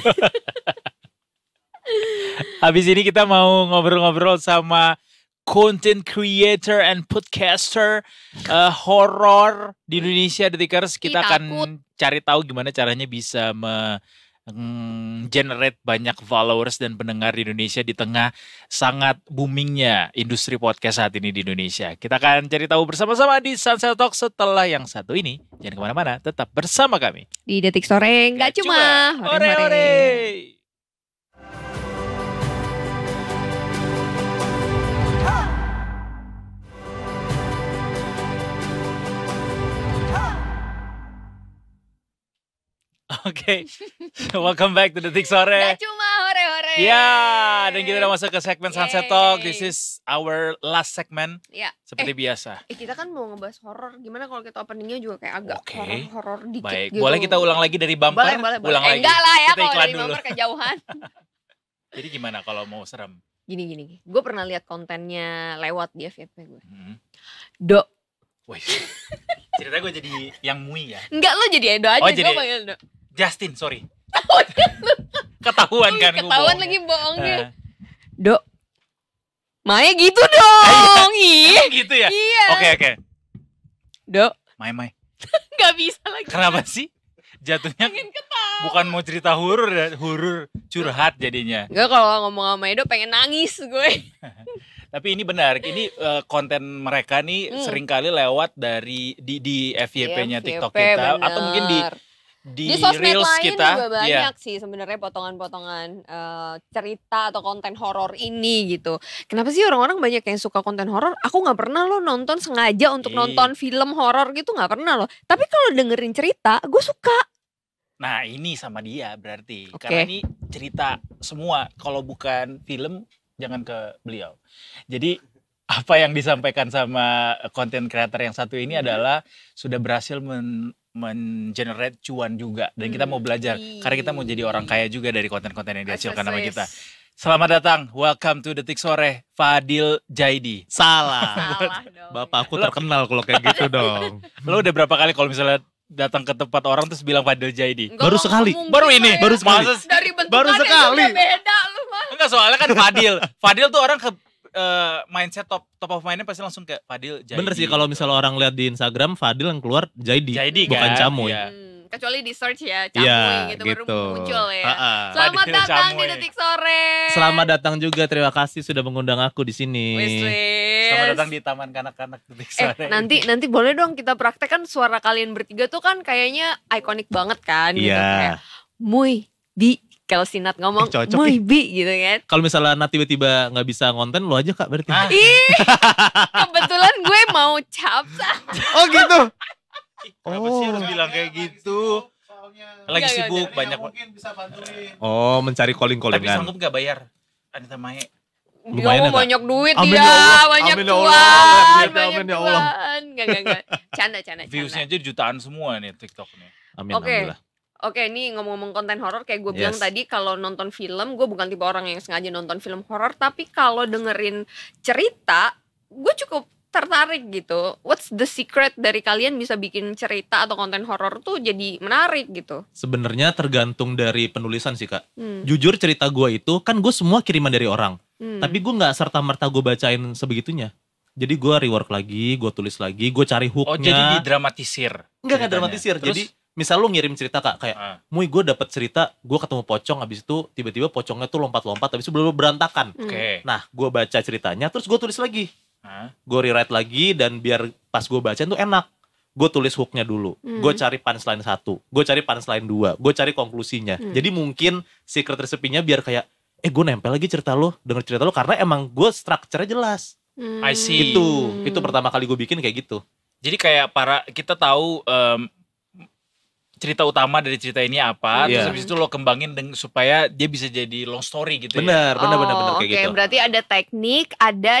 Habis ini kita mau ngobrol-ngobrol sama content creator and podcaster uh, eh, horor di Indonesia Detikers. Kita akan cari tahu gimana caranya bisa me Hmm, generate banyak followers dan pendengar di Indonesia di tengah sangat boomingnya industri podcast saat ini di Indonesia. Kita akan cari tahu bersama-sama di Sunset Talk setelah yang satu ini. Jangan kemana-mana, tetap bersama kami. Di Detik Sore, Gak cuma. Ore-ore. Oke, okay. welcome back to Detik Sore. Gak cuma hore-hore. Ya, yeah, dan kita udah masuk ke segmen Yay. Sunset Talk. This is our last segment. Ya. Yeah. Seperti eh, biasa. Eh, kita kan mau ngebahas horor. Gimana kalau kita openingnya juga kayak agak okay. horor dikit Baik. gitu. Boleh kita ulang lagi dari bumper? Boleh, boleh, boleh. Ulang eh, lagi. Enggak lah ya kita kalau dari dulu. bumper kejauhan. Jadi gimana kalau mau serem? Gini, gini. Gue pernah lihat kontennya lewat di FYP gue. Hmm. Dok. Wih. Cerita gue jadi yang mui ya? Enggak, lo jadi Edo aja. Oh, jadi... Gue panggil Edo. Justin, sorry. Oh, iya. Ketahuan oh, kan Ketahuan lagi bohongnya. Uh. Dok. Maya gitu dong. Iya. gitu ya. Iya. Oke okay, oke. Okay. Dok. Maya Maya. Gak bisa lagi. Kenapa sih? Jatuhnya bukan mau cerita hurur ya, hurur curhat jadinya. Gak kalau ngomong sama Edo pengen nangis gue. Tapi ini benar, ini uh, konten mereka nih hmm. seringkali lewat dari di di FYP-nya FYP, TikTok kita bener. atau mungkin di di, di sosmed reels lain kita juga banyak yeah. sih sebenarnya potongan-potongan uh, cerita atau konten horor ini gitu. Kenapa sih orang-orang banyak yang suka konten horor? Aku nggak pernah loh nonton sengaja untuk Ii. nonton film horor gitu nggak pernah loh. Tapi kalau dengerin cerita, gue suka. Nah ini sama dia berarti okay. karena ini cerita semua. Kalau bukan film, jangan ke beliau. Jadi apa yang disampaikan sama konten kreator yang satu ini adalah sudah berhasil men mengenerate cuan juga dan kita mau hmm, belajar karena kita mau jadi orang kaya juga dari konten-konten yang dihasilkan sama kita. Selamat datang, welcome to Detik Sore, Fadil Jaidi. Salah. Salah dong. Bapak aku terkenal kalau kayak gitu dong. Lo udah berapa kali kalau misalnya datang ke tempat orang terus bilang Fadil Jaidi? Enggak, baru sekali. Baru ini, ya. baru sekali. dari baru sekali. Beda lu mas Enggak, soalnya kan Fadil. Fadil tuh orang ke uh, mindset top top of mindnya pasti langsung ke Fadil jadi. Bener sih gitu. kalau misalnya orang lihat di Instagram Fadil yang keluar jadi, Jaidi bukan kan? Camoy. Ya. Hmm, kecuali di search ya iya, Camoy ya, gitu, gitu baru gitu. muncul ya. Ha -ha. Selamat Fadil datang Camoy. di Detik Sore. Selamat datang juga terima kasih sudah mengundang aku di sini. Selamat datang di Taman Kanak-kanak Detik eh, Sore. Eh, nanti nanti boleh dong kita praktekkan suara kalian bertiga tuh kan kayaknya ikonik banget kan gitu. Iya. gitu kayak Muy di kalau si Nat ngomong, eh, cocok, Moy gitu kan. Kalau misalnya Nat tiba-tiba nggak bisa ngonten, lo aja kak berarti. Ah. Ih, kebetulan gue mau cap. oh gitu. Kenapa oh. sih harus bilang kayak gitu? Lagi sibuk, gak, banyak. Mungkin bisa bantuin. Oh, mencari calling-callingan. Tapi sanggup gak bayar? Anita Mae. Lumayan mau banyak ya, duit amin dia, banyak Allah. banyak amin tuan, ya Allah. amin ya Allah. Gak gak gak. Canda, canda, canda. Viewsnya aja jutaan semua nih TikTok nih. Amin, okay. alhamdulillah. Oke, ini ngomong-ngomong konten horor kayak gue yes. bilang tadi kalau nonton film gue bukan tipe orang yang sengaja nonton film horor tapi kalau dengerin cerita gue cukup tertarik gitu. What's the secret dari kalian bisa bikin cerita atau konten horor tuh jadi menarik gitu? Sebenarnya tergantung dari penulisan sih kak. Hmm. Jujur cerita gue itu kan gue semua kiriman dari orang, hmm. tapi gue nggak serta merta gue bacain sebegitunya. Jadi gue rework lagi, gue tulis lagi, gue cari oh, hooknya. Oh jadi didramatisir? Enggak nggak dramatisir. Terus? Jadi misal lu ngirim cerita kak kayak uh. Ah. mui gue dapet cerita gue ketemu pocong abis itu tiba-tiba pocongnya tuh lompat-lompat abis itu berantakan hmm. okay. nah gue baca ceritanya terus gue tulis lagi uh. Ah. gue rewrite lagi dan biar pas gue baca itu enak gue tulis hooknya dulu, mm. gue cari selain satu, gue cari selain dua, gue cari konklusinya. Mm. Jadi mungkin secret resepinya biar kayak, eh gue nempel lagi cerita lo, denger cerita lo, karena emang gue strukturnya jelas. Mm. I see. Itu, itu pertama kali gue bikin kayak gitu. Jadi kayak para kita tahu um, cerita utama dari cerita ini apa yeah. terus habis itu lo kembangin dengan, supaya dia bisa jadi long story gitu bener, ya. Benar, oh, benar, benar oh, kayak okay. gitu. Oke, berarti ada teknik, ada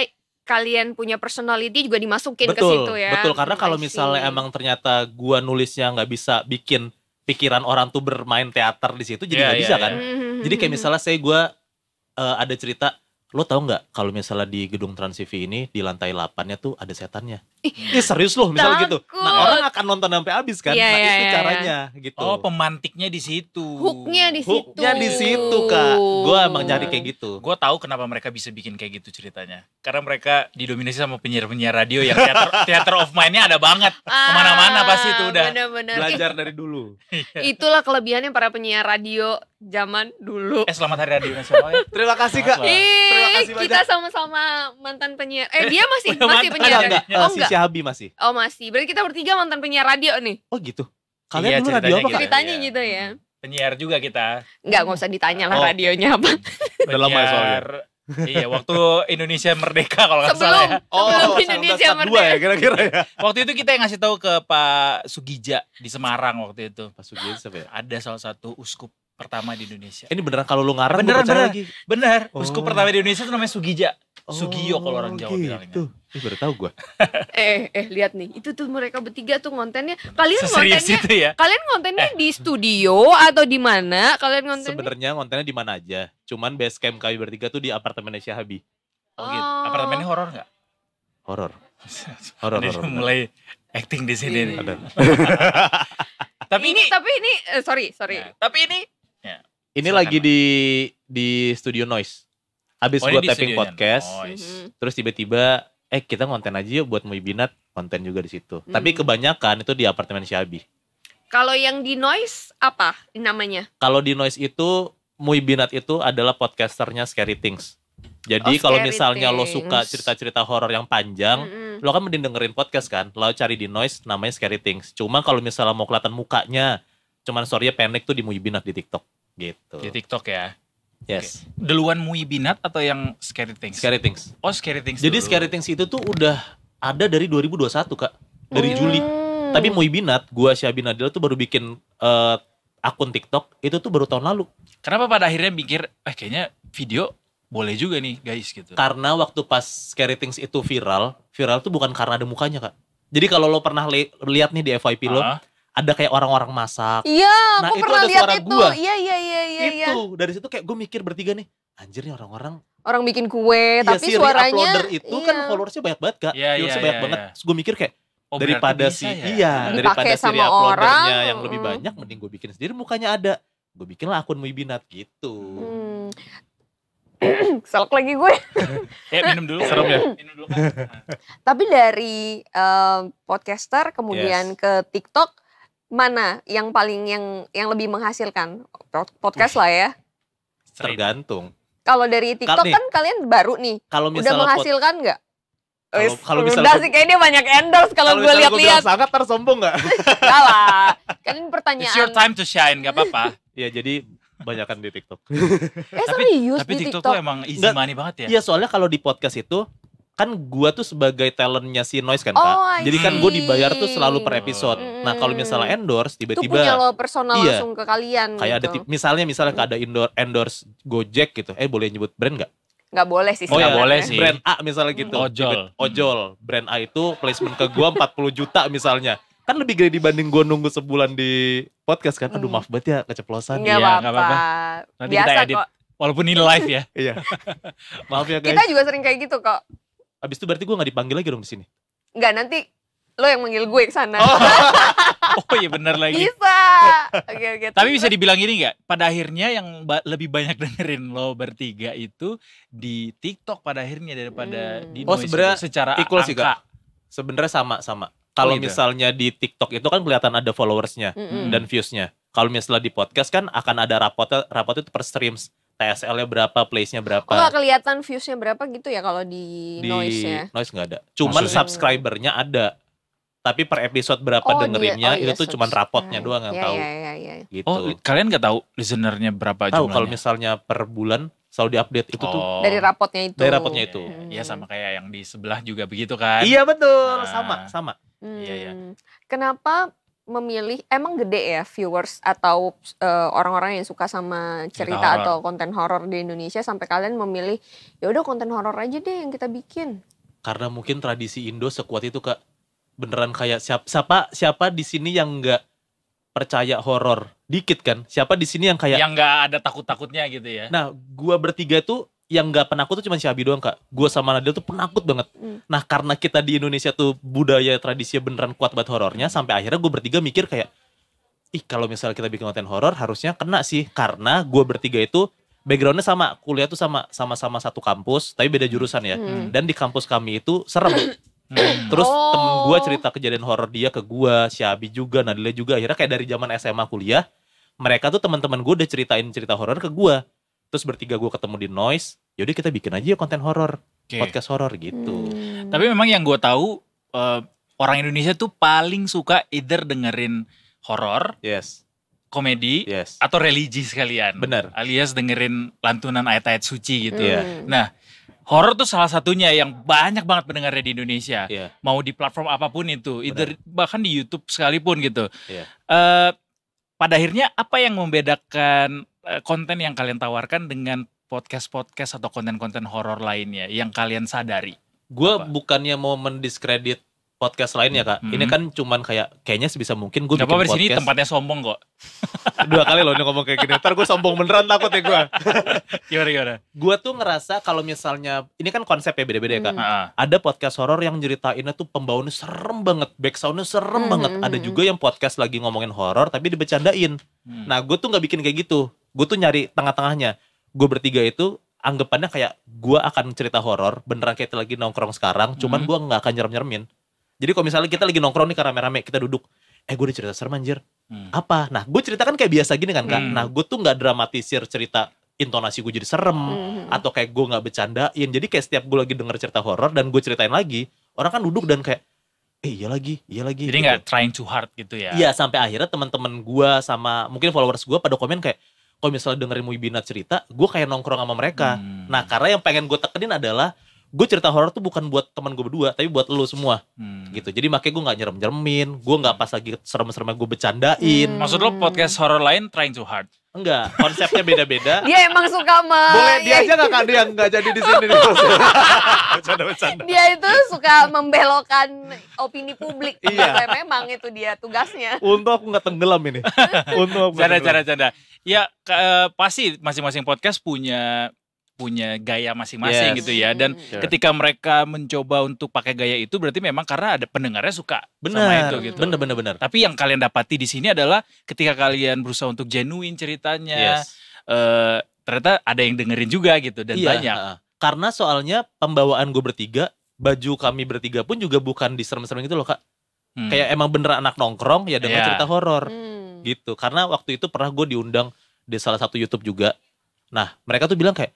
kalian punya personality juga dimasukin betul, ke situ ya. Betul, karena kalau misalnya emang ternyata gua nulisnya nggak bisa bikin pikiran orang tuh bermain teater di situ jadi iya, nggak yeah, yeah, bisa yeah. kan. Iya. Jadi kayak mm-hmm. misalnya saya gua uh, ada cerita lo tau nggak kalau misalnya di gedung Trans TV ini di lantai 8-nya tuh ada setannya. Ini eh, serius loh misal gitu. Nah orang akan nonton sampai habis kan. Yeah, nah yeah, itu yeah, caranya iya. gitu. Oh pemantiknya di situ. Hooknya di situ. Hooknya di situ kak. Gue emang nyari kayak gitu. Gue tahu kenapa mereka bisa bikin kayak gitu ceritanya. Karena mereka didominasi sama penyiar-penyiar radio yang theater theater of mind-nya ada banget. Ah, Kemana-mana pasti itu udah. Bener -bener. Belajar dari dulu. Iya. Itulah kelebihannya para penyiar radio zaman dulu. Eh selamat Hari Radio Nasional ya. Terima kasih Kak. Ih, Terima kasih Kita sama-sama mantan penyiar. Eh dia masih oh, masih penyiar. Ya? Oh, eh, enggak, enggak. Oh, enggak. Si Syahabi masih. Oh, masih. Berarti kita bertiga mantan penyiar radio nih. Oh, gitu. Kalian iya, dulu radio apa? Kita, gitu ceritanya ya. gitu ya. Penyiar juga kita. Enggak, enggak usah ditanya lah oh. radionya apa. Udah lama ya soalnya. iya, waktu Indonesia merdeka kalau nggak salah ya. Oh, sebelum Indonesia merdeka. ya kira-kira ya. waktu itu kita yang ngasih tahu ke Pak Sugija di Semarang waktu itu. Pak Sugija siapa ya? Ada salah satu uskup pertama di Indonesia. Ini beneran kalau lu ngarang beneran, beneran, lagi. Bener. Oh. Uskup pertama di Indonesia itu namanya Sugija. Oh, Sugiyo kalau orang Jawa gitu. bilangnya. Ini baru tahu gua. eh, eh lihat nih. Itu tuh mereka bertiga tuh kontennya. Kalian kontennya itu ya? Kalian kontennya eh. di studio atau di mana? Kalian kontennya? Sebenarnya kontennya di mana aja. Cuman base camp kami bertiga tuh di apartemennya Syahabi. Oh, oh. gitu. Oh. Apartemennya horor nggak? Horor. Horor. mulai acting di sini. Iya. tapi ini, ini tapi ini eh, sorry sorry. Nah, tapi ini Ya. Ini Silahkan lagi di di studio noise. Abis oh, gue tapping podcast, noise. Oh, mm-hmm. terus tiba-tiba eh kita konten aja yuk buat mau Binat konten juga di situ. Hmm. Tapi kebanyakan itu di apartemen Syabi. Kalau yang di noise apa namanya? Kalau di noise itu Mui Binat itu adalah podcasternya Scary Things. Jadi oh, kalau misalnya things. lo suka cerita-cerita horor yang panjang, mm-hmm. lo kan mending dengerin podcast kan. Lo cari di noise namanya Scary Things. Cuma kalau misalnya mau kelihatan mukanya, cuman ya pendek tuh di Mui Binat di TikTok. Gitu. Di TikTok ya. Yes. Okay. Duluan Mui Binat atau yang Scary Things? Scary Things. Oh, Scary Things. Jadi dulu. Scary Things itu tuh udah ada dari 2021, Kak. Dari hmm. Juli. Iya. Tapi Mui Binat, gua Syabi Nadila tuh baru bikin uh, akun TikTok itu tuh baru tahun lalu. Kenapa pada akhirnya mikir eh kayaknya video boleh juga nih guys gitu. Karena waktu pas Scary Things itu viral, viral tuh bukan karena ada mukanya, Kak. Jadi kalau lo pernah li lihat nih di FYP uh -huh. lo, ada kayak orang-orang masak. Iya, nah, aku itu pernah ada lihat itu. Gua. Iya, iya, iya, iya. iya. Itu iya. dari situ kayak gue mikir bertiga nih, anjir nih orang-orang orang bikin kue iya, tapi sih, suaranya itu kan iya. followersnya banyak banget kak, iya, iya, iya, banyak iya, banget. Iya. Gue mikir kayak oh, daripada si ya? iya, daripada si uploadernya yang lebih mm. banyak mending gue bikin sendiri mukanya ada. Gue bikin lah akun Mibinat gitu. Hmm. Selek lagi gue. ya minum dulu. Serem ya. Minum dulu Tapi dari um, podcaster kemudian ke TikTok mana yang paling yang yang lebih menghasilkan podcast lah ya tergantung kalau dari TikTok nih, kan kalian baru nih kalau udah menghasilkan nggak kalau misalnya udah sih kayaknya banyak endorse kalau gue lihat-lihat sangat tersombong nggak salah kan pertanyaan It's your time to shine nggak apa-apa ya jadi banyakan di TikTok. eh tapi, serius tapi di TikTok, TikTok tuh emang easy money banget ya? Iya soalnya kalau di podcast itu kan gua tuh sebagai talentnya si noise kan kak, oh, jadi kan gue dibayar tuh selalu per episode. Mm. Nah kalau misalnya endorse tiba-tiba, punya lo personal iya, langsung ke kalian. Kayak gitu. ada misalnya misalnya ada indoor endorse Gojek gitu, eh boleh nyebut brand nggak? Nggak boleh sih. Oh ya boleh sih. Brand A misalnya gitu. Ojol. Hmm. Ojol. Brand A itu placement ke gua 40 juta misalnya kan lebih gede dibanding gue nunggu sebulan di podcast kan. Aduh hmm. maaf banget ya keceplosan. Gak ya, apa-apa. Nanti Biasa kita edit. Kok. Walaupun ini live ya. iya. maaf ya guys. Kita juga sering kayak gitu kok abis itu berarti gue gak dipanggil lagi dong di sini. Enggak, nanti lo yang manggil gue ke sana. Oh, oh iya bener lagi. Bisa. Tapi bisa dibilang ini gak? Pada akhirnya yang ba lebih banyak dengerin lo bertiga itu di TikTok pada akhirnya daripada hmm. di oh, noise oh, sebenernya secara equal angka. sih kak. Sebenarnya sama sama. Kalau oh, gitu. misalnya di TikTok itu kan kelihatan ada followersnya mm -hmm. dan viewsnya. Kalau misalnya di podcast kan akan ada rapotnya, rapot itu per streams. TSL-nya berapa, place-nya berapa. Oh, gak kelihatan views-nya berapa gitu ya kalau di, noise-nya? noise nggak ada. Cuman subscribernya ada. Tapi per episode berapa oh, dengerinnya oh, iya, itu tuh cuman rapotnya doang yang ya, tahu. Ya, ya, ya, Gitu. Oh, kalian gak tahu listenernya berapa tahu, jumlahnya? kalau misalnya per bulan selalu diupdate itu oh. tuh dari rapotnya itu. Dari rapotnya itu. Iya hmm. sama kayak yang di sebelah juga begitu kan. Iya betul, nah. sama, sama. Hmm. Iya, iya. Hmm. Kenapa memilih emang gede ya viewers atau orang eh, orang-orang yang suka sama cerita horror. atau konten horor di Indonesia sampai kalian memilih ya udah konten horor aja deh yang kita bikin. Karena mungkin tradisi Indo sekuat itu Kak. Beneran kayak siapa siapa siapa di sini yang nggak percaya horor? Dikit kan? Siapa di sini yang kayak yang nggak ada takut-takutnya gitu ya. Nah, gua bertiga tuh yang nggak penakut tuh cuma si Abi doang kak. Gue sama Nadia tuh penakut banget. Mm. Nah karena kita di Indonesia tuh budaya tradisi beneran kuat banget horornya, sampai akhirnya gue bertiga mikir kayak, ih kalau misalnya kita bikin konten horor harusnya kena sih, karena gue bertiga itu backgroundnya sama, kuliah tuh sama sama-sama satu kampus, tapi beda jurusan ya. Mm. Dan di kampus kami itu serem. Hmm. Terus oh. temen gue cerita kejadian horor dia ke gue, si Abi juga, Nadia juga. Akhirnya kayak dari zaman SMA kuliah, mereka tuh teman-teman gue udah ceritain cerita horor ke gue terus bertiga gue ketemu di noise jadi kita bikin aja konten horor okay. podcast horor gitu hmm. tapi memang yang gue tahu uh, orang Indonesia tuh paling suka either dengerin horor yes komedi yes. atau religi sekalian benar alias dengerin lantunan ayat-ayat suci gitu hmm. nah horor tuh salah satunya yang banyak banget pendengarnya di Indonesia. Yeah. Mau di platform apapun itu, either, bahkan di YouTube sekalipun gitu. Yeah. Iya. Uh, pada akhirnya apa yang membedakan Eh, konten yang kalian tawarkan dengan podcast-podcast atau konten-konten horor lainnya yang kalian sadari? Gue bukannya mau mendiskredit podcast lain ya kak. Hmm. Ini mhm. kan cuman kayak kayaknya sebisa mungkin gue bikin apa, podcast. sini tempatnya sombong kok. Dua kali loh ini ngomong kayak gini. Ntar gue sombong beneran takut ya gue. gimana gimana? Gue tuh ngerasa kalau misalnya ini kan konsepnya beda-beda ya kak. Hmm. Ah. Ada podcast horor yang ceritainnya tuh pembawaannya serem banget, backsoundnya serem hmm. banget. Ada juga yang podcast lagi ngomongin horor tapi dibecandain. Hmm. Nah gue tuh nggak bikin kayak gitu gue tuh nyari tengah-tengahnya gue bertiga itu anggapannya kayak gue akan cerita horor beneran kayak lagi nongkrong sekarang cuman mm-hmm. gue nggak akan nyerem-nyeremin jadi kalau misalnya kita lagi nongkrong nih rame-rame kita duduk eh gue udah cerita serem anjir hmm. apa nah gue cerita kan kayak biasa gini kan kak hmm. nah gue tuh nggak dramatisir cerita intonasi gue jadi serem hmm. atau kayak gue nggak bercandain jadi kayak setiap gue lagi denger cerita horor dan gue ceritain lagi orang kan duduk dan kayak eh iya lagi, iya lagi. Jadi nggak gitu. trying too hard gitu ya? Iya sampai akhirnya teman-teman gue sama mungkin followers gue pada komen kayak kalau misalnya dengerin Muibina cerita, gue kayak nongkrong sama mereka. Hmm. Nah, karena yang pengen gue tekenin adalah gue cerita horor tuh bukan buat teman gue berdua, tapi buat lo semua. Hmm. Gitu. Jadi makanya gue nggak nyerem-nyeremin, gue nggak hmm. pas lagi serem-seremnya gue bercandain. Hmm. Maksud lo podcast horor lain trying too hard? Enggak, konsepnya beda-beda. dia emang suka sama. Boleh dia iya, aja nggak iya. kan yang enggak jadi di sini. bercanda dia itu suka membelokkan opini publik. Iya. memang itu dia tugasnya. untuk aku nggak tenggelam ini. Untung aku. Canda-canda-canda. Ya ke, eh, pasti masing-masing podcast punya punya gaya masing-masing yes. gitu ya dan sure. ketika mereka mencoba untuk pakai gaya itu berarti memang karena ada pendengarnya suka bener, sama itu gitu. Bener bener bener. Tapi yang kalian dapati di sini adalah ketika kalian berusaha untuk genuine ceritanya yes. uh, ternyata ada yang dengerin juga gitu dan iya, banyak. karena soalnya pembawaan gue bertiga, baju kami bertiga pun juga bukan diserem-serem gitu loh kak. Hmm. Kayak emang bener anak nongkrong ya dengan yeah. cerita horor hmm. gitu. Karena waktu itu pernah gue diundang di salah satu YouTube juga. Nah mereka tuh bilang kayak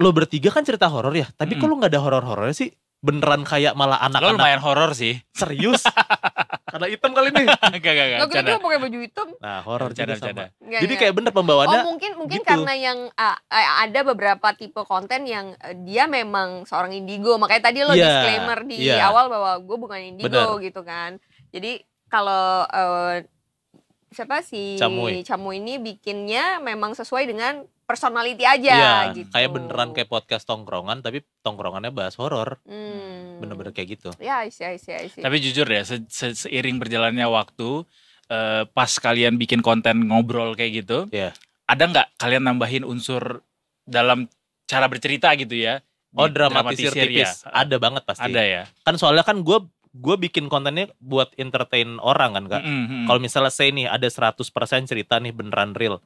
lo bertiga kan cerita horor ya, tapi hmm. kok lo nggak ada horor-horornya sih? Beneran kayak malah anak-anak. Lo lumayan horor sih. Serius? Karena hitam kali ini. gak gak gak gak kita pakai baju hitam. Nah, horor juga sama. Gak, Jadi gak. kayak bener pembawaannya. Oh, mungkin mungkin gitu. karena yang uh, ada beberapa tipe konten yang uh, dia memang seorang indigo. Makanya tadi lo yeah, disclaimer di yeah. awal bahwa gue bukan indigo bener. gitu kan. Jadi kalau uh, siapa sih Camu ini bikinnya memang sesuai dengan personality aja ya, gitu. Kayak beneran kayak podcast tongkrongan tapi tongkrongannya bahas horor. Hmm. Bener-bener kayak gitu. Ya, iya iya iya. Tapi jujur ya, se -se seiring berjalannya waktu uh, pas kalian bikin konten ngobrol kayak gitu, ya. ada nggak kalian nambahin unsur dalam cara bercerita gitu ya? Oh, dramatisir, dramatisir tipis. Ya. Ada banget pasti. Ada ya. Kan soalnya kan gue gue bikin kontennya buat entertain orang kan kak. Mm -hmm. Kalau misalnya saya nih ada 100% cerita nih beneran real.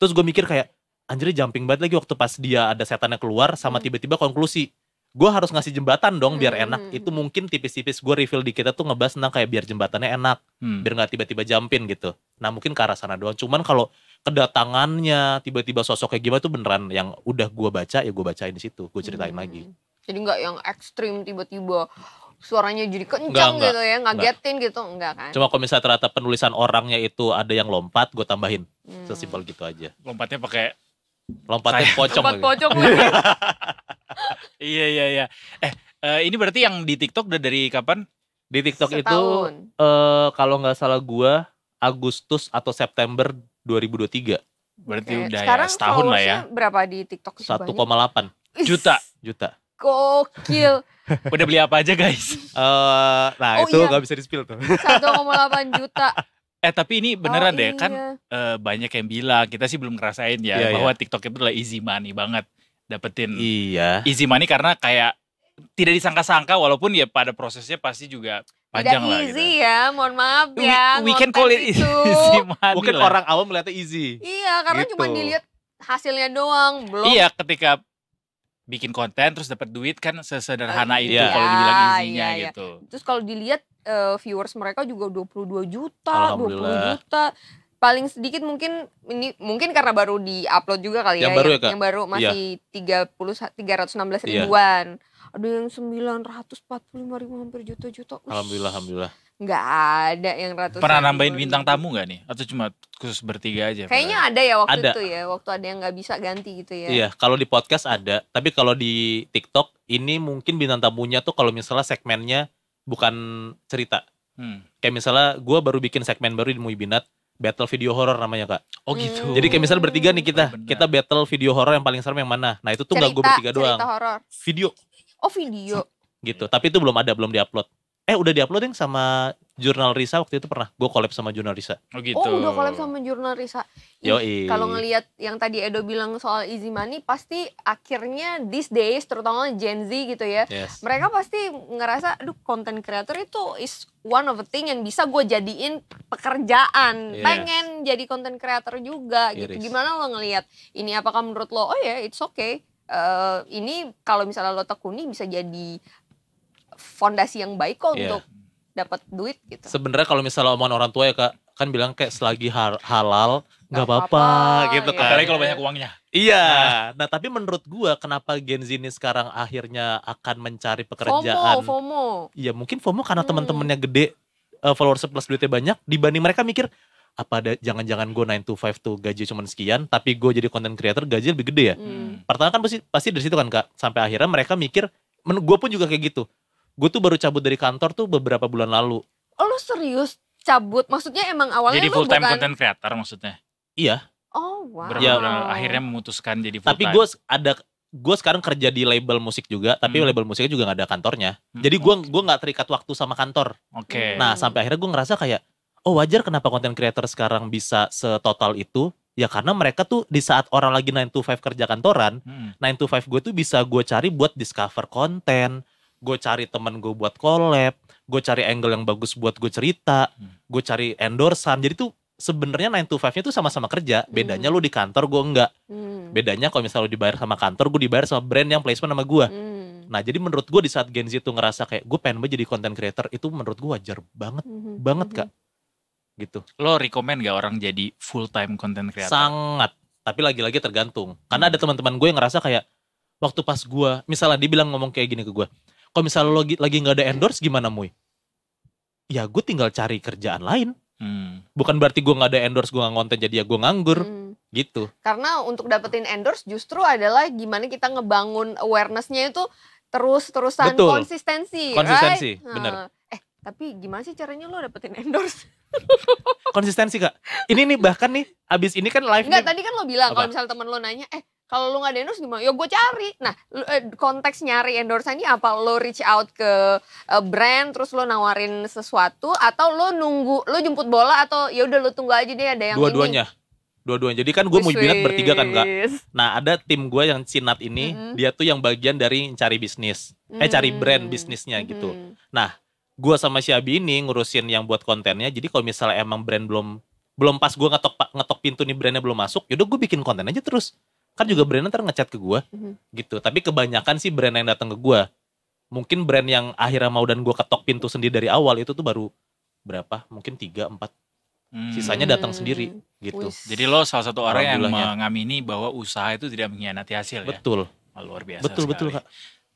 Terus gue mikir kayak anjir jumping banget lagi waktu pas dia ada setannya keluar sama hmm. tiba-tiba hmm. konklusi gue harus ngasih jembatan dong biar hmm. enak itu mungkin tipis-tipis gue reveal di kita tuh ngebahas tentang kayak biar jembatannya enak hmm. biar nggak tiba-tiba jumpin gitu nah mungkin ke arah sana doang cuman kalau kedatangannya tiba-tiba sosok kayak gimana tuh beneran yang udah gue baca ya gue bacain di situ gue ceritain hmm. lagi jadi nggak yang ekstrim tiba-tiba suaranya jadi kencang gitu ya ngagetin enggak. gitu enggak kan cuma kalau misalnya ternyata penulisan orangnya itu ada yang lompat gue tambahin hmm. sesimpel gitu aja lompatnya pakai Lompatnya Kayak pocong. Lompat pocong. iya iya iya. Eh uh, ini berarti yang di TikTok udah dari kapan? Di TikTok Setahun. itu uh, eh, kalau nggak salah gua Agustus atau September 2023. Berarti Oke. udah ya, Sekarang ya setahun lah ya. Berapa di TikTok? satu koma delapan juta. Juta. Gokil. udah beli apa aja guys? uh, nah oh, itu iya. nggak iya. bisa di spill tuh. 1,8 juta Eh tapi ini beneran oh, deh kan, iya. kan e, banyak yang bilang kita sih belum ngerasain ya yeah, iya. bahwa yeah. TikTok itu adalah easy money banget dapetin iya. easy money karena kayak tidak disangka-sangka walaupun ya pada prosesnya pasti juga panjang Tidak lah easy gitu. ya, mohon maaf ya. We, we can call it itu. easy money Mungkin lah. orang awam melihatnya easy. Iya, karena gitu. cuma dilihat hasilnya doang, belum. Iya, ketika bikin konten terus dapat duit kan sesederhana uh, itu iya. kalau dibilang iya, easy-nya iya, iya. gitu. Terus kalau dilihat uh, viewers mereka juga 22 juta, 20 juta. Paling sedikit mungkin ini mungkin karena baru di-upload juga kali ya, yang ya. Baru yang, ya Kak? yang baru iya. masih yeah. 30 316 ribuan. Ada yang lima ribu hampir juta-juta. Alhamdulillah, alhamdulillah. Enggak ada yang ratus. Pernah nambahin bintang tamu gak nih? Atau cuma khusus bertiga aja? Kayaknya pernah. ada ya waktu ada. itu ya, waktu ada yang nggak bisa ganti gitu ya. Iya, kalau di podcast ada, tapi kalau di TikTok ini mungkin bintang tamunya tuh kalau misalnya segmennya bukan cerita. Hmm. Kayak misalnya gue baru bikin segmen baru di Muibinat, battle video horror namanya kak. Oh gitu. Jadi kayak misalnya bertiga nih kita, Bener. kita battle video horror yang paling serem yang mana? Nah itu tuh cerita, gak gue bertiga doang. horror. Video. Oh video. Gitu. Tapi itu belum ada, belum diupload. Eh udah diupload yang sama Jurnal Risa waktu itu pernah gue collab sama Jurnal Risa. Oh, oh gitu. Oh udah collab sama Jurnal Risa. Kalau ngelihat yang tadi Edo bilang soal easy money, pasti akhirnya these days terutama Gen Z gitu ya, yes. mereka pasti ngerasa, aduh konten creator itu is one of the thing yang bisa gue jadiin pekerjaan. Yes. Pengen jadi konten creator juga gitu. Gimana lo ngelihat ini? Apakah menurut lo, oh ya yeah, it's okay. Uh, ini kalau misalnya lo tekuni bisa jadi fondasi yang baik kok yeah. untuk dapat duit gitu. Sebenarnya kalau misalnya omongan orang tua ya kak, kan bilang kayak selagi halal nggak apa-apa gitu kan. Apalagi kalau banyak uangnya. Iya. Nah. nah. tapi menurut gua kenapa Gen Z ini sekarang akhirnya akan mencari pekerjaan? FOMO, FOMO. Iya, mungkin FOMO karena hmm. teman-temannya gede, uh, followers plus duitnya banyak dibanding mereka mikir apa ada jangan-jangan gue 9 to 5 tuh gaji cuma sekian tapi gue jadi content creator gaji lebih gede ya hmm. pertama kan pasti pasti dari situ kan kak sampai akhirnya mereka mikir gue pun juga kayak gitu gue tuh baru cabut dari kantor tuh beberapa bulan lalu oh lu serius cabut maksudnya emang awalnya jadi full time bukan... content creator maksudnya iya oh wow Berapa ya, akhirnya memutuskan jadi full tapi gue ada gue sekarang kerja di label musik juga tapi hmm. label musiknya juga gak ada kantornya hmm. jadi gue gue nggak terikat waktu sama kantor oke okay. nah sampai akhirnya gue ngerasa kayak oh wajar kenapa content creator sekarang bisa setotal itu ya karena mereka tuh di saat orang lagi 9 to 5 kerja kantoran, hmm. 9 to 5 gue tuh bisa gue cari buat discover konten, gue cari temen gue buat collab, gue cari angle yang bagus buat gue cerita, hmm. gue cari endorsan. Jadi tuh sebenarnya 9 to 5-nya tuh sama-sama kerja. Hmm. Bedanya lu di kantor gue enggak. Hmm. Bedanya kalau misalnya lu dibayar sama kantor, gue dibayar sama brand yang placement sama gue. Nah, jadi menurut gue di saat Gen Z tuh ngerasa kayak gue pengen banget jadi content creator, itu menurut gue wajar banget, banget Kak. Gitu. Lo rekomend gak orang jadi full time content creator? Sangat. Tapi lagi-lagi tergantung. Karena ada teman-teman gue yang ngerasa kayak waktu pas gue, misalnya dia bilang ngomong kayak gini ke gue, kalau misalnya lo lagi nggak ada endorse gimana Muy? Ya gue tinggal cari kerjaan lain. Hmm. Bukan berarti gue nggak ada endorse, gue nggak ngonten jadi ya gue nganggur. Hmm. Gitu. Karena untuk dapetin endorse justru adalah gimana kita ngebangun awarenessnya itu terus-terusan konsistensi. Konsistensi, right? Nah. bener. Eh, tapi gimana sih caranya lo dapetin endorse? konsistensi kak. Ini nih bahkan nih abis ini kan live. Enggak, tadi kan lo bilang kalau misalnya temen lo nanya, eh kalau lu nggak ada endorse gimana? Ya gue cari. Nah, eh, konteks nyari endorse ini apa? Lo reach out ke eh, brand, terus lo nawarin sesuatu, atau lo nunggu, lo jemput bola, atau ya udah lo tunggu aja deh ada yang Dua-duanya. Dua-duanya. Jadi kan gue mau bilang bertiga kan kak. Nah ada tim gue yang Cinat ini, mm-hmm. dia tuh yang bagian dari cari bisnis, mm-hmm. eh cari brand bisnisnya mm-hmm. gitu. Nah, gue sama si Abi ini ngurusin yang buat kontennya. Jadi kalau misalnya emang brand belum belum pas gue ngetok ngetok pintu nih brandnya belum masuk, yaudah gue bikin konten aja terus kan juga brand ntar ngechat ke gue mm-hmm. gitu tapi kebanyakan sih brand yang datang ke gue mungkin brand yang akhirnya mau dan gue ketok pintu sendiri dari awal itu tuh baru berapa mungkin tiga empat hmm. sisanya datang sendiri hmm. gitu Wiss. jadi lo salah satu orang yang mengamini bahwa usaha itu tidak mengkhianati hasil ya? betul ya? luar biasa betul sekali. betul kak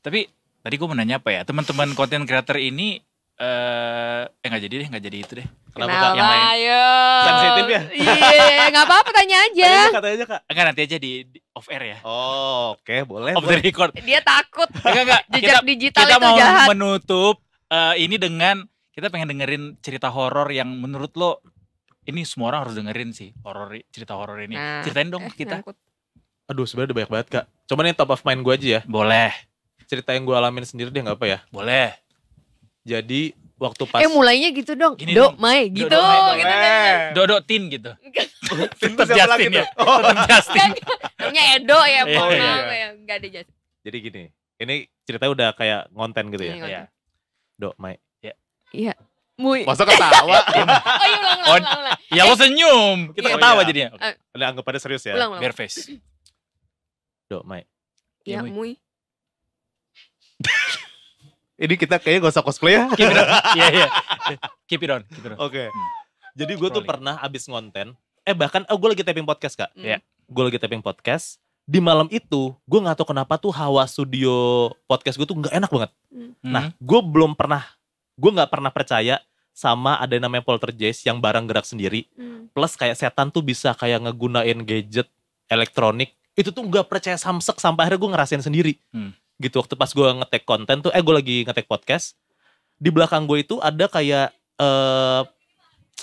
tapi tadi gue menanya apa ya teman-teman konten creator ini Eh, eh nggak jadi deh nggak jadi itu deh kenapa, kak yang lain ayo. sensitif ya iya nggak apa-apa tanya aja tanya aja kak, enggak nanti aja di, di off air ya oh oke okay, boleh off boleh. the record dia takut enggak enggak jejak kita, digital kita itu mau jahat. menutup uh, ini dengan kita pengen dengerin cerita horor yang menurut lo ini semua orang harus dengerin sih horor cerita horor ini nah, ceritain dong eh, kita aduh sebenarnya banyak banget kak cuman ini top of mind gue aja ya boleh cerita yang gue alamin sendiri deh nggak apa ya boleh jadi waktu eh, pas Eh mulainya gitu dong. Gini do gitu, Mai gitu. Do, kan. do, gitu Do do tin gitu. Tetap Justin ya. Tetap oh. Justin. Namanya Edo ya, iya, mohon yeah, iya. ya. ada Justin. Jadi gini, ini ceritanya udah kayak ngonten gitu ya. Iya. iya. Do Mai. Iya. Iya. Mui. Masa ketawa? oh iya ulang, ulang, ulang, Ya lo senyum. Kita oh, ketawa jadinya. Okay. Eh. Udah anggap pada serius ya. Ulang, ulang. face. Do, Mai. Ya, ya Mui. mui. Ini kita kayaknya gak usah cosplay ya. Keep it on. Iya, iya. Keep it on. Oke. Okay. Hmm. Jadi gue tuh pernah abis ngonten. Eh bahkan, oh gue lagi taping podcast kak. Iya. Yeah. Gue lagi taping podcast. Di malam itu, gue gak tau kenapa tuh hawa studio podcast gue tuh gak enak banget. Hmm. Nah, gue belum pernah, gue gak pernah percaya sama ada yang namanya poltergeist yang barang gerak sendiri. Hmm. Plus kayak setan tuh bisa kayak ngegunain gadget elektronik. Itu tuh gak percaya samsek sampai akhirnya gue ngerasain sendiri. Hmm gitu waktu pas gue ngetek konten tuh eh gue lagi ngetek podcast di belakang gue itu ada kayak eh,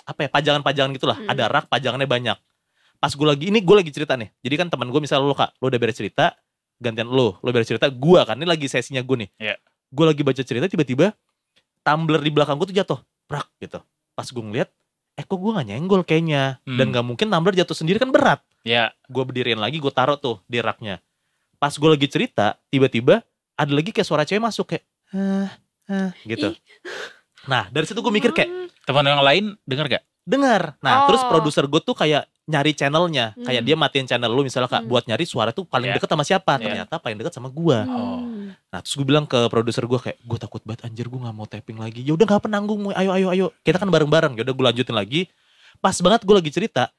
apa ya pajangan-pajangan gitulah hmm. ada rak pajangannya banyak pas gue lagi ini gue lagi cerita nih jadi kan teman gue misalnya lo kak lo udah beres cerita gantian lo lo beres cerita gue kan ini lagi sesinya gue nih yeah. gue lagi baca cerita tiba-tiba tumbler di belakang gue tuh jatuh prak gitu pas gue ngeliat eh kok gue gak nyenggol kayaknya hmm. dan gak mungkin tumbler jatuh sendiri kan berat ya yeah. gue berdiriin lagi gue taruh tuh di raknya pas gue lagi cerita tiba-tiba ada lagi kayak suara cewek masuk kayak uh, uh, gitu Ih. nah dari situ gue mikir kayak hmm. teman yang lain dengar gak dengar nah oh. terus produser gue tuh kayak nyari channelnya hmm. kayak dia matiin channel lu misalnya kak hmm. buat nyari suara tuh paling yeah. deket sama siapa yeah. ternyata paling deket sama gue hmm. oh. nah terus gue bilang ke produser gue kayak gue takut banget anjir gue nggak mau taping lagi ya udah nggak penanggung ayo ayo ayo kita kan bareng bareng ya udah gue lanjutin lagi pas banget gue lagi cerita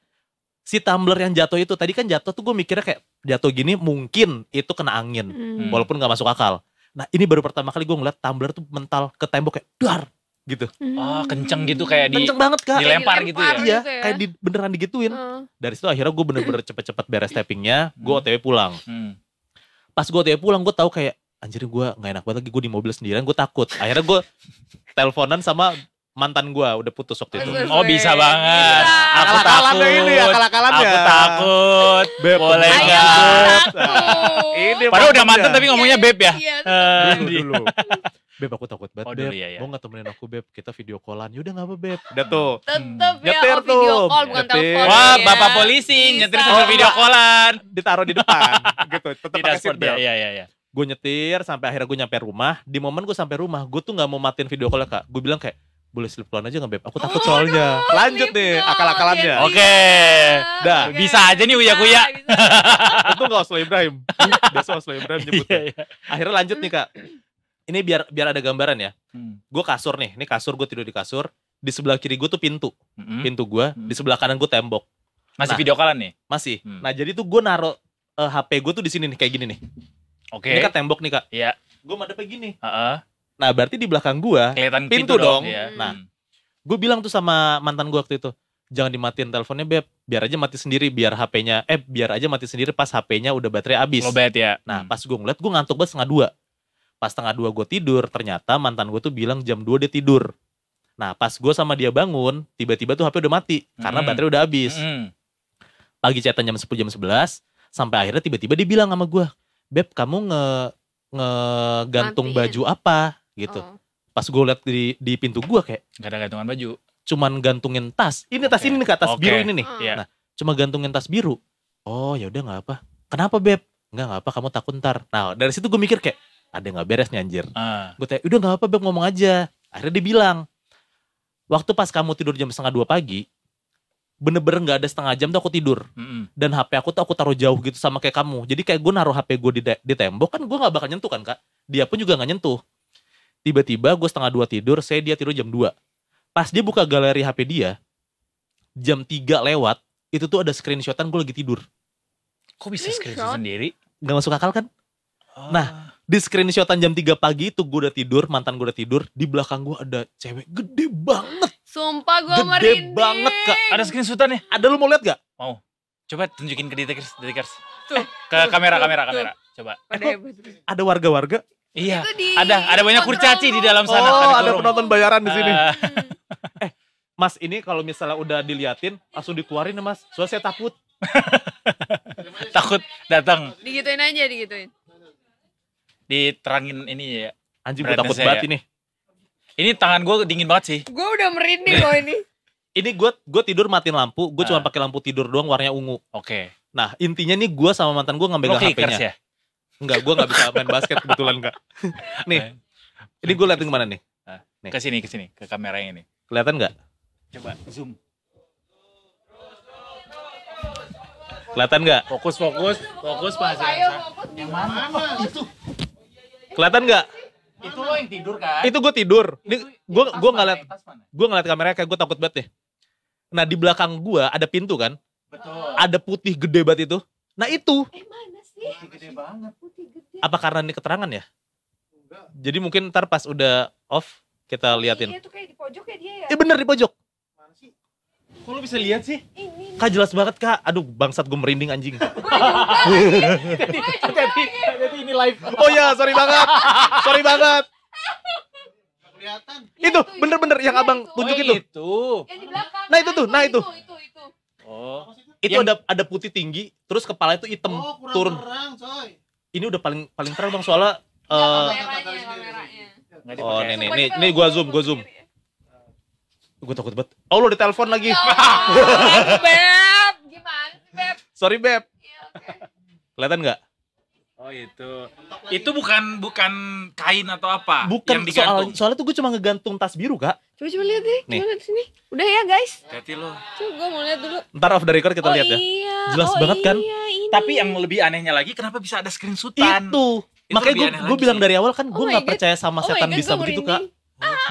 si tumbler yang jatuh itu tadi kan jatuh tuh gue mikirnya kayak jatuh gini mungkin itu kena angin hmm. walaupun nggak masuk akal nah ini baru pertama kali gue ngeliat tumbler tuh mental ke tembok kayak duar gitu hmm. oh kenceng gitu kayak di kenceng banget kak dilempar, gitu, ya? Iya, gitu ya iya kayak di, beneran digituin uh. dari situ akhirnya gue bener-bener cepet-cepet beres tappingnya gue hmm. otw pulang hmm. pas gue otw pulang gue tahu kayak anjir gue nggak enak banget lagi gue di mobil sendirian gue takut akhirnya gue teleponan sama mantan gue udah putus waktu itu. Oh bisa banget. Bisa. Aku takut. Ini, ya, aku ya. takut. Beb, boleh nggak? Ini nah, Padahal udah iya, mantan tapi iya, ngomongnya iya, beb ya. Iya, eh. dulu. dulu. Beb aku takut banget. Oh, beb, iya, iya. mau nggak temenin aku beb? Kita video callan. Yaudah nggak apa beb. Udah tuh. Tetep hmm. ya, nyetir oh, tuh. video call bukan telepon. Wah, bapak polisi nyetir sama oh, video callan. Ditaruh di depan. gitu. Tetap Tidak seperti ya, ya, ya, ya gue nyetir sampai akhirnya gue nyampe rumah di momen gue sampai rumah gue tuh nggak mau matiin video call kak gue bilang kayak boleh slip pelan aja gak beb? Aku takut oh, soalnya. Aduh, Lanjut nih akal-akalannya. Oke. Okay. Dah. Okay. Bisa aja nih uya kuya. Itu gak Oslo Ibrahim. Biasa Oslo Ibrahim iya, nyebutnya. Iya. Akhirnya lanjut nih kak. Ini biar biar ada gambaran ya. Hmm. Gue kasur nih. Ini kasur gue tidur di kasur. Di sebelah kiri gue tuh pintu. Hmm. Pintu gue. Hmm. Di sebelah kanan gue tembok. Masih nah, video callan nih? Masih. Hmm. Nah jadi tuh gue naro uh, HP eh, gue tuh di sini nih kayak gini nih. Oke. Okay. Ini kan tembok nih kak. Iya. Gue madepnya gini. Uh -uh Nah, berarti di belakang gua Kelihatan pintu, pintu dong. Ya. Nah, hmm. gua bilang tuh sama mantan gua waktu itu, jangan dimatiin teleponnya beb, biar aja mati sendiri, biar HP-nya eh biar aja mati sendiri pas HP-nya udah baterai habis. Lobet ya. Nah, hmm. pas gua ngeliat gua ngantuk banget setengah dua. Pas setengah dua gua tidur, ternyata mantan gua tuh bilang jam dua dia tidur. Nah, pas gua sama dia bangun, tiba-tiba tuh HP udah mati karena hmm. baterai udah habis. Hmm. Pagi chatan jam 10 jam 11 sampai akhirnya tiba-tiba dia bilang sama gua "Beb, kamu nge ngegantung baju apa?" gitu. Uh Pas gue liat di di pintu gue kayak gak ada gantungan baju. Cuman gantungin tas. Ini tas ini nih kak, tas okay. biru ini nih. Iya. Nah, cuma gantungin tas biru. Oh, ya udah nggak apa. Kenapa, Beb? Enggak, nggak apa, kamu takut ntar. Nah, dari situ gue mikir kayak ada nggak beres nih anjir. Uh. Ah. Gue tanya, udah nggak apa, Beb ngomong aja. Akhirnya dia bilang, waktu pas kamu tidur jam setengah dua pagi, bener-bener gak ada setengah jam tuh aku tidur mm -hmm. dan HP aku tuh aku taruh jauh gitu sama kayak kamu jadi kayak gue naruh HP gue di, di tembok kan gue gak bakal nyentuh kan kak dia pun juga gak nyentuh tiba-tiba gue setengah dua tidur saya dia tidur jam 2 pas dia buka galeri HP dia jam 3 lewat itu tuh ada screenshotan gue lagi tidur kok bisa screenshot sendiri Gak masuk akal kan oh. nah di screenshotan jam 3 pagi itu gue udah tidur mantan gue udah tidur di belakang gue ada cewek gede banget sumpah gue gede banget kak ada screenshotan ya ada lu mau lihat gak mau coba tunjukin ke detikers detikers tuh, eh, ke kamera kamera kamera coba eh, ada warga-warga Iya. di ada ada banyak kurcaci di dalam sana. Oh, ada, ada penonton bayaran di sini. Eh. eh, Mas ini kalau misalnya udah diliatin langsung dikeluarin ya Mas. Soalnya saya takut. takut datang. Digituin aja, digituin. Diterangin ini ya. Anjing gue takut banget ya. ini. Ini tangan gue dingin banget sih. Gue udah merinding loh ini. Ini gue gue tidur matiin lampu, gue cuma ah. pakai lampu tidur doang warnanya ungu. Oke. Okay. Nah intinya nih gue sama mantan gue ngambil HP-nya. Ya? Enggak, gue gak bisa main basket kebetulan enggak. Nih, ini gue liatin kemana nih? Ah, nih. Ke sini, ke sini, ke kamera yang ini. Kelihatan gak? Coba zoom. Kelihatan gak? Fokus, fokus, fokus Pak Saya, Yang mana? mana? Itu. Kelihatan gak? Itu lo yang tidur kan? Itu gue tidur. Ini gue gue ngeliat gue ngeliat kamera kayak gue takut banget deh. Nah di belakang gue ada pintu kan? Betul. Ada putih gede banget itu. Nah itu. Eh, apa karena ini keterangan ya? Jadi mungkin ntar pas udah off kita iya, liatin. Iya tuh kayak di pojok ya dia ya. Iya bener di pojok. Mana Kok lu bisa lihat sih? Ini. Kak jelas banget kak. Aduh bangsat gue merinding anjing. gue juga ini live. Oh ya sorry banget. Sorry banget. Kelihatan. Iya, itu bener-bener yang iya, abang tunjuk oh, itu. Yang di belakang. Nah itu tuh. Nah, nah itu. itu. Oh itu yang... ada ada putih tinggi, terus kepala itu hitam oh, turun. Terang, coy. Ini udah paling paling terang bang soalnya. uh, oh nih nih nih gua zoom, gua zoom. gua takut banget. Oh lu telepon lagi. Ya beb, gimana sih Beb? Sorry Beb. Iya, Kelihatan nggak? Oh itu, itu bukan bukan kain atau apa? Bukan yang digantung. soal, soalnya tuh gue cuma ngegantung tas biru kak. Coba coba lihat deh, Nih. gimana di sini? Udah ya guys. Hati lo. Coba gue mau lihat dulu. Ntar off the record kita oh, lihat ya. iya. ya. Jelas oh, banget kan? Iya, ini. Tapi yang lebih anehnya lagi, kenapa bisa ada screenshot Itu. itu Makanya gue gue bilang dari awal kan gue oh nggak percaya sama oh setan God, bisa begitu kak.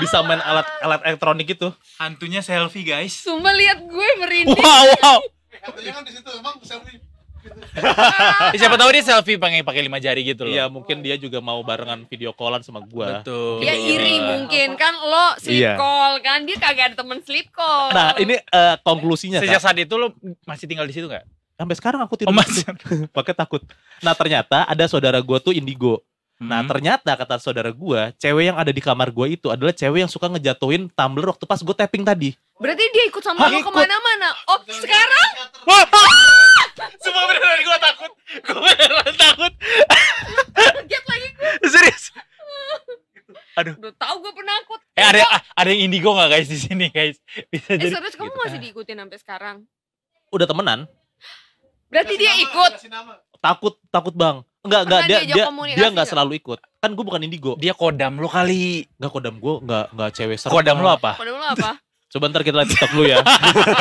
Bisa main alat alat elektronik itu. Hantunya selfie guys. Sumpah lihat gue merinding. Wow wow. Hantunya kan di situ emang selfie. Siapa tahu dia selfie pengen pakai lima jari gitu loh. Iya, mungkin dia juga mau barengan video callan sama gua. Betul. Dia ya, gitu. iri iya. mungkin kan lo sleep iya. call kan, dia kagak ada temen sleep call. Nah, ini uh, konklusinya Sejak saat itu lo masih tinggal di situ nggak? Sampai sekarang aku oh, tidur. Oh, Pakai takut. Nah, ternyata ada saudara gua tuh indigo. Nah, hmm. Nah ternyata kata saudara gue, cewek yang ada di kamar gue itu adalah cewek yang suka ngejatuhin tumbler waktu pas gue tapping tadi. Berarti dia ikut sama Hah, lo kemana-mana. Oh sekarang? Wah! Semua beneran gue takut. Gue ah! beneran takut. Get lagi. gue Serius? Aduh. Udah tau gue penakut. Eh ada ah, ada yang indigo nggak guys di sini guys? Bisa eh, jadi. serius kamu gitu. masih diikutin sampai sekarang? Udah temenan. Berarti kasih dia nama, ikut. Takut takut bang. Enggak, enggak dia dia dia enggak selalu ikut. Kan gue bukan indigo. Dia kodam lo kali. Enggak kodam gue, enggak enggak cewek serem. Kodam lo apa? Kodam lu apa? Coba ntar kita lihat TikTok dulu ya.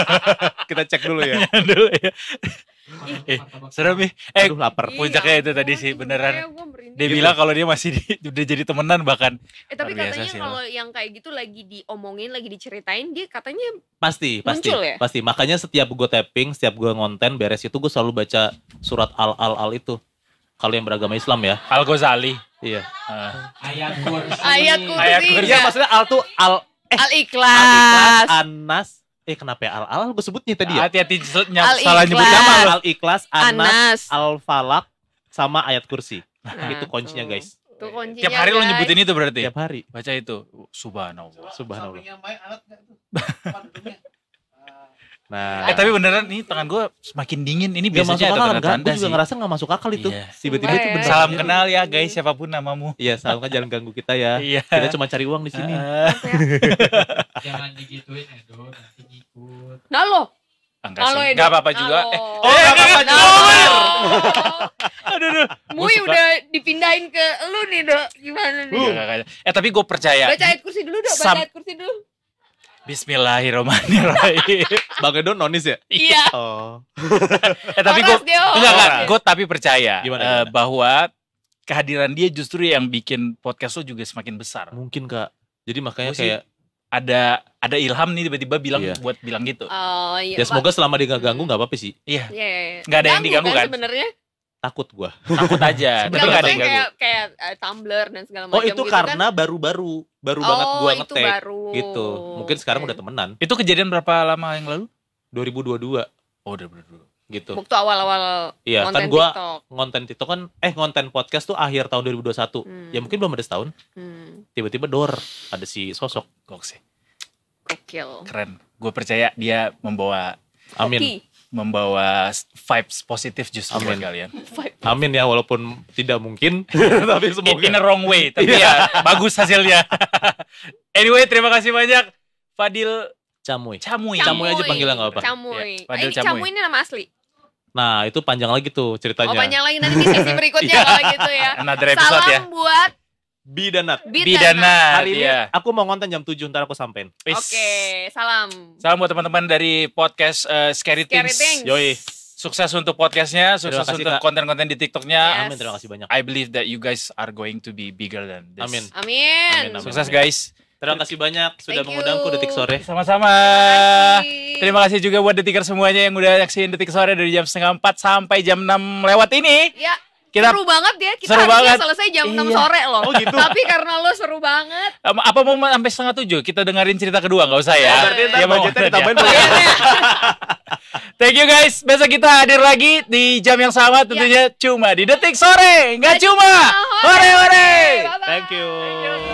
kita cek dulu ya. dulu ya. Eh, serem nih. Eh, Aduh, lapar. Puncaknya ya itu tadi sih ya beneran. Dia gitu. bilang kalau dia masih di, udah jadi temenan bahkan. Eh, tapi katanya kalau yang kayak gitu lagi diomongin, lagi diceritain, dia katanya pasti, pasti, ya? pasti. Makanya setiap gue tapping, setiap gue ngonten beres itu gue selalu baca surat al al al itu kalau yang beragama Islam ya. Al Ghazali. Iya. Uh. Ayat kursi. Ayat kursi. Ayat iya, maksudnya al tuh al eh, al ikhlas. Al ikhlas. Anas. Eh kenapa ya al al gue sebutnya tadi ya? Hati-hati salah nyebut nama Al ikhlas, anas, anas. al falak sama ayat kursi. Nah, itu kuncinya guys. Itu kuncinya. Tiap hari guys. lo nyebutin itu berarti? Tiap hari. Baca itu. Subhanallah. Subhanallah. Subhanallah. Nah, iya. eh tapi beneran nih tangan gue semakin dingin. Ini biasanya masuk akal, enggak? Kan? Gue ngerasa gak masuk akal itu. Iya. Tiba-tiba itu beneran. Salam kenal ya guys siapapun namamu. Iya salam kan jangan ganggu kita ya. Iya. Kita cuma cari uang di sini. Eh. Ya. jangan digituin Edo nanti ngikut. Nah lo. Enggak ah, sih. gak eh, oh, oh, apa-apa juga. Eh, oh, enggak apa-apa juga. Aduh, aduh. Mui udah dipindahin ke lu nih, Dok. Gimana nih? Eh, tapi gue percaya. Baca ayat kursi dulu, Dok. Baca ayat kursi dulu Bismillahirrahmanirrahim. Bang Edo nonis ya? Iya. Oh. eh, tapi gue oh. enggak enggak, gue tapi percaya gimana, eh, gimana? Uh, bahwa kehadiran dia justru yang bikin podcast lo juga semakin besar. Mungkin Kak. Jadi makanya Mungkin. kayak ada ada ilham nih tiba-tiba bilang iya. buat bilang gitu. Oh iya. Ya semoga selama dia gak ganggu nggak apa-apa sih. Iya. Yeah. Iya, iya. Gak ada ganggu yang diganggu kan? kan? Sebenarnya takut gue takut aja tapi gak ada yang kayak kayak uh, eh, tumbler dan segala oh, macam oh itu gitu karena kan? baru-baru baru, oh, banget gue ngetek baru. gitu mungkin sekarang udah temenan itu kejadian berapa lama yang lalu 2022 oh udah 2022 gitu waktu awal-awal iya kan gue ngonten TikTok kan eh ngonten podcast tuh akhir tahun 2021 hmm. ya mungkin belum ada setahun hmm. tiba-tiba door ada si sosok kok sih Kekil. keren gue percaya dia membawa Amin. Hoki membawa vibes positif justru Amin. buat kalian. Amin ya walaupun tidak mungkin tapi semoga in, a wrong way tapi iya. ya bagus hasilnya. anyway, terima kasih banyak Fadil Camuy. Camuy. Camuy aja panggilan gak apa-apa. Camuy. Ya, Fadil Camuy. Camuy ini nama asli. Nah, itu panjang lagi tuh ceritanya. Oh, panjang lagi nanti di sesi berikutnya iya. kalau gitu ya. Another episode Salam ya. buat Bidanat. Bidanat. Hari ini yeah. aku mau ngonten jam 7 ntar aku sampein. Oke, okay, salam. Salam buat teman-teman dari podcast uh, Scary, Scary Things. Things. Yoi. Sukses untuk podcastnya, sukses kasih, untuk konten-konten di TikToknya. Yes. Amin, terima kasih banyak. I believe that you guys are going to be bigger than this. Amin. Amin. amin, amin sukses amin. guys. Terima kasih banyak sudah Thank mengundangku Detik Sore. Sama-sama. Terima, Terima kasih juga buat Detiker semuanya yang udah nyaksiin Detik Sore dari jam setengah empat sampai jam enam lewat ini. Ya kita seru banget ya kita seru banget. selesai jam iya. sore loh oh, gitu. tapi karena lo seru banget apa mau sampai setengah tujuh kita dengerin cerita kedua nggak usah ya, ya berarti ya, budgetnya iya. ditambahin thank you guys besok kita hadir lagi di jam yang sama ya. tentunya ya. cuma di detik sore nggak cuma hore hore, thank you, thank you.